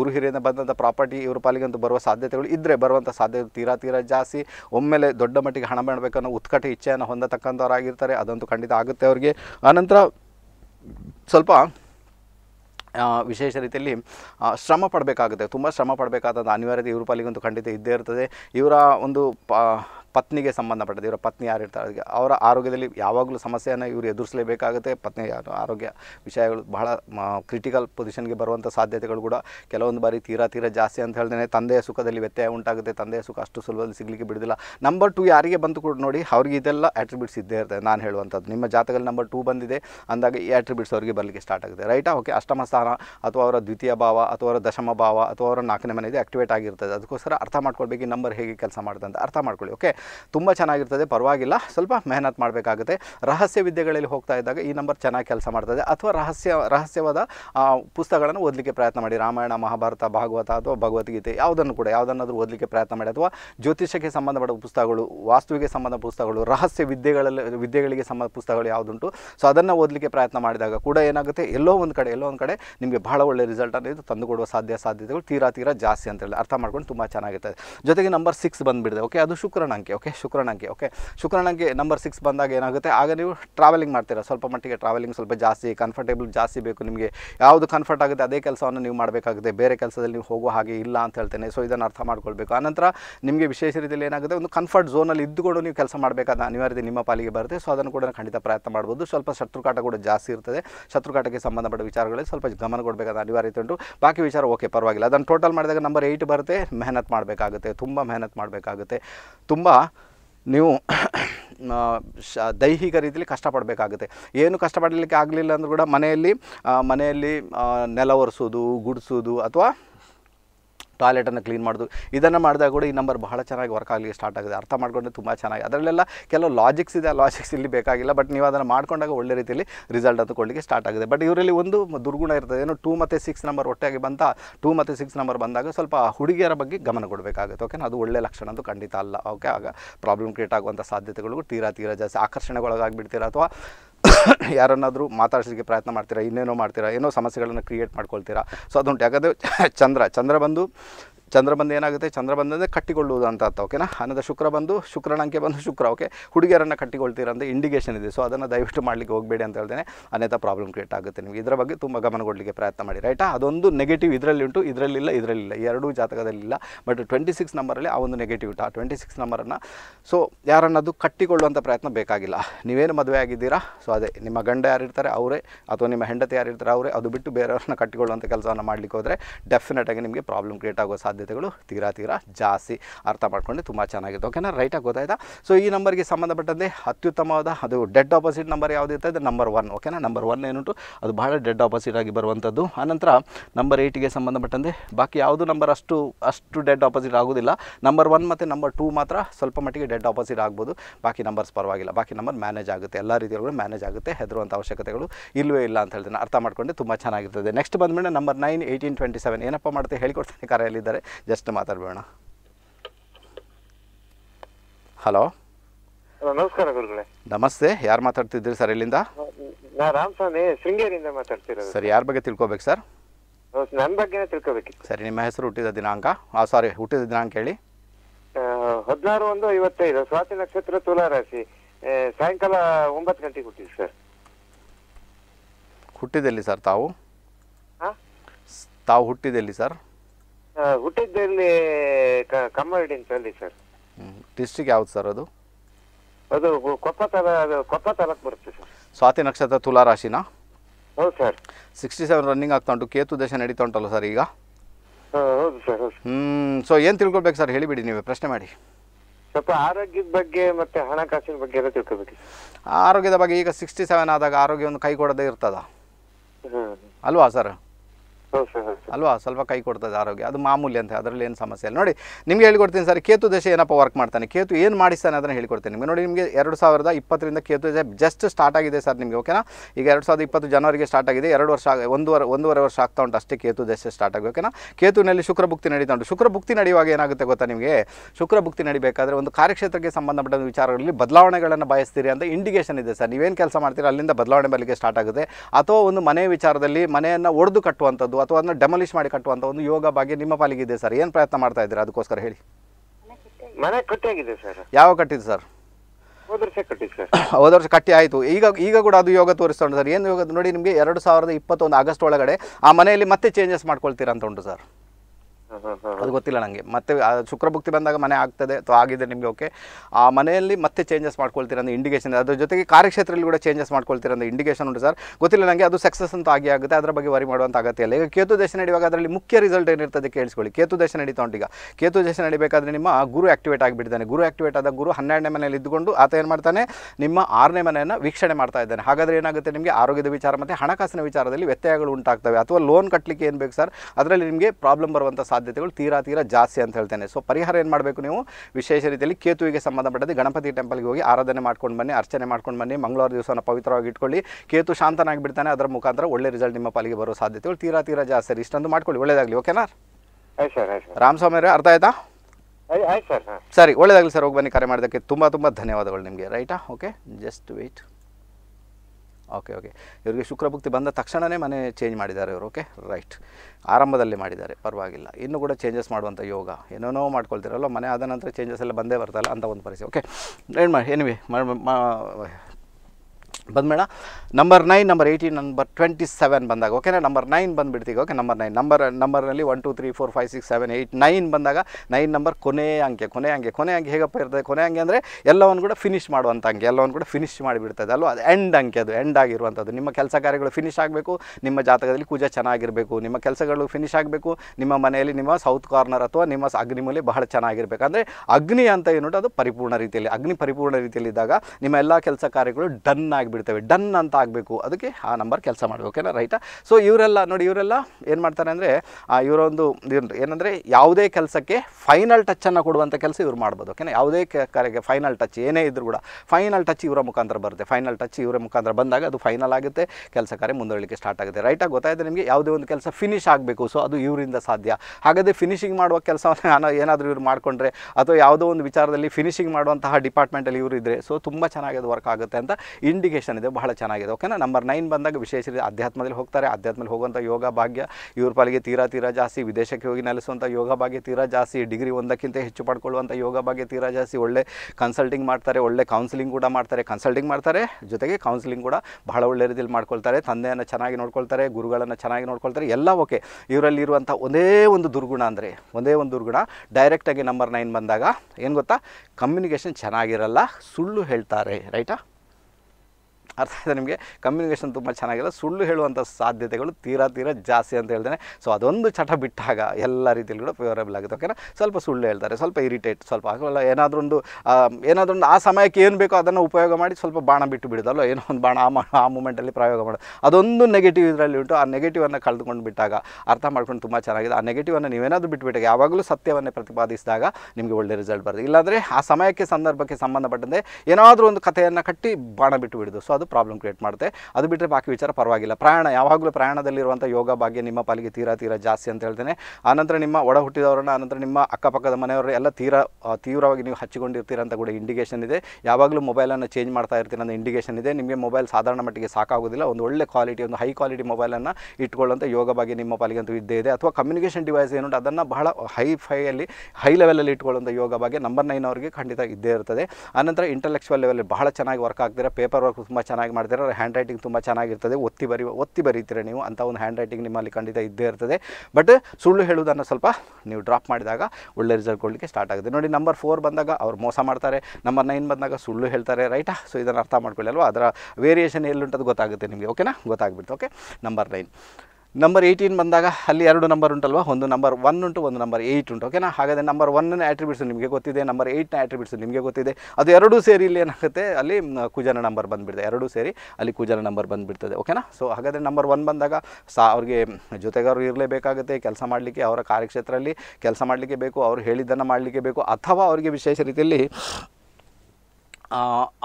ಗುರು ಹಿರಿಯಿಂದ ಬಂದಂಥ ಪ್ರಾಪರ್ಟಿ ಇವ್ರ ಪಾಲಿಗಂತೂ ಬರುವ ಸಾಧ್ಯತೆಗಳು ಇದ್ದರೆ ಬರುವಂಥ ಸಾಧ್ಯತೆ ತೀರಾ ತೀರಾ ಜಾಸ್ತಿ ಒಮ್ಮೆಲೆ ದೊಡ್ಡ ಮಟ್ಟಿಗೆ ಹಣ ಮಾಡಬೇಕನ್ನೋ ಉತ್ಕಟ ಇಚ್ಛೆಯನ್ನು ಹೊಂದತಕ್ಕಂಥವರಾಗಿರ್ತಾರೆ ಅದಂತೂ ಖಂಡಿತ ಆಗುತ್ತೆ ಅವರಿಗೆ ಆನಂತರ ಸ್ವಲ್ಪ ವಿಶೇಷ ರೀತಿಯಲ್ಲಿ ಶ್ರಮ ಪಡಬೇಕಾಗುತ್ತೆ ತುಂಬ ಶ್ರಮ ಪಡಬೇಕಾದಂಥ ಅನಿವಾರ್ಯತೆ ಇವ್ರ ಒಂದು ಖಂಡಿತ ಇದ್ದೇ ಇರ್ತದೆ ಇವರ ಒಂದು ಪ ಪತ್ನಿಗೆ ಸಂಬಂಧಪಟ್ಟದ್ದು ಇವರ ಪತ್ನಿ ಯಾರು ಇರ್ತಾರೆ ಅವರ ಆರೋಗ್ಯದಲ್ಲಿ ಯಾವಾಗಲೂ ಸಮಸ್ಯೆಯನ್ನು ಇವರು ಎದುರಿಸಲೇಬೇಕಾಗುತ್ತೆ ಪತ್ನಿ ಆರೋಗ್ಯ ವಿಷಯಗಳು ಬಹಳ ಕ್ರಿಟಿಕಲ್ ಪೊಸಿಷನ್ಗೆ ಬರುವಂಥ ಸಾಧ್ಯತೆಗಳು ಕೂಡ ಕೆಲವೊಂದು ಬಾರಿ ತೀರಾ ತೀರಾ ಜಾಸ್ತಿ ಅಂತ ಹೇಳ್ದೇನೆ ತಂದೆಯ ಸುಖದಲ್ಲಿ ವ್ಯತ್ಯಯ ಉಂಟಾಗುತ್ತೆ ತಂದೆಯ ಸುಖ ಅಷ್ಟು ಸುಲಭದಲ್ಲಿ ಸಿಗಲಿಕ್ಕೆ ಬಿಡೋದಿಲ್ಲ ನಂಬರ್ ಟು ಯಾರಿಗೆ ಬಂದು ಕೂಡ ನೋಡಿ ಅವ್ರಿಗೆ ಇದೆಲ್ಲ ಆಟ್ರಿಬ್ಯೂಟ್ಸ್ ಇದ್ದೇ ಇರ್ತದೆ ನಾನು ಹೇಳುವಂಥದ್ದು ನಿಮ್ಮ ಜಾತಕದಲ್ಲಿ ನಂಬರ್ ಟೂ ಬಂದಿದೆ ಅಂದಾಗ ಈ ಆಟ್ರಿಬ್ಯೂಟ್ಸ್ ಅವರಿಗೆ ಬರಲಿಕ್ಕೆ ಸ್ಟಾರ್ಟ್ ಆಗುತ್ತೆ ರೈಟಾ ಓಕೆ ಅಷ್ಟಮ ಸ್ಥಾನ ಅಥವಾ ಅವರ ದ್ವಿತೀಯ ಭಾವ ಅಥವಾ ಅವರ ದಶಮ ಭಾವ ಅಥವಾ ಅವರ ನಾಲ್ಕನೇ ಮನೆ ಇದು ಆಕ್ಟಿವೇಟ್ ಆಗಿರ್ತದೆ ಅದಕ್ಕೋಸ್ಕರ ಅರ್ಥ ಮಾಡ್ಕೊಳ್ಬೇಕು ಈ ನಂಬರ್ ಹೇಗೆ ಕೆಲಸ ಮಾಡ್ತದೆ ಅಂತ ಅರ್ಥ ಮಾಡ್ಕೊಳ್ಳಿ ಓಕೆ ತುಂಬ ಚೆನ್ನಾಗಿರ್ತದೆ ಪರವಾಗಿಲ್ಲ ಸ್ವಲ್ಪ ಮೆಹನತ್ ಮಾಡಬೇಕಾಗುತ್ತೆ ರಹಸ್ಯ ವಿದ್ಯೆಗಳಲ್ಲಿ ಹೋಗ್ತಾ ಇದ್ದಾಗ ಈ ನಂಬರ್ ಚೆನ್ನಾಗಿ ಕೆಲಸ ಮಾಡ್ತದೆ ಅಥವಾ ರಹಸ್ಯ ರಹಸ್ಯವಾದ ಪುಸ್ತಕಗಳನ್ನು ಓದಲಿಕ್ಕೆ ಪ್ರಯತ್ನ ಮಾಡಿ ರಾಮಾಯಣ ಮಹಾಭಾರತ ಭಾಗವತ ಅಥವಾ ಭಗವದ್ಗೀತೆ ಯಾವುದನ್ನು ಕೂಡ ಯಾವುದನ್ನಾದರೂ ಓದಲಿಕ್ಕೆ ಪ್ರಯತ್ನ ಮಾಡಿ ಅಥವಾ ಜ್ಯೋತಿಷಕ್ಕೆ ಸಂಬಂಧಪಟ್ಟ ಪುಸ್ತಕಗಳು ವಾಸ್ತುವಿಗೆ ಸಂಬಂಧ ಪುಸ್ತಕಗಳು ರಹಸ್ಯ ವಿದ್ಯೆಗಳಲ್ಲಿ ವಿದ್ಯೆಗಳಿಗೆ ಸಂಬಂಧ ಪುಸ್ತಕಗಳು ಯಾವುದುಂಟು ಸೊ ಅದನ್ನು ಓದಲಿಕ್ಕೆ ಪ್ರಯತ್ನ ಮಾಡಿದಾಗ ಕೂಡ ಏನಾಗುತ್ತೆ ಎಲ್ಲೋ ಒಂದು ಕಡೆ ಎಲ್ಲೋ ಒಂದು ಕಡೆ ನಿಮಗೆ ಬಹಳ ಒಳ್ಳೆಯ ರಿಸಲ್ಟ್ ಅನ್ನೋದು ತಂದುಕೊಡುವ ಸಾಧ್ಯ ಸಾಧ್ಯತೆಗಳು ತೀರಾ ತೀರಾ ಜಾಸ್ತಿ ಅಂತ ಹೇಳಿ ಅರ್ಥ ಮಾಡ್ಕೊಂಡು ತುಂಬ ಚೆನ್ನಾಗಿರ್ತದೆ ಜೊತೆಗೆ ನಂಬರ್ ಸಿಕ್ಸ್ ಬಂದುಬಿಡಿದೆ ಓಕೆ ಅದು ಶುಕ್ರನ ಅಂಕೆ ಓಕೆ ಶುಕ್ರನಂಗೆ ಓಕೆ ಶುಕ್ರನಂಗೆ ನಂಬರ್ ಸಿಕ್ಸ್ ಬಂದಾಗ ಏನಾಗುತ್ತೆ ಆಗ ನೀವು ಟ್ರಾವೆಲಿಂಗ್ ಮಾಡ್ತೀರಾ ಸ್ವಲ್ಪ ಮಟ್ಟಿಗೆ ಟ್ರಾವೆಲಿಂಗ್ ಸ್ವಲ್ಪ ಜಾಸ್ತಿ ಕಂಫರ್ಟೇಬಲ್ ಜಾಸ್ತಿ ಬೇಕು ನಿಮಗೆ ಯಾವುದು ಕಂಫರ್ಟ್ ಆಗುತ್ತೆ ಅದೇ ಕೆಲಸವನ್ನು ನೀವು ಮಾಡಬೇಕಾಗುತ್ತೆ ಬೇರೆ ಕೆಲಸದಲ್ಲಿ ನೀವು ಹೋಗೋ ಹಾಗೆ ಇಲ್ಲ ಅಂತ ಹೇಳ್ತೇನೆ ಸೊ ಇದನ್ನು ಅರ್ಥ ಮಾಡ್ಕೊಳ್ಬೇಕು ಆನಂತರ ನಿಮಗೆ ವಿಶೇಷ ರೀತಿಯಲ್ಲಿ ಏನಾಗುತ್ತೆ ಒಂದು ಕಂಫರ್ಟ್ ಝೋನಲ್ಲಿ ಇದ್ದುಕೊಂಡು ನೀವು ಕೆಲಸ ಮಾಡಬೇಕಾದ ಅನಿವಾರ್ಯತೆ ನಿಮ್ಮ ಪಾಲಿಗೆ ಬರುತ್ತೆ ಸೊ ಅದನ್ನು ಕೂಡ ಖಂಡಿತ ಪ್ರಯತ್ನ ಮಾಡ್ಬೋದು ಸ್ವಲ್ಪ ಶತ್ರುಕಾಟ ಕೂಡ ಜಾಸ್ತಿ ಇರ್ತದೆ ಶತ್ರುಕಾಟಕ್ಕೆ ಸಂಬಂಧಪಟ್ಟ ವಿಚಾರಗಳಲ್ಲಿ ಸ್ವಲ್ಪ ಗಮನ ಕೊಡಬೇಕಾದ ಅನಿವಾರ್ಯತೆ ಉಂಟು ಬಾಕಿ ವಿಚಾರ ಓಕೆ ಪರವಾಗಿಲ್ಲ ಅದನ್ನು ಟೋಟಲ್ ಮಾಡಿದಾಗ ನಂಬರ್ ಏಯ್ಟ್ ಬರುತ್ತೆ ಮೆಹನತ್ ಮಾಡಬೇಕಾಗುತ್ತೆ ತುಂಬ ಮೆಹನತ್ ಮಾಡಬೇಕಾಗುತ್ತೆ ತುಂಬ ನೀವು ಶ ದೈಹಿಕ ರೀತಿಯಲ್ಲಿ ಕಷ್ಟಪಡಬೇಕಾಗುತ್ತೆ ಏನು ಕಷ್ಟಪಡಲಿಕ್ಕೆ ಆಗಲಿಲ್ಲ ಅಂದರೂ ಕೂಡ ಮನೆಯಲ್ಲಿ ಮನೆಯಲ್ಲಿ ನೆಲ ಒರೆಸೋದು ಗುಡಿಸೋದು ಅಥವಾ ಟಾಯ್ಲೆಟನ್ನು ಕ್ಲೀನ್ ಮಾಡೋದು ಇದನ್ನು ಮಾಡಿದಾಗ ಕೂಡ ಈ ನಂಬರ್ ಬಹಳ ಚೆನ್ನಾಗಿ ವರ್ಕ್ ಆಗಲಿ ಸ್ಟಾರ್ಟ್ ಆಗಿದೆ ಅರ್ಥ ಮಾಡಿಕೊಂಡ್ರೆ ತುಂಬ ಚೆನ್ನಾಗಿ ಅದರಲ್ಲೆಲ್ಲ ಕೆಲವು ಲಾಜಿಕ್ಸ್ ಇದೆ ಲಾಜಿಕ್ಸ್ ಇಲ್ಲಿ ಬೇಕಾಗಿಲ್ಲ ಬಟ್ ನೀವು ಅದನ್ನು ಮಾಡಿಕೊಂಡಾಗ ಒಳ್ಳೆ ರೀತಿಯಲ್ಲಿ ರಿಸಲ್ಟ್ ಕೊಡಲಿಕ್ಕೆ ಸ್ಟಾರ್ಟ್ ಆಗಿದೆ ಬಟ್ ಇವರಲ್ಲಿ ಒಂದು ದುರ್ಗುಣ ಇರ್ತದೆ ಏನು ಟೂ ಮತ್ತು ಸಿಕ್ಸ್ ನಂಬರ್ ಒಟ್ಟಾಗಿ ಬಂತ ಟೂ ಮತ್ತು ಸಿಕ್ಸ್ ನಂಬರ್ ಬಂದಾಗ ಸ್ವಲ್ಪ ಹುಡುಗಿಯರ ಬಗ್ಗೆ ಗಮನ ಕೊಡಬೇಕಾಗುತ್ತೆ ಓಕೆನಾ ಅದು ಒಳ್ಳೆ ಲಕ್ಷಣ ಅಂತೂ ಖಂಡಿತ ಅಲ್ಲ ಓಕೆ ಆಗ ಪ್ರಾಬ್ಲಮ್ ಕ್ರಿಯೇಟ್ ಆಗುವಂಥ ಸಾಧ್ಯತೆಗಳಿಗೂ ತೀರಾ ತೀರಾ ಜಾಸ್ತಿ ಆಕರ್ಷಣೆಗೊಳಗಾಗಿಬಿಡ್ತೀರಾ ಅಥವಾ (coughs) ಯಾರನ್ನಾದರೂ ಮಾತಾಡ್ಸೋಕ್ಕೆ ಪ್ರಯತ್ನ ಮಾಡ್ತೀರಾ ಇನ್ನೇನೋ ಮಾಡ್ತೀರಾ ಏನೋ ಸಮಸ್ಯೆಗಳನ್ನು ಕ್ರಿಯೇಟ್ ಮಾಡ್ಕೊಳ್ತೀರಾ ಸೊ ಅದುಂಟು ಯಾಕಂದರೆ (coughs) ಚಂದ್ರ ಚಂದ್ರ ಬಂದು ಚಂದ್ರ ಬಂದು ಏನಾಗುತ್ತೆ ಚಂದ್ರ ಬಂದಂದರೆ ಕಟ್ಟಿಕೊಳ್ಳುವುದು ಅಂತ ಅರ್ಥ ಓಕೆನಾ ಅನ್ನದ ಶುಕ್ರ ಬಂದು ಅಂಕೆ ಬಂದು ಶುಕ್ರ ಓಕೆ ಹುಡುಗಿಯರನ್ನು ಕಟ್ಟಿಕೊಳ್ತೀರ ಅಂತ ಇಂಡಿಕೇಷನ್ ಇದೆ ಸೊ ಅದನ್ನು ದಯವಿಟ್ಟು ಮಾಡಲಿಕ್ಕೆ ಹೋಗಬೇಡಿ ಅಂತ ಹೇಳ್ತೇನೆ ಅನೇಕ ಪ್ರಾಬ್ಲಮ್ ಕ್ರಿಯೇಟ್ ಆಗುತ್ತೆ ನಿಮಗೆ ಇದರ ಬಗ್ಗೆ ತುಂಬ ಗಮನ ಕೊಡಲಿಕ್ಕೆ ಪ್ರಯತ್ನ ಮಾಡಿ ರೈಟಾ ಅದೊಂದು ನೆಗೆಟಿವ್ ಇದರಲ್ಲಿ ಉಂಟು ಇದರಲ್ಲಿಲ್ಲ ಇದರಲ್ಲಿಲ್ಲ ಎರಡೂ ಜಾತಕದಲ್ಲಿಲ್ಲ ಬಟ್ ಟ್ವೆಂಟಿ ಸಿಕ್ಸ್ ನಂಬರಲ್ಲಿ ಆ ಒಂದು ನೆಗೆಟಿವ್ ಉಂಟು ಆ ಟ್ವೆಂಟಿ ಸಿಕ್ಸ್ ನಂಬರನ್ನು ಸೊ ಯಾರನ್ನದು ಕಟ್ಟಿಕೊಳ್ಳುವಂಥ ಪ್ರಯತ್ನ ಬೇಕಾಗಿಲ್ಲ ನೀವೇನು ಮದುವೆ ಆಗಿದ್ದೀರಾ ಸೊ ಅದೇ ನಿಮ್ಮ ಗಂಡ ಯಾರಿರ್ತಾರೆ ಅವರೇ ಅಥವಾ ನಿಮ್ಮ ಹೆಂಡತಿ ಯಾರಿರ್ತಾರೆ ಅವರೇ ಅದು ಬಿಟ್ಟು ಬೇರೆಯವ್ರನ್ನ ಕಟ್ಟಿಕೊಳ್ಳುವಂಥ ಕೆಲಸವನ್ನು ಮಾಡಲಿಕ್ಕೆ ಹೋದರೆ ಡೆಫಿನೆಟಾಗಿ ನಿಮಗೆ ಪ್ರಾಬ್ಲಮ್ ಕ್ರಿಯೇಟ್ ಆಗೋ ಸಾಧ್ಯತೆ ಸಾಧ್ಯತೆಗಳು ತೀರಾ ತೀರಾ ಜಾಸ್ತಿ ಅರ್ಥ ಮಾಡ್ಕೊಂಡು ತುಂಬ ಚೆನ್ನಾಗಿದೆ ಓಕೆನಾ ರೈಟಾಗಿ ಗೊತ್ತಾಯ್ತಾ ಸೊ ಈ ನಂಬರ್ಗೆ ಸಂಬಂಧಪಟ್ಟಂತೆ ಅತ್ಯುತ್ತಮವಾದ ಅದು ಡೆಡ್ ಆಪೋಸಿಟ್ ನಂಬರ್ ಯಾವುದು ನಂಬರ್ ಒನ್ ಓಕೆನಾ ನಂಬರ್ ಒನ್ ಏನುಂಟು ಅದು ಭಾಳ ಡೆಡ್ ಆಪೋಸಿಟ್ ಆಗಿ ಬರುವಂಥದ್ದು ಆನಂತರ ನಂಬರ್ ಏಯ್ಟಿಗೆ ಸಂಬಂಧಪಟ್ಟಂತೆ ಬಾಕಿ ಯಾವುದು ನಂಬರ್ ಅಷ್ಟು ಅಷ್ಟು ಡೆಡ್ ಆಪೋಸಿಟ್ ಆಗೋದಿಲ್ಲ ನಂಬರ್ ಒನ್ ಮತ್ತು ನಂಬರ್ ಟೂ ಮಾತ್ರ ಸ್ವಲ್ಪ ಮಟ್ಟಿಗೆ ಡೆಡ್ ಆಪೋಸಿಟ್ ಆಗ್ಬೋದು ಬಾಕಿ ನಂಬರ್ಸ್ ಪರವಾಗಿಲ್ಲ ಬಾಕಿ ನಂಬರ್ ಮ್ಯಾನೇಜ್ ಆಗುತ್ತೆ ಎಲ್ಲ ರೀತಿಯಲ್ಲೂ ಮ್ಯಾನೇಜ್ ಆಗುತ್ತೆ ಹೆದರುವಂಥ ಅವಶ್ಯಕತೆಗಳು ಇಲ್ಲವೇ ಇಲ್ಲ ಅಂತ ಹೇಳ್ತೀನಿ ಅರ್ಥ ಮಾಡ್ಕೊಂಡು ತುಂಬ ಚೆನ್ನಾಗಿರ್ತದೆ ನೆಕ್ಸ್ಟ್ ಬಂದಮೇಲೆ number nine eighteen twenty seven ಏನಪ್ಪ ಮಾಡ್ತೀವಿ ಹೇಳಿಕೊಡ್ತಾನೆ ಕಾರ್ಯಲ್ಲಿದ್ದಾರೆ ಜಸ್ಟ್ ಮಾತಾಡ್ಬೋಣ ಹಲೋ ನಮಸ್ಕಾರ ಗುರುಗಳೇ ನಮಸ್ತೆ ಯಾರು ಮಾತಾಡ್ತಿದ್ದೀರಿ ಸರ್ ಇಲ್ಲಿಂದ ರಾಮಸ್ವಾಮಿ ಶೃಂಗೇರಿಯಿಂದ ಮಾತಾಡ್ತಿರೋದು ಸರ್ ಯಾರ ಬಗ್ಗೆ ತಿಳ್ಕೋಬೇಕು ಸರ್ ನನ್ನ ಬಗ್ಗೆನೇ ತಿಳ್ಕೋಬೇಕು ಸರಿ ನಿಮ್ಮ ಹೆಸರು ಹುಟ್ಟಿದ ದಿನಾಂಕ ಆ ಸಾರಿ ಹುಟ್ಟಿದ ದಿನಾಂಕ ಹೇಳಿ ಹದಿನಾರು ಒಂದು ಐವತ್ತೈದು ಸ್ವಾತಿ ನಕ್ಷತ್ರ ತುಲಾ ರಾಶಿ ಸಾಯಂಕಾಲ ಒಂಬತ್ತು ಗಂಟೆಗೆ ಹುಟ್ಟಿದ ಸರ್ ಹುಟ್ಟಿದಲ್ಲಿ ಸರ್ ತಾವು ತಾವು ಹುಟ್ಟಿದೆಲ್ಲಿ ಸರ್ ಹುಟ್ಟಿದ್ದಲ್ಲಿ ಕಮ್ಮರಡಿ ಅಂತ ಹೇಳಿ ಸರ್ ಡಿಸ್ಟ್ರಿಕ್ಟ್ ಯಾವ್ದು ಸರ್ ಅದು ಅದು ಕೊಪ್ಪ ತರ ಕೊಪ್ಪ ತರಕ್ಕೆ ಬರುತ್ತೆ ಸರ್ ಸ್ವಾತಿ ನಕ್ಷತ್ರ ತುಲಾ ರಾಶಿನಾ ಹೌದು ಸರ್ ಸಿಕ್ಸ್ಟಿ ಸೆವೆನ್ ರನ್ನಿಂಗ್ ಆಗ್ತಾ ಉಂಟು ಕೇತು ದೇಶ ನಡೀತಾ ಉಂಟಲ್ಲ ಸರ್ ಈಗ ಹೌದು ಸರ್ ಹ್ಞೂ ಸೊ ಏನು ತಿಳ್ಕೊಳ್ಬೇಕು ಸರ್ ಹೇಳಿಬಿಡಿ ನೀವೇ ಪ್ರಶ್ನೆ ಮಾಡಿ ಸ್ವಲ್ಪ ಆರೋಗ್ಯದ ಬಗ್ಗೆ ಮತ್ತೆ ಹಣಕಾಸಿನ ಬಗ್ಗೆ ಎಲ್ಲ ತಿಳ್ಕೊಬೇಕು ಆರೋಗ್ಯದ ಬಗ್ಗೆ ಈಗ ಸಿಕ್ಸ್ಟಿ ಸೆವೆನ್ ಆದಾಗ ಆರೋಗ್ಯ ಒಂದು ಕೈ ಕೊಡದೇ ಇರ್ತದ ಅಲ್ವಾ ಸರ್ ಅಲ್ವಾ ಸ್ವಲ್ಪ ಕೈ ಕೊಡ್ತದೆ ಆರೋಗ್ಯ ಅದು ಮಾಮೂಲಿ ಅಂತ ಅದರಲ್ಲಿ ಏನು ಸಮಸ್ಯೆ ಇಲ್ಲ ನೋಡಿ ನಿಮಗೆ ಹೇಳ್ಕೊಡ್ತೀನಿ ಸರ್ ಕೇತು ದೇಶ ಏನಪ್ಪ ವರ್ಕ್ ಮಾಡ್ತಾನೆ ಕೇತು ಏನು ಮಾಡಿಸ್ತಾನೆ ಅದನ್ನು ಹೇಳ್ಕೊಡ್ತೀನಿ ನಿಮಗೆ ನೋಡಿ ನಿಮಗೆ ಎರಡು ಸಾವಿರದ ಇಪ್ಪತ್ತರಿಂದ ಕೇತು ದೇಶ ಜಸ್ಟ್ ಸ್ಟಾರ್ಟ್ ಆಗಿದೆ ಸರ್ ನಿಮಗೆ ಓಕೆನಾ ಈಗ ಎರಡು ಸಾವಿರದ ಇಪ್ಪತ್ತು ಜನವರಿಗೆ ಸ್ಟಾರ್ಟ್ ಆಗಿದೆ ಎರಡು ವರ್ಷ ಒಂದುವರೆ ಒಂದುವರೆ ವರ್ಷ ಆಗ್ತಾ ಉಂಟು ಅಷ್ಟೇ ಕೇತು ದಶೆ ಸ್ಟಾರ್ಟ್ ಆಗಿ ಓಕೆನಾ ಕೇತುವಿನಲ್ಲಿ ಶುಕ್ರ ಭುಕ್ತಿ ನಡೀತಾ ಉಂಟು ಶುಕ್ರ ಭುಕ್ತಿ ನಡೆಯುವಾಗ ಏನಾಗುತ್ತೆ ಗೊತ್ತಾ ನಿಮಗೆ ಶುಕ್ರ ಭುಕ್ತಿ ನಡಿಬೇಕಾದ್ರೆ ಒಂದು ಕಾರ್ಯಕ್ಷೇತ್ರಕ್ಕೆ ಸಂಬಂಧಪಟ್ಟ ವಿಚಾರಗಳಲ್ಲಿ ಬದಲಾವಣೆಗಳನ್ನು ಬಯಸ್ತೀರಿ ಅಂತ ಇಂಡಿಕೇಶನ್ ಇದೆ ಸರ್ ನೀವೇನು ಕೆಲಸ ಮಾಡ್ತೀರಾ ಅಲ್ಲಿಂದ ಬದಲಾವಣೆ ಬರಲಿಕ್ಕೆ ಸ್ಟಾರ್ಟ್ ಆಗುತ್ತೆ ಅಥವಾ ಒಂದು ಮನೆ ವಿಚಾರದಲ್ಲಿ ಮನೆಯನ್ನು ಒಡೆದು ಕಟ್ಟುವಂಥದ್ದು ಅಥವಾ ಅದನ್ನ ಡೆಮೊಲಿಷ್ ಮಾಡಿ ಕಟ್ಟುವಂತ ಒಂದು ಯೋಗ ಬಗ್ಗೆ ನಿಮ್ಮ ಪಾಲಿಗಿದೆ ಸರ್ ಏನು ಪ್ರಯತ್ನ ಮಾಡ್ತಾ ಇದ್ದೀರಾ ಅದಕ್ಕೋಸ್ಕರ ಹೇಳಿ ಮನೆ ಕಟ್ಟಿಯಾಗಿದೆ ಸರ್ ಯಾವ ಕಟ್ಟಿದ್ದು ಸರ್ (coughs) ಹೋದ ವರ್ಷ ಕಟ್ಟಿ ಆಯ್ತು ಈಗ ಈಗ ಕೂಡ ಅದು ಯೋಗ ತೋರಿಸ್ತಾ ಉಂಟು ಸರ್ ಏನು ಯೋಗ ನೋಡಿ ನಿಮಗೆ ಎರಡು ಸಾವಿರದ ಇಪ್ಪತ್ತೊಂದು ಆಗಸ್ಟ್ ಒಳಗಡೆ ಆ ಮನೆಯಲ್ಲಿ ಮತ್ತೆ ಚೇಂಜಸ್ ಮಾಡ್ಕೊಳ್ತೀರಾ ಅಂತ ಉಂಟು ಸರ್ ಅದು ಗೊತ್ತಿಲ್ಲ ನನಗೆ ಮತ್ತೆ ಭುಕ್ತಿ ಬಂದಾಗ ಮನೆ ಆಗ್ತದೆ ಅಥವಾ ಆಗಿದೆ ನಿಮಗೆ ಓಕೆ ಆ ಮನೆಯಲ್ಲಿ ಮತ್ತೆ ಚೇಂಜಸ್ ಮಾಡ್ಕೊಳ್ತೀರ ಅಂದ್ರೆ ಇಂಡಿಕೇಷನ್ ಅದ್ರ ಜೊತೆಗೆ ಕಾರ್ಯಕ್ಷೇತ್ರದಲ್ಲಿ ಕೂಡ ಚೇಂಜಸ್ ಮಾಡ್ಕೊಳ್ತೀರ ಅಂದ್ರೆ ಇಂಡಿಕೇಶನ್ ಉಂಟು ಸರ್ ಗೊತ್ತಿಲ್ಲ ನನಗೆ ಅದು ಸಕ್ಸಸ್ ಅಂತ ಆಗಿ ಆಗುತ್ತೆ ಅದರ ಬಗ್ಗೆ ವರಿ ಮಾಡುವಂಥ ಅಗತ್ಯ ಇಲ್ಲ ಈಗ ಕೇತು ದೇಶ ನಡೆಯುವಾಗ ಅದರಲ್ಲಿ ಮುಖ್ಯ ರಿಸಲ್ಟ್ ಏನಿರ್ತದೆ ಕೇಳಿಸ್ಕೊಳ್ಳಿ ಕೇತು ದೇಶ ನಡೀತಾ ಈಗ ಕೇತು ದೇಶ ನಡಿಬೇಕಾದ್ರೆ ನಿಮ್ಮ ಗುರು ಆಕ್ಟಿವೇಟ್ ಆಗಿಬಿಡ್ತಾನೆ ಗುರು ಆಕ್ಟಿವೇಟ್ ಆದ ಗುರು ಹನ್ನೆರಡನೇ ಮನೆಯಲ್ಲಿ ಇದ್ದುಕೊಂಡು ಆತ ಏನು ಮಾಡ್ತಾನೆ ನಿಮ್ಮ ಆರನೇ ಮನೆಯನ್ನು ವೀಕ್ಷಣೆ ಮಾಡ್ತಾ ಇದ್ದಾನೆ ಹಾಗಾದರೆ ಏನಾಗುತ್ತೆ ನಿಮಗೆ ಆರೋಗ್ಯದ ವಿಚಾರ ಮತ್ತು ಹಣಕಾಸಿನ ವಿಚಾರದಲ್ಲಿ ವ್ಯತ್ಯಯಗಳು ಉಂಟಾಗ್ತವೆ ಅಥವಾ ಲೋನ್ ಕಟ್ಟಲಿಕ್ಕೆ ಏನು ಬೇಕು ಸರ್ ಅದರಲ್ಲಿ ನಿಮಗೆ ಪ್ರಾಬ್ಲಮ್ ಬರುವಂಥ ಸಾಧ್ಯತೆ ಸಾಧ್ಯತೆಗಳು ತೀರಾ ತೀರಾ ಜಾಸ್ತಿ ಅಂತ ಹೇಳ್ತೇನೆ ಸೊ ಪರಿಹಾರ ಏನು ಮಾಡಬೇಕು ನೀವು ವಿಶೇಷ ರೀತಿಯಲ್ಲಿ ಕೇತುವಿಗೆ ಸಂಬಂಧಪಟ್ಟಂತೆ ಗಣಪತಿ ಟೆಂಪಲ್ಗೆ ಹೋಗಿ ಆರಾಧನೆ ಮಾಡ್ಕೊಂಡು ಬನ್ನಿ ಅರ್ಚನೆ ಮಾಡ್ಕೊಂಡು ಬನ್ನಿ ಮಂಗಳವಾರ ದಿವಸನ ಪವಿತ್ರವಾಗಿ ಇಟ್ಕೊಳ್ಳಿ ಕೇತು ಶಾಂತನಾಗಿ ಬಿಡ್ತಾನೆ ಅದರ ಮುಖಾಂತರ ಒಳ್ಳೆ ರಿಸಲ್ಟ್ ನಿಮ್ಮ ಪಾಲಿಗೆ ಬರೋ ಸಾಧ್ಯತೆಗಳು ತೀರಾ ತೀರಾ ಜಾಸ್ತಿ ಇಷ್ಟೊಂದು ಮಾಡ್ಕೊಳ್ಳಿ ಒಳ್ಳೇದಾಗಲಿ ಓಕೆನಾ ರಾಮಸ್ವಾಮಿ ಅವರೇ ಅರ್ಥ ಆಯ್ತಾ ಸರಿ ಒಳ್ಳೇದಾಗಲಿ ಸರ್ ಹೋಗಿ ಬನ್ನಿ ಕರೆ ಮಾಡೋದಕ್ಕೆ ತುಂಬ ತುಂಬ ಧನ್ಯವಾದಗಳು ನಿಮಗೆ ರೈಟಾ okay just wait okay okay ಇವರಿಗೆ ಶುಕ್ರಭುಕ್ತಿ ಬಂದ ತಕ್ಷಣವೇ ಮನೆ ಚೇಂಜ್ ಮಾಡಿದ್ದಾರೆ ಇವರು ಓಕೆ ರೈಟ್ ಆರಂಭದಲ್ಲಿ ಮಾಡಿದ್ದಾರೆ ಪರವಾಗಿಲ್ಲ ಇನ್ನೂ ಕೂಡ ಚೇಂಜಸ್ ಮಾಡುವಂಥ ಯೋಗ ಏನೇನೋ ಮಾಡ್ಕೊಳ್ತಿರಲ್ಲ ಮನೆ ಆದ ನಂತರ ಚೇಂಜಸ್ ಎಲ್ಲ ಬಂದೇ ಬರ್ತಲ್ಲ ಅಂತ ಒಂದು ಪರಿಸ್ಥಿತಿ ಓಕೆ ಏನು ಮಾಡಿ anyway madam number nine number eighteen number twenty seven ಬಂದಾಗ ಓಕೆನಾ ನಂಬರ್ ನೈನ್ ಬಂದುಬಿಡ್ತೀವಿ ಓಕೆ ನಂಬರ್ ನೈನ್ ನಂಬರ್ ನಂಬರ್ನಲ್ಲಿ one two three four five six seven eight nine ಬಂದಾಗ ನೈನ್ ನಂಬರ್ ಕೊನೆ ಅಂಕೆ ಕೊನೆ ಅಂಕೆ ಕೊನೆ ಅಂಕೆ ಹೇಗಪ್ಪ ಇರ್ತದೆ ಕೊನೆ ಅಂಗೆ ಅಂದರೆ ಎಲ್ಲವನ್ನು ಕೂಡ ಫಿನಿಶ್ ಮಾಡುವಂಥ ಅಂಕೆ ಎಲ್ಲವನ್ನು ಕೂಡ ಫಿನಿಶ್ ಮಾಡಿಬಿಡ್ತದೆ ಅಲ್ವಾ ಅದು ಎಂಡ್ ಅಂಕೆ ಅದು ಎಂಡ್ ಆಗಿರುವಂಥದ್ದು ನಿಮ್ಮ ಕೆಲಸ ಕಾರ್ಯಗಳು ಫಿನಿಶ್ ಆಗಬೇಕು ನಿಮ್ಮ ಜಾತಕದಲ್ಲಿ ಪೂಜೆ ಚೆನ್ನಾಗಿರಬೇಕು ನಿಮ್ಮ ಕೆಲಸಗಳು ಫಿನಿಶ್ ಆಗಬೇಕು ನಿಮ್ಮ ಮನೆಯಲ್ಲಿ ನಿಮ್ಮ ಸೌತ್ ಕಾರ್ನರ್ ಅಥವಾ ನಿಮ್ಮ ಅಗ್ನಿಮೂಲೆ ಬಹಳ ಚೆನ್ನಾಗಿರಬೇಕು ಅಂದರೆ ಅಗ್ನಿ ಅಂತ ಏನು ಅದು ಪರಿಪೂರ್ಣ ರೀತಿಯಲ್ಲಿ ಅಗ್ನಿ ಪರಿಪೂರ್ಣ ರೀತಿಯಲ್ಲಿ ಇದ್ದಾಗ ನಿಮ್ಮ ಎಲ್ಲ ಕೆಲಸ ಕಾರ್ಯಗಳು ಡನ್ ಆಗಿ ಬಿಡ್ತೇವೆ ಡನ್ ಅಂತ ಆಗಬೇಕು ಅದಕ್ಕೆ ಆ ನಂಬರ್ ಕೆಲಸ ಮಾಡಬೇಕು ಓಕೆನಾ ರೈಟಾ ಸೊ ಇವರೆಲ್ಲ ನೋಡಿ ಇವರೆಲ್ಲ ಏನು ಮಾಡ್ತಾರೆ ಅಂದರೆ ಇವರೊಂದು ಏನಂದರೆ ಯಾವುದೇ ಕೆಲಸಕ್ಕೆ ಫೈನಲ್ ಟಚ್ಚನ್ನು ಕೊಡುವಂಥ ಕೆಲಸ ಇವ್ರು ಮಾಡ್ಬೋದು ಓಕೆನಾ ಯಾವುದೇ ಕಾರ್ಯಕ್ಕೆ ಫೈನಲ್ ಟಚ್ ಏನೇ ಇದ್ದರೂ ಕೂಡ ಫೈನಲ್ ಟಚ್ ಇವರ ಮುಖಾಂತರ ಬರುತ್ತೆ ಫೈನಲ್ ಟಚ್ ಇವರ ಮುಖಾಂತರ ಬಂದಾಗ ಅದು ಫೈನಲ್ ಆಗುತ್ತೆ ಕೆಲಸ ಕಾರ್ಯ ಮುಂದುವರಿಕೆ ಸ್ಟಾರ್ಟ್ ಆಗುತ್ತೆ ರೈಟಾಗಿ ಗೊತ್ತಾಯಿದೆ ನಿಮಗೆ ಯಾವುದೇ ಒಂದು ಕೆಲಸ ಫಿನಿಶ್ ಆಗಬೇಕು ಸೊ ಅದು ಇವರಿಂದ ಸಾಧ್ಯ ಹಾಗಾದರೆ ಫಿನಿಶಿಂಗ್ ಮಾಡುವ ಕೆಲಸವನ್ನು ನಾನು (laughs) ಏನಾದರೂ ಇವ್ರು ಮಾಡಿಕೊಂಡ್ರೆ ಅಥವಾ ಯಾವುದೋ ಒಂದು ವಿಚಾರದಲ್ಲಿ ಫಿನಿಶಿಂಗ್ ಮಾಡುವಂತಹ ಡಿಪಾರ್ಟ್ಮೆಂಟಲ್ಲಿ ಇವರು ಇದ್ದರೆ ಸೊ ತುಂಬ ಚೆನ್ನಾಗಿ ಅದು ವರ್ಕ್ ಆಗುತ್ತೆ ಅಂತ ಇಂಡಿಕೇಶನ್ ಕಾಂಬಿನೇಷನ್ ಇದೆ ಬಹಳ ಚೆನ್ನಾಗಿದೆ ಓಕೆನಾ ನಂಬರ್ ನೈನ್ ಬಂದಾಗ ವಿಶೇಷ ಅಧ್ಯಾತ್ಮದಲ್ಲಿ ಹೋಗ್ತಾರೆ ಅಧ್ಯಾತ್ಮದಲ್ಲಿ ಹೋಗುವಂಥ ಯೋಗ ಭಾಗ್ಯ ಇವ್ರ ಪಾಲಿಗೆ ತೀರಾ ತೀರಾ ಜಾಸ್ತಿ ವಿದೇಶಕ್ಕೆ ಹೋಗಿ ನೆಲೆಸುವಂಥ ಯೋಗ ಭಾಗ್ಯ ತೀರಾ ಜಾಸ್ತಿ ಡಿಗ್ರಿ ಒಂದಕ್ಕಿಂತ ಹೆಚ್ಚು ಪಡ್ಕೊಳ್ಳುವಂಥ ಯೋಗ ಭಾಗ್ಯ ತೀರಾ ಜಾಸ್ತಿ ಒಳ್ಳೆ ಕನ್ಸಲ್ಟಿಂಗ್ ಮಾಡ್ತಾರೆ ಒಳ್ಳೆ ಕೌನ್ಸಿಲಿಂಗ್ ಕೂಡ ಮಾಡ್ತಾರೆ ಕನ್ಸಲ್ಟಿಂಗ್ ಮಾಡ್ತಾರೆ ಜೊತೆಗೆ ಕೌನ್ಸಿಲಿಂಗ್ ಕೂಡ ಬಹಳ ಒಳ್ಳೆ ರೀತಿಯಲ್ಲಿ ಮಾಡ್ಕೊಳ್ತಾರೆ ತಂದೆಯನ್ನು ಚೆನ್ನಾಗಿ ನೋಡ್ಕೊಳ್ತಾರೆ ಗುರುಗಳನ್ನು ಚೆನ್ನಾಗಿ ನೋಡ್ಕೊಳ್ತಾರೆ ಎಲ್ಲ ಓಕೆ ಇವರಲ್ಲಿರುವಂಥ ಒಂದೇ ಒಂದು ದುರ್ಗುಣ ಅಂದರೆ ಒಂದೇ ಒಂದು ದುರ್ಗುಣ ಡೈರೆಕ್ಟಾಗಿ ನಂಬರ್ ನೈನ್ ಬಂದಾಗ ಏನು ಗೊತ್ತಾ ಕಮ್ಯುನಿಕೇಷನ್ ಚೆನ್ನಾಗಿರಲ್ಲ ಸುಳ್ಳು ಹೇಳ್ತಾರೆ ರೈಟಾ ಅರ್ಥ ಆಯಿತು ನಿಮಗೆ ಕಮ್ಯುನಿಕೇಷನ್ ತುಂಬ ಚೆನ್ನಾಗಿಲ್ಲ ಸುಳ್ಳು ಹೇಳುವಂಥ ಸಾಧ್ಯತೆಗಳು ತೀರಾ ತೀರಾ ಜಾಸ್ತಿ ಅಂತ ಹೇಳ್ತೇನೆ ಸೊ ಅದೊಂದು ಚಟ ಬಿಟ್ಟಾಗ ಎಲ್ಲ ರೀತಿಯಲ್ಲಿ ಕೂಡ ಫೇವರೇಬಲ್ ಆಗುತ್ತೆ ಓಕೆನಾ ಸ್ವಲ್ಪ ಸುಳ್ಳು ಹೇಳ್ತಾರೆ ಸ್ವಲ್ಪ ಇರಿಟೇಟ್ ಸ್ವಲ್ಪ ಆಗಲ್ಲ ಏನಾದ್ರೂ ಒಂದು ಏನಾದರೂ ಆ ಸಮಯಕ್ಕೆ ಏನು ಬೇಕೋ ಅದನ್ನು ಉಪಯೋಗ ಮಾಡಿ ಸ್ವಲ್ಪ ಬಾಣ ಬಿಟ್ಟು ಬಿಡೋದಲ್ಲ ಏನೋ ಒಂದು ಬಾಣ ಆ ಮೂಮೆಂಟಲ್ಲಿ ಪ್ರಯೋಗ ಮಾಡೋದು ಅದೊಂದು ನೆಗೆಟಿವ್ ಇದರಲ್ಲಿ ಉಂಟು ಆ ನೆಗೆಟಿವನ್ನು ಕಳೆದುಕೊಂಡು ಬಿಟ್ಟಾಗ ಅರ್ಥ ಮಾಡ್ಕೊಂಡು ತುಂಬ ಚೆನ್ನಾಗಿದೆ ಆ ನೆಗೆಟಿವನ್ನು ನೀವೇನಾದರೂ ಬಿಟ್ಟುಬಿಟ್ಟಾಗ ಯಾವಾಗಲೂ ಸತ್ಯವನ್ನು ಪ್ರತಿಪಾದಿಸಿದಾಗ ನಿಮಗೆ ಒಳ್ಳೆ ರಿಸಲ್ಟ್ ಬರುತ್ತೆ ಇಲ್ಲಾಂದರೆ ಆ ಸಮಯಕ್ಕೆ ಸಂದರ್ಭಕ್ಕೆ ಸಂಬಂಧಪಟ್ಟಂತೆ ಏನಾದರೂ ಒಂದು ಕಥೆಯನ್ನು ಕಟ್ಟಿ ಬಾಣ ಬಿಟ್ಟು ಬಿಡೋದು ಸೊ ಅದು ಪ್ರಾಬ್ಲಮ್ ಕ್ರಿಯೇಟ್ ಮಾಡುತ್ತೆ ಅದು ಬಿಟ್ಟರೆ ಬಾಕಿ ವಿಚಾರ ಪರವಾಗಿಲ್ಲ ಪ್ರಯಾಣ ಯಾವಾಗಲೂ ಪ್ರಯಾಣದಲ್ಲಿರುವಂಥ ಯೋಗ ಭಾಗ್ಯ ನಿಮ್ಮ ಪಾಲಿಗೆ ತೀರಾ ತೀರಾ ಜಾಸ್ತಿ ಅಂತ ಹೇಳ್ತೇನೆ ಆನಂತರ ನಿಮ್ಮ ಒಡ ಹುಟ್ಟಿದವರನ್ನ ಆನಂತರ ನಿಮ್ಮ ಅಕ್ಕಪಕ್ಕದ ಮನೆಯವರು ಎಲ್ಲ ತೀರಾ ತೀವ್ರವಾಗಿ ನೀವು ಹಚ್ಚಿಕೊಂಡಿರ್ತೀರಂತ ಕೂಡ ಇಂಡಿಕೇಷನ್ ಇದೆ ಯಾವಾಗಲೂ ಮೊಬೈಲನ್ನು ಚೇಂಜ್ ಮಾಡ್ತಾ ಇರ್ತೀರ ಅಂತ ಇಂಡಿಕೇಷನ್ ಇದೆ ನಿಮಗೆ ಮೊಬೈಲ್ ಸಾಧಾರಣ ಮಟ್ಟಿಗೆ ಸಾಕಾಗೋದಿಲ್ಲ ಒಂದು ಒಳ್ಳೆ ಕ್ವಾಲಿಟಿ ಒಂದು ಹೈ ಕ್ವಾಲಿಟಿ ಮೊಬೈಲನ್ನು ಇಟ್ಕೊಳ್ಳುವಂಥ ಯೋಗ ಭಾಗ್ಯ ನಿಮ್ಮ ಪಾಲಿಗೆ ಅಂತೂ ಇದ್ದೇ ಇದೆ ಅಥವಾ ಕಮ್ಯುನಿಕೇಷನ್ ಡಿವೈಸ್ ಏನುಂಟು ಅದನ್ನು ಬಹಳ ಹೈ ಫೈಯಲ್ಲಿ ಹೈ ಲೆವೆಲಲ್ಲಿ ಇಟ್ಕೊಳ್ಳುವಂಥ ಯೋಗ ಬಗ್ಗೆ ನಂಬರ್ ನೈನ್ ಅವರಿಗೆ ಖಂಡಿತ ಇದ್ದೇ ಇರ್ತದೆ ಆನಂತರ ಇಂಟಲೆಕ್ಚುವಲ್ ಲೆವೆಲ್ ಬಹಳ ಚೆನ್ನಾಗಿ ವರ್ಕ್ ಆಗ್ತೀರ ಪೇಪರ್ ವರ್ಕ್ ತುಂಬ ಚೆನ್ನಾಗಿ ಚೆನ್ನಾಗಿ ಮಾಡ್ತೀರ ಅವ್ರ ಹ್ಯಾಂಡ್ ರೈಟಿಂಗ್ ತುಂಬ ಚೆನ್ನಾಗಿರ್ತದೆ ಒತ್ತಿ ಬರಿ ಒತ್ತಿ ಬರೀತೀರ ನೀವು ಅಂತ ಒಂದು ಹ್ಯಾಂಡ್ ರೈಟಿಂಗ್ ನಿಮ್ಮಲ್ಲಿ ಖಂಡಿತ ಇದ್ದೇ ಇರ್ತದೆ ಬಟ್ ಸುಳ್ಳು ಹೇಳುವುದನ್ನು ಸ್ವಲ್ಪ ನೀವು ಡ್ರಾಪ್ ಮಾಡಿದಾಗ ಒಳ್ಳೆ ರಿಸಲ್ಟ್ ಕೊಡಲಿಕ್ಕೆ ಸ್ಟಾರ್ಟ್ ಆಗುತ್ತೆ ನೋಡಿ ನಂಬರ್ ಫೋರ್ ಬಂದಾಗ ಅವ್ರು ಮೋಸ ಮಾಡ್ತಾರೆ ನಂಬರ್ ನೈನ್ ಬಂದಾಗ ಸುಳ್ಳು ಹೇಳ್ತಾರೆ ರೈಟಾ ಸೊ ಇದನ್ನು ಅರ್ಥ ಮಾಡ್ಕೊಳ್ಳಿ ಅಲ್ವಾ ಅದರ ವೇರಿಯೇಷನ್ ಎಲ್ಲುಂಟದು ಗೊತ್ತಾಗುತ್ತೆ ನಿಮಗೆ ಓಕೆನಾ ಗೊತ್ತಾಗ್ಬಿಡ್ತು okay number nine number eighteen ಬಂದಾಗ ಅಲ್ಲಿ ಎರಡು ನಂಬರ್ ಉಂಟಲ್ವಾ ಒಂದು ನಂಬರ್ ಒನ್ ಉಂಟು ಒಂದು ನಂಬರ್ ಏಯ್ಟ್ ಉಂಟು ಓಕೆನಾ ಹಾಗಾದರೆ ನಂಬರ್ ಒನ್ನ ಆಟ್ರಿಬ್ಯೂಟ್ಸ್ ನಿಮಗೆ ಗೊತ್ತಿದೆ ನಂಬರ್ ಏಯ್ಟ್ನ ಆಟ್ರಿಬ್ಯೂಟ್ಸ್ ನಿಮಗೆ ಗೊತ್ತಿದೆ ಅದು ಎರಡೂ ಸೇರಿ ಇಲ್ಲಿ ಏನಾಗುತ್ತೆ ಅಲ್ಲಿ ಕುಜನ ನಂಬರ್ ಬಂದುಬಿಡ್ತದೆ ಎರಡೂ ಸೇರಿ ಅಲ್ಲಿ ಕುಜನ ನಂಬರ್ ಬಂದುಬಿಡ್ತದೆ ಓಕೆನಾ ಸೊ ಹಾಗಾದರೆ ನಂಬರ್ ಒನ್ ಬಂದಾಗ ಸಾ ಅವ್ರಿಗೆ ಜೊತೆಗಾರರು ಇರಲೇಬೇಕಾಗುತ್ತೆ ಕೆಲಸ ಮಾಡಲಿಕ್ಕೆ ಅವರ ಕಾರ್ಯಕ್ಷೇತ್ರದಲ್ಲಿ ಕೆಲಸ ಮಾಡಲಿಕ್ಕೆ ಬೇಕು ಅವರು ಹೇಳಿದ್ದನ್ನು ಮಾಡಲಿಕ್ಕೆ ಬೇಕು ಅಥವಾ ಅವರಿಗೆ ವಿಶೇಷ ರೀತಿಯಲ್ಲಿ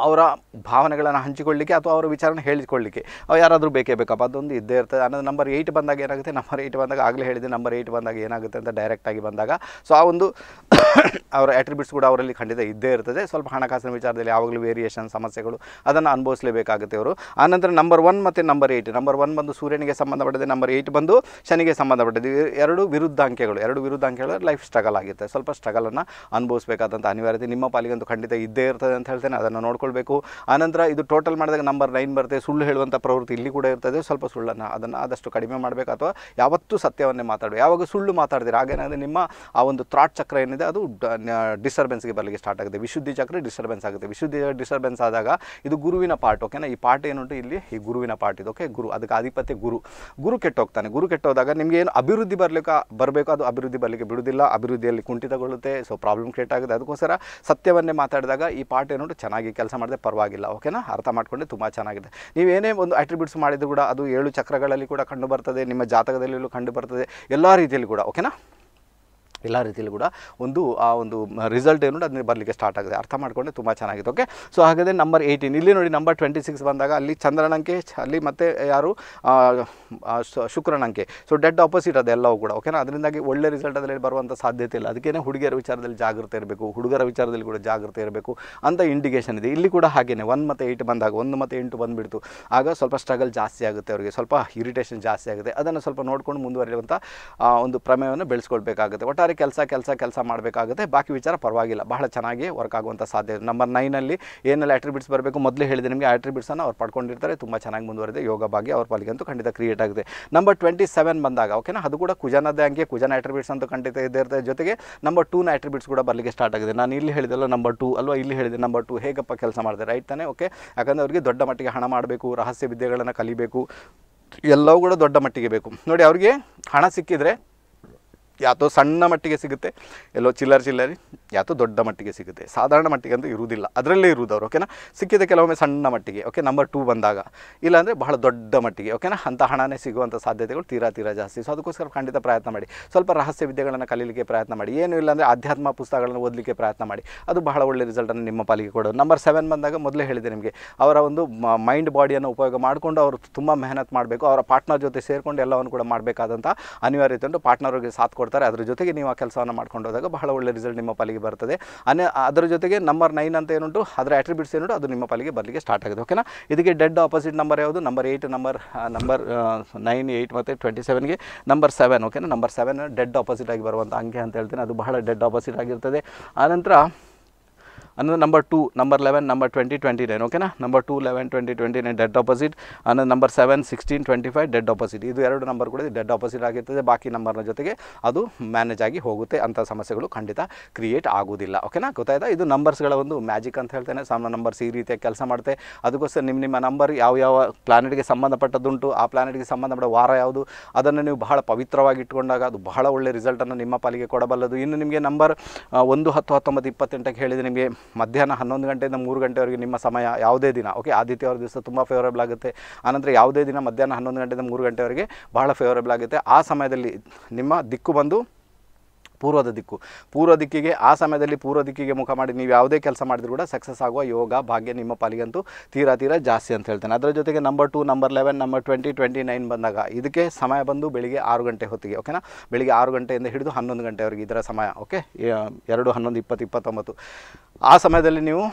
ಅವರ ಭಾವನೆಗಳನ್ನು ಹಂಚಿಕೊಳ್ಳಿಕ್ಕೆ ಅಥವಾ ಅವರ ವಿಚಾರನ ಹೇಳಿಕೊಳ್ಳಿಕ್ಕೆ ಅವ್ರು ಯಾರಾದರೂ ಬೇಕೇ ಬೇಕಪ್ಪ ಅದೊಂದು ಇದ್ದೇ ಇರ್ತದೆ ಅನ್ನೋದು ನಂಬರ್ ಏಯ್ಟ್ ಬಂದಾಗ ಏನಾಗುತ್ತೆ ನಂಬರ್ ಏಯ್ಟ್ ಬಂದಾಗ ಆಗಲೇ ಹೇಳಿದೆ ನಂಬರ್ ಏಯ್ಟ್ ಬಂದಾಗ ಏನಾಗುತ್ತೆ ಅಂತ ಡೈರೆಕ್ಟಾಗಿ ಬಂದಾಗ ಸೊ ಆ ಒಂದು (coughs) ಅವರ ಅಟ್ರಿಬ್ಯೂಟ್ಸ್ ಕೂಡ ಅವರಲ್ಲಿ ಖಂಡಿತ ಇದ್ದೇ ಇರ್ತದೆ ಸ್ವಲ್ಪ ಹಣಕಾಸಿನ ವಿಚಾರದಲ್ಲಿ ಯಾವಾಗಲೂ ವೇರಿಯೇಷನ್ ಸಮಸ್ಯೆಗಳು ಅದನ್ನು ಅನುಭವಿಸಲೇಬೇಕಾಗುತ್ತೆ ಅವರು ಆನಂತರ ನಂಬರ್ ಒನ್ ಮತ್ತು ನಂಬರ್ ಏಯ್ಟ್ ನಂಬರ್ ಒನ್ ಬಂದು ಸೂರ್ಯನಿಗೆ ಸಂಬಂಧಪಟ್ಟಿದೆ ನಂಬರ್ ಏಯ್ಟ್ ಬಂದು ಶನಿಗೆ ಸಂಬಂಧಪಟ್ಟಿದೆ ಎರಡು ವಿರುದ್ಧ ಅಂಕೆಗಳು ಎರಡು ವಿರುದ್ಧ ಅಂಕೆಗಳು ಲೈಫ್ ಸ್ಟ್ರಗಲ್ ಆಗುತ್ತೆ ಸ್ವಲ್ಪ ಸ್ಟ್ರಗಲನ್ನು ಅನುಭವಿಸಬೇಕಾದಂಥ ಅನಿವಾರ್ಯತೆ ನಿಮ್ಮ ಪಾಲಿಗಂತೂ ಖಂಡಿತ ಇದ್ದೇ ಇರ್ತದೆ ಅಂತ ಹೇಳ್ತೇನೆ ಅದನ್ನು ನೋಡ್ಕೊಳ್ಬೇಕು ಆನಂತರ ಇದು ಟೋಟಲ್ ಮಾಡಿದಾಗ ನಂಬರ್ ನೈನ್ ಬರುತ್ತೆ ಸುಳ್ಳು ಹೇಳುವಂಥ ಪ್ರವೃತ್ತಿ ಇಲ್ಲಿ ಕೂಡ ಇರ್ತದೆ ಸ್ವಲ್ಪ ಸುಳ್ಳನ್ನು ಅದನ್ನು ಆದಷ್ಟು ಕಡಿಮೆ ಮಾಡಬೇಕು ಅಥವಾ ಯಾವತ್ತೂ ಸತ್ಯವನ್ನೇ ಮಾತಾಡುವ ಯಾವಾಗ ಸುಳ್ಳು ಮಾತಾಡಿದ್ರೆ ಹಾಗೇನಾದ್ರೆ ನಿಮ್ಮ ಆ ಒಂದು ಥ್ರಾಟ್ ಚಕ್ರ ಏನಿದೆ ಅದು ಡಿಸ್ಟರ್ಬೆನ್ಸ್ಗೆ ಬರಲಿಕ್ಕೆ ಸ್ಟಾರ್ಟ್ ಆಗುತ್ತೆ ವಿಶುದ್ಧಿ ಚಕ್ರ ಡಿಸ್ಟರ್ಬೆನ್ಸ್ ಆಗುತ್ತೆ ವಿಶುದ್ಧಿ ಡಿಸ್ಟರ್ಬೆನ್ಸ್ ಆದಾಗ ಇದು ಗುರುವಿನ ಪಾರ್ಟ್ ಓಕೆನಾ ಈ ಪಾರ್ಟ್ ಏನುಂಟು ಇಲ್ಲಿ ಈ ಗುರುವಿನ ಪಾರ್ಟ್ ಇದು ಓಕೆ ಗುರು ಅದಕ್ಕೆ ಆಧಿಪತ್ಯ ಗುರು ಗುರು ಕೆಟ್ಟೋಗ್ತಾನೆ ಗುರು ಕೆಟ್ಟೋದಾಗ ನಿಮಗೆ ಏನು ಅಭಿವೃದ್ಧಿ ಬರಲಿಕ್ಕೆ ಬರಬೇಕು ಅದು ಅಭಿವೃದ್ಧಿ ಬರಲಿಕ್ಕೆ ಬಿಡುವುದಿಲ್ಲ ಅಭಿವೃದ್ಧಿಯಲ್ಲಿ ಕುಂಠಿತಗೊಳ್ಳುತ್ತೆ ಸೊ ಪ್ರಾಬ್ಲಮ್ ಕ್ರಿಯೇಟ್ ಆಗುತ್ತೆ ಅದಕ್ಕೋಸ್ಕರ ಸತ್ಯವನ್ನೇ ಮಾತಾಡಿದಾಗ ಈ ಪಾರ್ಟ್ ಏನು ಚೆನ್ನಾಗಿ ಕೆಲಸ ಮಾಡಿದೆ ಪರವಾಗಿಲ್ಲ ಓಕೆನಾ ಅರ್ಥ ಮಾಡ್ಕೊಂಡು ತುಂಬ ಚೆನ್ನಾಗಿದೆ ನೀವೇನೇ ಒಂದು ಅಟ್ರಿಬ್ಯೂಟ್ಸ್ ಮಾಡಿದ್ರು ಕೂಡ ಅದು ಏಳು ಚಕ್ರಗಳಲ್ಲಿ ಕೂಡ ಕಂಡು ಬರ್ತದೆ ನಿಮ್ಮ ಜಾತಕದಲ್ಲೂ ಕಂಡು ಬರ್ತದೆ ಎಲ್ಲ ರೀತಿಯಲ್ಲಿ ಕೂಡ ಓಕೆನಾ ಎಲ್ಲ ರೀತಿಯಲ್ಲೂ ಕೂಡ ಒಂದು ಆ ಒಂದು ರಿಸಲ್ಟ್ ಏನು ಅದನ್ನ ಬರಲಿಕ್ಕೆ ಸ್ಟಾರ್ಟ್ ಆಗಿದೆ ಅರ್ಥ ಮಾಡಿಕೊಂಡ್ರೆ ತುಂಬ ಚೆನ್ನಾಗಿದೆ ಓಕೆ ಸೊ ಹಾಗಾದರೆ ನಂಬರ್ ಏಯ್ಟೀನ್ ಇಲ್ಲಿ ನೋಡಿ ನಂಬರ್ ಟ್ವೆಂಟಿ ಸಿಕ್ಸ್ ಬಂದಾಗ ಅಲ್ಲಿ ಚಂದ್ರನಂಕೆ ಅಲ್ಲಿ ಮತ್ತು ಯಾರು ಶುಕ್ರನಂಕೆ ಸೊ ಡೆಡ್ ಆಪೋಸಿಟ್ ಅದೆಲ್ಲವೂ ಕೂಡ ಓಕೆನಾ ಅದರಿಂದಾಗಿ ಒಳ್ಳೆ ರಿಸಲ್ಟ್ ಅದರಲ್ಲಿ ಬರುವಂಥ ಸಾಧ್ಯತೆ ಇಲ್ಲ ಅದಕ್ಕೇ ಹುಡುಗಿಯರ ವಿಚಾರದಲ್ಲಿ ಜಾಗ್ರತೆ ಇರಬೇಕು ಹುಡುಗರ ವಿಚಾರದಲ್ಲಿ ಕೂಡ ಜಾಗ್ರತೆ ಇರಬೇಕು ಅಂತ ಇಂಡಿಕೇಷನ್ ಇದೆ ಇಲ್ಲಿ ಕೂಡ ಹಾಗೇನೆ ಒನ್ ಮತ್ತು ಏಯ್ಟ್ ಬಂದಾಗ ಒಂದು ಮತ್ತು ಎಂಟು ಬಂದುಬಿಡ್ತು ಆಗ ಸ್ವಲ್ಪ ಸ್ಟ್ರಗಲ್ ಜಾಸ್ತಿ ಆಗುತ್ತೆ ಅವರಿಗೆ ಸ್ವಲ್ಪ ಇರಿಟೇಷನ್ ಜಾಸ್ತಿ ಆಗುತ್ತೆ ಅದನ್ನು ಸ್ವಲ್ಪ ನೋಡಿಕೊಂಡು ಮುಂದುವರಿಯುವಂಥ ಒಂದು ಪ್ರಮೇಯವನ್ನು ಬೆಳೆಸ್ಕೊಳ್ಬೇಕಾಗುತ್ತೆ ಒಟ್ಟಾರೆ ಕೆಲಸ ಕೆಲಸ ಕೆಲಸ ಮಾಡಬೇಕಾಗುತ್ತೆ ಬಾಕಿ ವಿಚಾರ ಪರವಾಗಿಲ್ಲ ಬಹಳ ಚೆನ್ನಾಗಿ ವರ್ಕ್ ಆಗುವಂಥ ಸಾಧ್ಯತೆ ನಂಬರ್ ನೈನಲ್ಲಿ ಏನೆಲ್ಲ ಆಟ್ರಿಬ್ಯೂಟ್ಸ್ ಬರಬೇಕು ಮೊದಲೇ ಹೇಳಿದೆ ನಿಮಗೆ ಆಟ್ರಿಬ್ಯೂಟ್ಸನ್ನು ಅವ್ರು ಪಡ್ಕೊಂಡಿರ್ತಾರೆ ತುಂಬ ಚೆನ್ನಾಗಿ ಮುಂದುವರೆದೆ ಯೋಗ ಭಾಗ್ಯ ಅವ್ರ ಪಾಲಿಗಂತೂ ಖಂಡಿತ ಕ್ರಿಯೇಟ್ ಆಗಿದೆ ನಂಬರ್ ಟ್ವೆಂಟಿ ಸೆವೆನ್ ಬಂದಾಗ ಓಕೆನಾ ಅದು ಕೂಡ ಕುಜನದ ಹಂಗೆ ಕುಜನ ಆಟ್ರಿಬ್ಯೂಟ್ಸ್ ಅಂತೂ ಖಂಡಿತ ಇದೇ ಇರ್ತದೆ ಜೊತೆಗೆ ನಂಬರ್ ಟೂನ ಆಟ್ರಿಬ್ಯೂಟ್ಸ್ ಕೂಡ ಬರಲಿಕ್ಕೆ ಸ್ಟಾರ್ಟ್ ಆಗಿದೆ ನಾನು ಇಲ್ಲಿ ಹೇಳಿದೆಲ್ಲ ನಂಬರ್ ಟೂ ಅಲ್ವಾ ಇಲ್ಲಿ ಹೇಳಿದೆ ನಂಬರ್ ಟೂ ಹೇಗಪ್ಪ ಕೆಲಸ ಮಾಡಿದೆ ರೈಟ್ ತಾನೆ ಓಕೆ ಯಾಕಂದರೆ ಅವರಿಗೆ ದೊಡ್ಡ ಮಟ್ಟಿಗೆ ಹಣ ಮಾಡಬೇಕು ರಹಸ್ಯ ವಿದ್ಯೆಗಳನ್ನು ಕಲಿಬೇಕು ಎಲ್ಲವೂ ಕೂಡ ದೊಡ್ಡ ಮಟ್ಟಿಗೆ ಬೇಕು ನೋಡಿ ಅವರಿಗೆ ಹಣ ಸಿಕ್ಕಿದರೆ ಯಾತೋ ಸಣ್ಣ ಮಟ್ಟಿಗೆ ಸಿಗುತ್ತೆ ಎಲ್ಲೋ ಚಿಲ್ಲರ್ ಚಿಲ್ಲರಿ ಯಾತೋ ದೊಡ್ಡ ಮಟ್ಟಿಗೆ ಸಿಗುತ್ತೆ ಸಾಧಾರಣ ಮಟ್ಟಿಗೆ ಅಂತೂ ಇರುವುದಿಲ್ಲ ಅದರಲ್ಲೇ ಇರುವುದವರು ಓಕೆನಾ ಸಿಕ್ಕಿದೆ ಕೆಲವೊಮ್ಮೆ ಸಣ್ಣ ಮಟ್ಟಿಗೆ ಓಕೆ ನಂಬರ್ ಟೂ ಬಂದಾಗ ಇಲ್ಲಾಂದರೆ ಬಹಳ ದೊಡ್ಡ ಮಟ್ಟಿಗೆ ಓಕೆನಾ ಅಂಥ ಹಣನೇ ಸಿಗುವಂಥ ಸಾಧ್ಯತೆಗಳು ತೀರಾ ತೀರಾ ಜಾಸ್ತಿ ಸೊ ಅದಕ್ಕೋಸ್ಕರ ಖಂಡಿತ ಪ್ರಯತ್ನ ಮಾಡಿ ಸ್ವಲ್ಪ ರಹಸ್ಯ ವಿದ್ಯೆಗಳನ್ನು ಕಲೀಲಿಕ್ಕೆ ಪ್ರಯತ್ನ ಮಾಡಿ ಏನು ಇಲ್ಲಾಂದರೆ ಆಧ್ಯಾತ್ಮ ಪುಸ್ತಕಗಳನ್ನು ಓದಲಿಕ್ಕೆ ಪ್ರಯತ್ನ ಮಾಡಿ ಅದು ಬಹಳ ಒಳ್ಳೆ ರಿಸಲ್ಟನ್ನು ನಿಮ್ಮ ಪಾಲಿಗೆ ಕೊಡೋದು ನಂಬರ್ ಸೆವೆನ್ ಬಂದಾಗ ಮೊದಲೇ ಹೇಳಿದೆ ನಿಮಗೆ ಅವರ ಒಂದು ಮೈಂಡ್ ಬಾಡಿಯನ್ನು ಉಪಯೋಗ ಮಾಡಿಕೊಂಡು ಅವರು ತುಂಬ ಮೆಹನತ್ ಮಾಡಬೇಕು ಅವರ ಪಾರ್ಟ್ನರ್ ಜೊತೆ ಸೇರಿಕೊಂಡು ಎಲ್ಲವನ್ನು ಕೂಡ ಮಾಡಬೇಕಾದಂಥ ಅನಿವಾರ್ಯತೆ ಉಂಟು ಪಾರ್ಟ್ನರ್ಗೆ ಸಾಥ್ ಕೊಡ ಕೊಡ್ತಾರೆ ಅದ್ರ ಜೊತೆಗೆ ನೀವು ಆ ಕೆಲಸವನ್ನು ಮಾಡ್ಕೊಂಡು ಹೋದಾಗ ಬಹಳ ಒಳ್ಳೆ ರಿಸಲ್ಟ್ ನಿಮ್ಮ ಪಾಲಿಗೆ ಬರ್ತದೆ ಅನ್ನ ಅದರ ಜೊತೆಗೆ ನಂಬರ್ ನೈನ್ ಅಂತ ಏನುಂಟು ಅದರ ಆಟ್ರಿಬ್ಯೂಟ್ಸ್ ಏನುಂಟು ಅದು ನಿಮ್ಮ ಪಾಲಿಗೆ ಬರಲಿಕ್ಕೆ ಸ್ಟಾರ್ಟ್ ಆಗುತ್ತೆ ಓಕೆನಾ ಇದಕ್ಕೆ ಡೆಡ್ ಆಪೋಸಿಟ್ ನಂಬರ್ ಯಾವುದು number eight number number nine eight ಮತ್ತು ಟ್ವೆಂಟಿ ಸೆವೆನ್ಗೆ ನಂಬರ್ ಸೆವೆನ್ ಓಕೆನಾ ನಂಬರ್ ಸೆವೆನ್ ಡೆಡ್ ಆಪೋಸಿಟ್ ಆಗಿ ಬರುವಂಥ ಅಂಕೆ ಅಂತ ಹೇಳ್ತೀನಿ ಅದು ಬಹಳ ಡೆಡ್ ಆಪೋಸಿಟ್ ಆಗಿರ್ತದೆ ಆನಂತರ number number number eleven 11 twenty twenty nine number number eleven 2 twenty nine dead opposite opposite number seven sixteen twenty five dead opposite ಇದು ಎರಡು ನಂಬರ್ ಕೂಡ ಡೆಡ್ ಆಪೋಸಿಟ್ ಆಗಿರ್ತದೆ ಬಾಕಿ ನಂಬರ್ನ ಜೊತೆಗೆ ಅದು ಮ್ಯಾನೇಜ್ ಆಗಿ ಹೋಗುತ್ತೆ ಅಂಥ ಸಮಸ್ಯೆಗಳು ಖಂಡಿತ ಕ್ರಿಯೇಟ್ ಆಗೋದಿಲ್ಲ ಓಕೆನಾ ಗೊತ್ತಾಯ್ತಾ ಇದು ನಂಬರ್ಸ್ಗಳ ಒಂದು ಮ್ಯಾಜಿಕ್ ಅಂತ ಹೇಳ್ತೇನೆ ಸಮ ನಂಬರ್ಸ್ ಈ ರೀತಿಯ ಕೆಲಸ ಮಾಡುತ್ತೆ ಅದಕ್ಕೋಸ್ಕರ ನಿಮ್ಮ ನಿಮ್ಮ ನಂಬರ್ ಯಾವ ಯಾವ ಪ್ಲಾನೆಟ್ಗೆ ಸಂಬಂಧಪಟ್ಟದ್ದುಂಟು ಆ ಪ್ಲಾನೆಟ್ಗೆ ಸಂಬಂಧಪಟ್ಟ ವಾರ ಯಾವುದು ಅದನ್ನು ನೀವು ಬಹಳ ಪವಿತ್ರವಾಗಿ ಇಟ್ಕೊಂಡಾಗ ಅದು ಬಹಳ ಒಳ್ಳೆ ರಿಸಲ್ಟನ್ನು ನಿಮ್ಮ ಪಾಲಿಗೆ ಕೊಡಬಲ್ಲದು ಇನ್ನು ನಿಮಗೆ ನಂಬರ್ ಒಂದು ಹತ್ತು ಹತ್ತೊಂಬತ್ತು ಇಪ್ಪತ್ತೆಂಟಕ್ಕೆ ಹೇಳಿದರೆ ನಿಮಗೆ ಮಧ್ಯಾಹ್ನ ಹನ್ನೊಂದು ಗಂಟೆಯಿಂದ ಮೂರು ಗಂಟೆವರೆಗೆ ನಿಮ್ಮ ಸಮಯ ಯಾವುದೇ ದಿನ ಓಕೆ ಆದಿತ್ಯವಾರ ದಿವಸ ತುಂಬ ಫೇವರೇಬಲ್ ಆಗುತ್ತೆ ಆನಂತರ ಯಾವುದೇ ದಿನ ಮಧ್ಯಾಹ್ನ ಹನ್ನೊಂದು ಗಂಟೆಯಿಂದ ಮೂರು ಗಂಟೆವರೆಗೆ ಬಹಳ ಫೇವರೇಬಲ್ ಆಗುತ್ತೆ ಆ ಸಮಯದಲ್ಲಿ ನಿಮ್ಮ ದಿಕ್ಕು ಬಂದು ಪೂರ್ವದ ದಿಕ್ಕು ಪೂರ್ವ ದಿಕ್ಕಿಗೆ ಆ ಸಮಯದಲ್ಲಿ ಪೂರ್ವ ದಿಕ್ಕಿಗೆ ಮುಖ ಮಾಡಿ ನೀವು ಯಾವುದೇ ಕೆಲಸ ಮಾಡಿದ್ರು ಕೂಡ ಸಕ್ಸಸ್ ಆಗುವ ಯೋಗ ಭಾಗ್ಯ ನಿಮ್ಮ ಪಾಲಿಗಂತೂ ತೀರಾ ತೀರಾ ಜಾಸ್ತಿ ಅಂತ ಹೇಳ್ತೇನೆ ಅದರ ಜೊತೆಗೆ number two number eleven number twenty twenty nine ಬಂದಾಗ ಇದಕ್ಕೆ ಸಮಯ ಬಂದು ಬೆಳಿಗ್ಗೆ ಆರು ಗಂಟೆ ಹೊತ್ತಿಗೆ ಓಕೆನಾ ಬೆಳಿಗ್ಗೆ ಆರು ಗಂಟೆಯಿಂದ ಹಿಡಿದು ಹನ್ನೊಂದು ಗಂಟೆವರೆಗೆ ಇದರ ಸಮಯ ಓಕೆ ಎರಡು ಹನ್ನೊಂದು ಇಪ್ಪತ್ತು ಇಪ್ಪತ್ತೊಂಬತ್ತು ಆ ಸಮಯದಲ್ಲಿ ನೀವು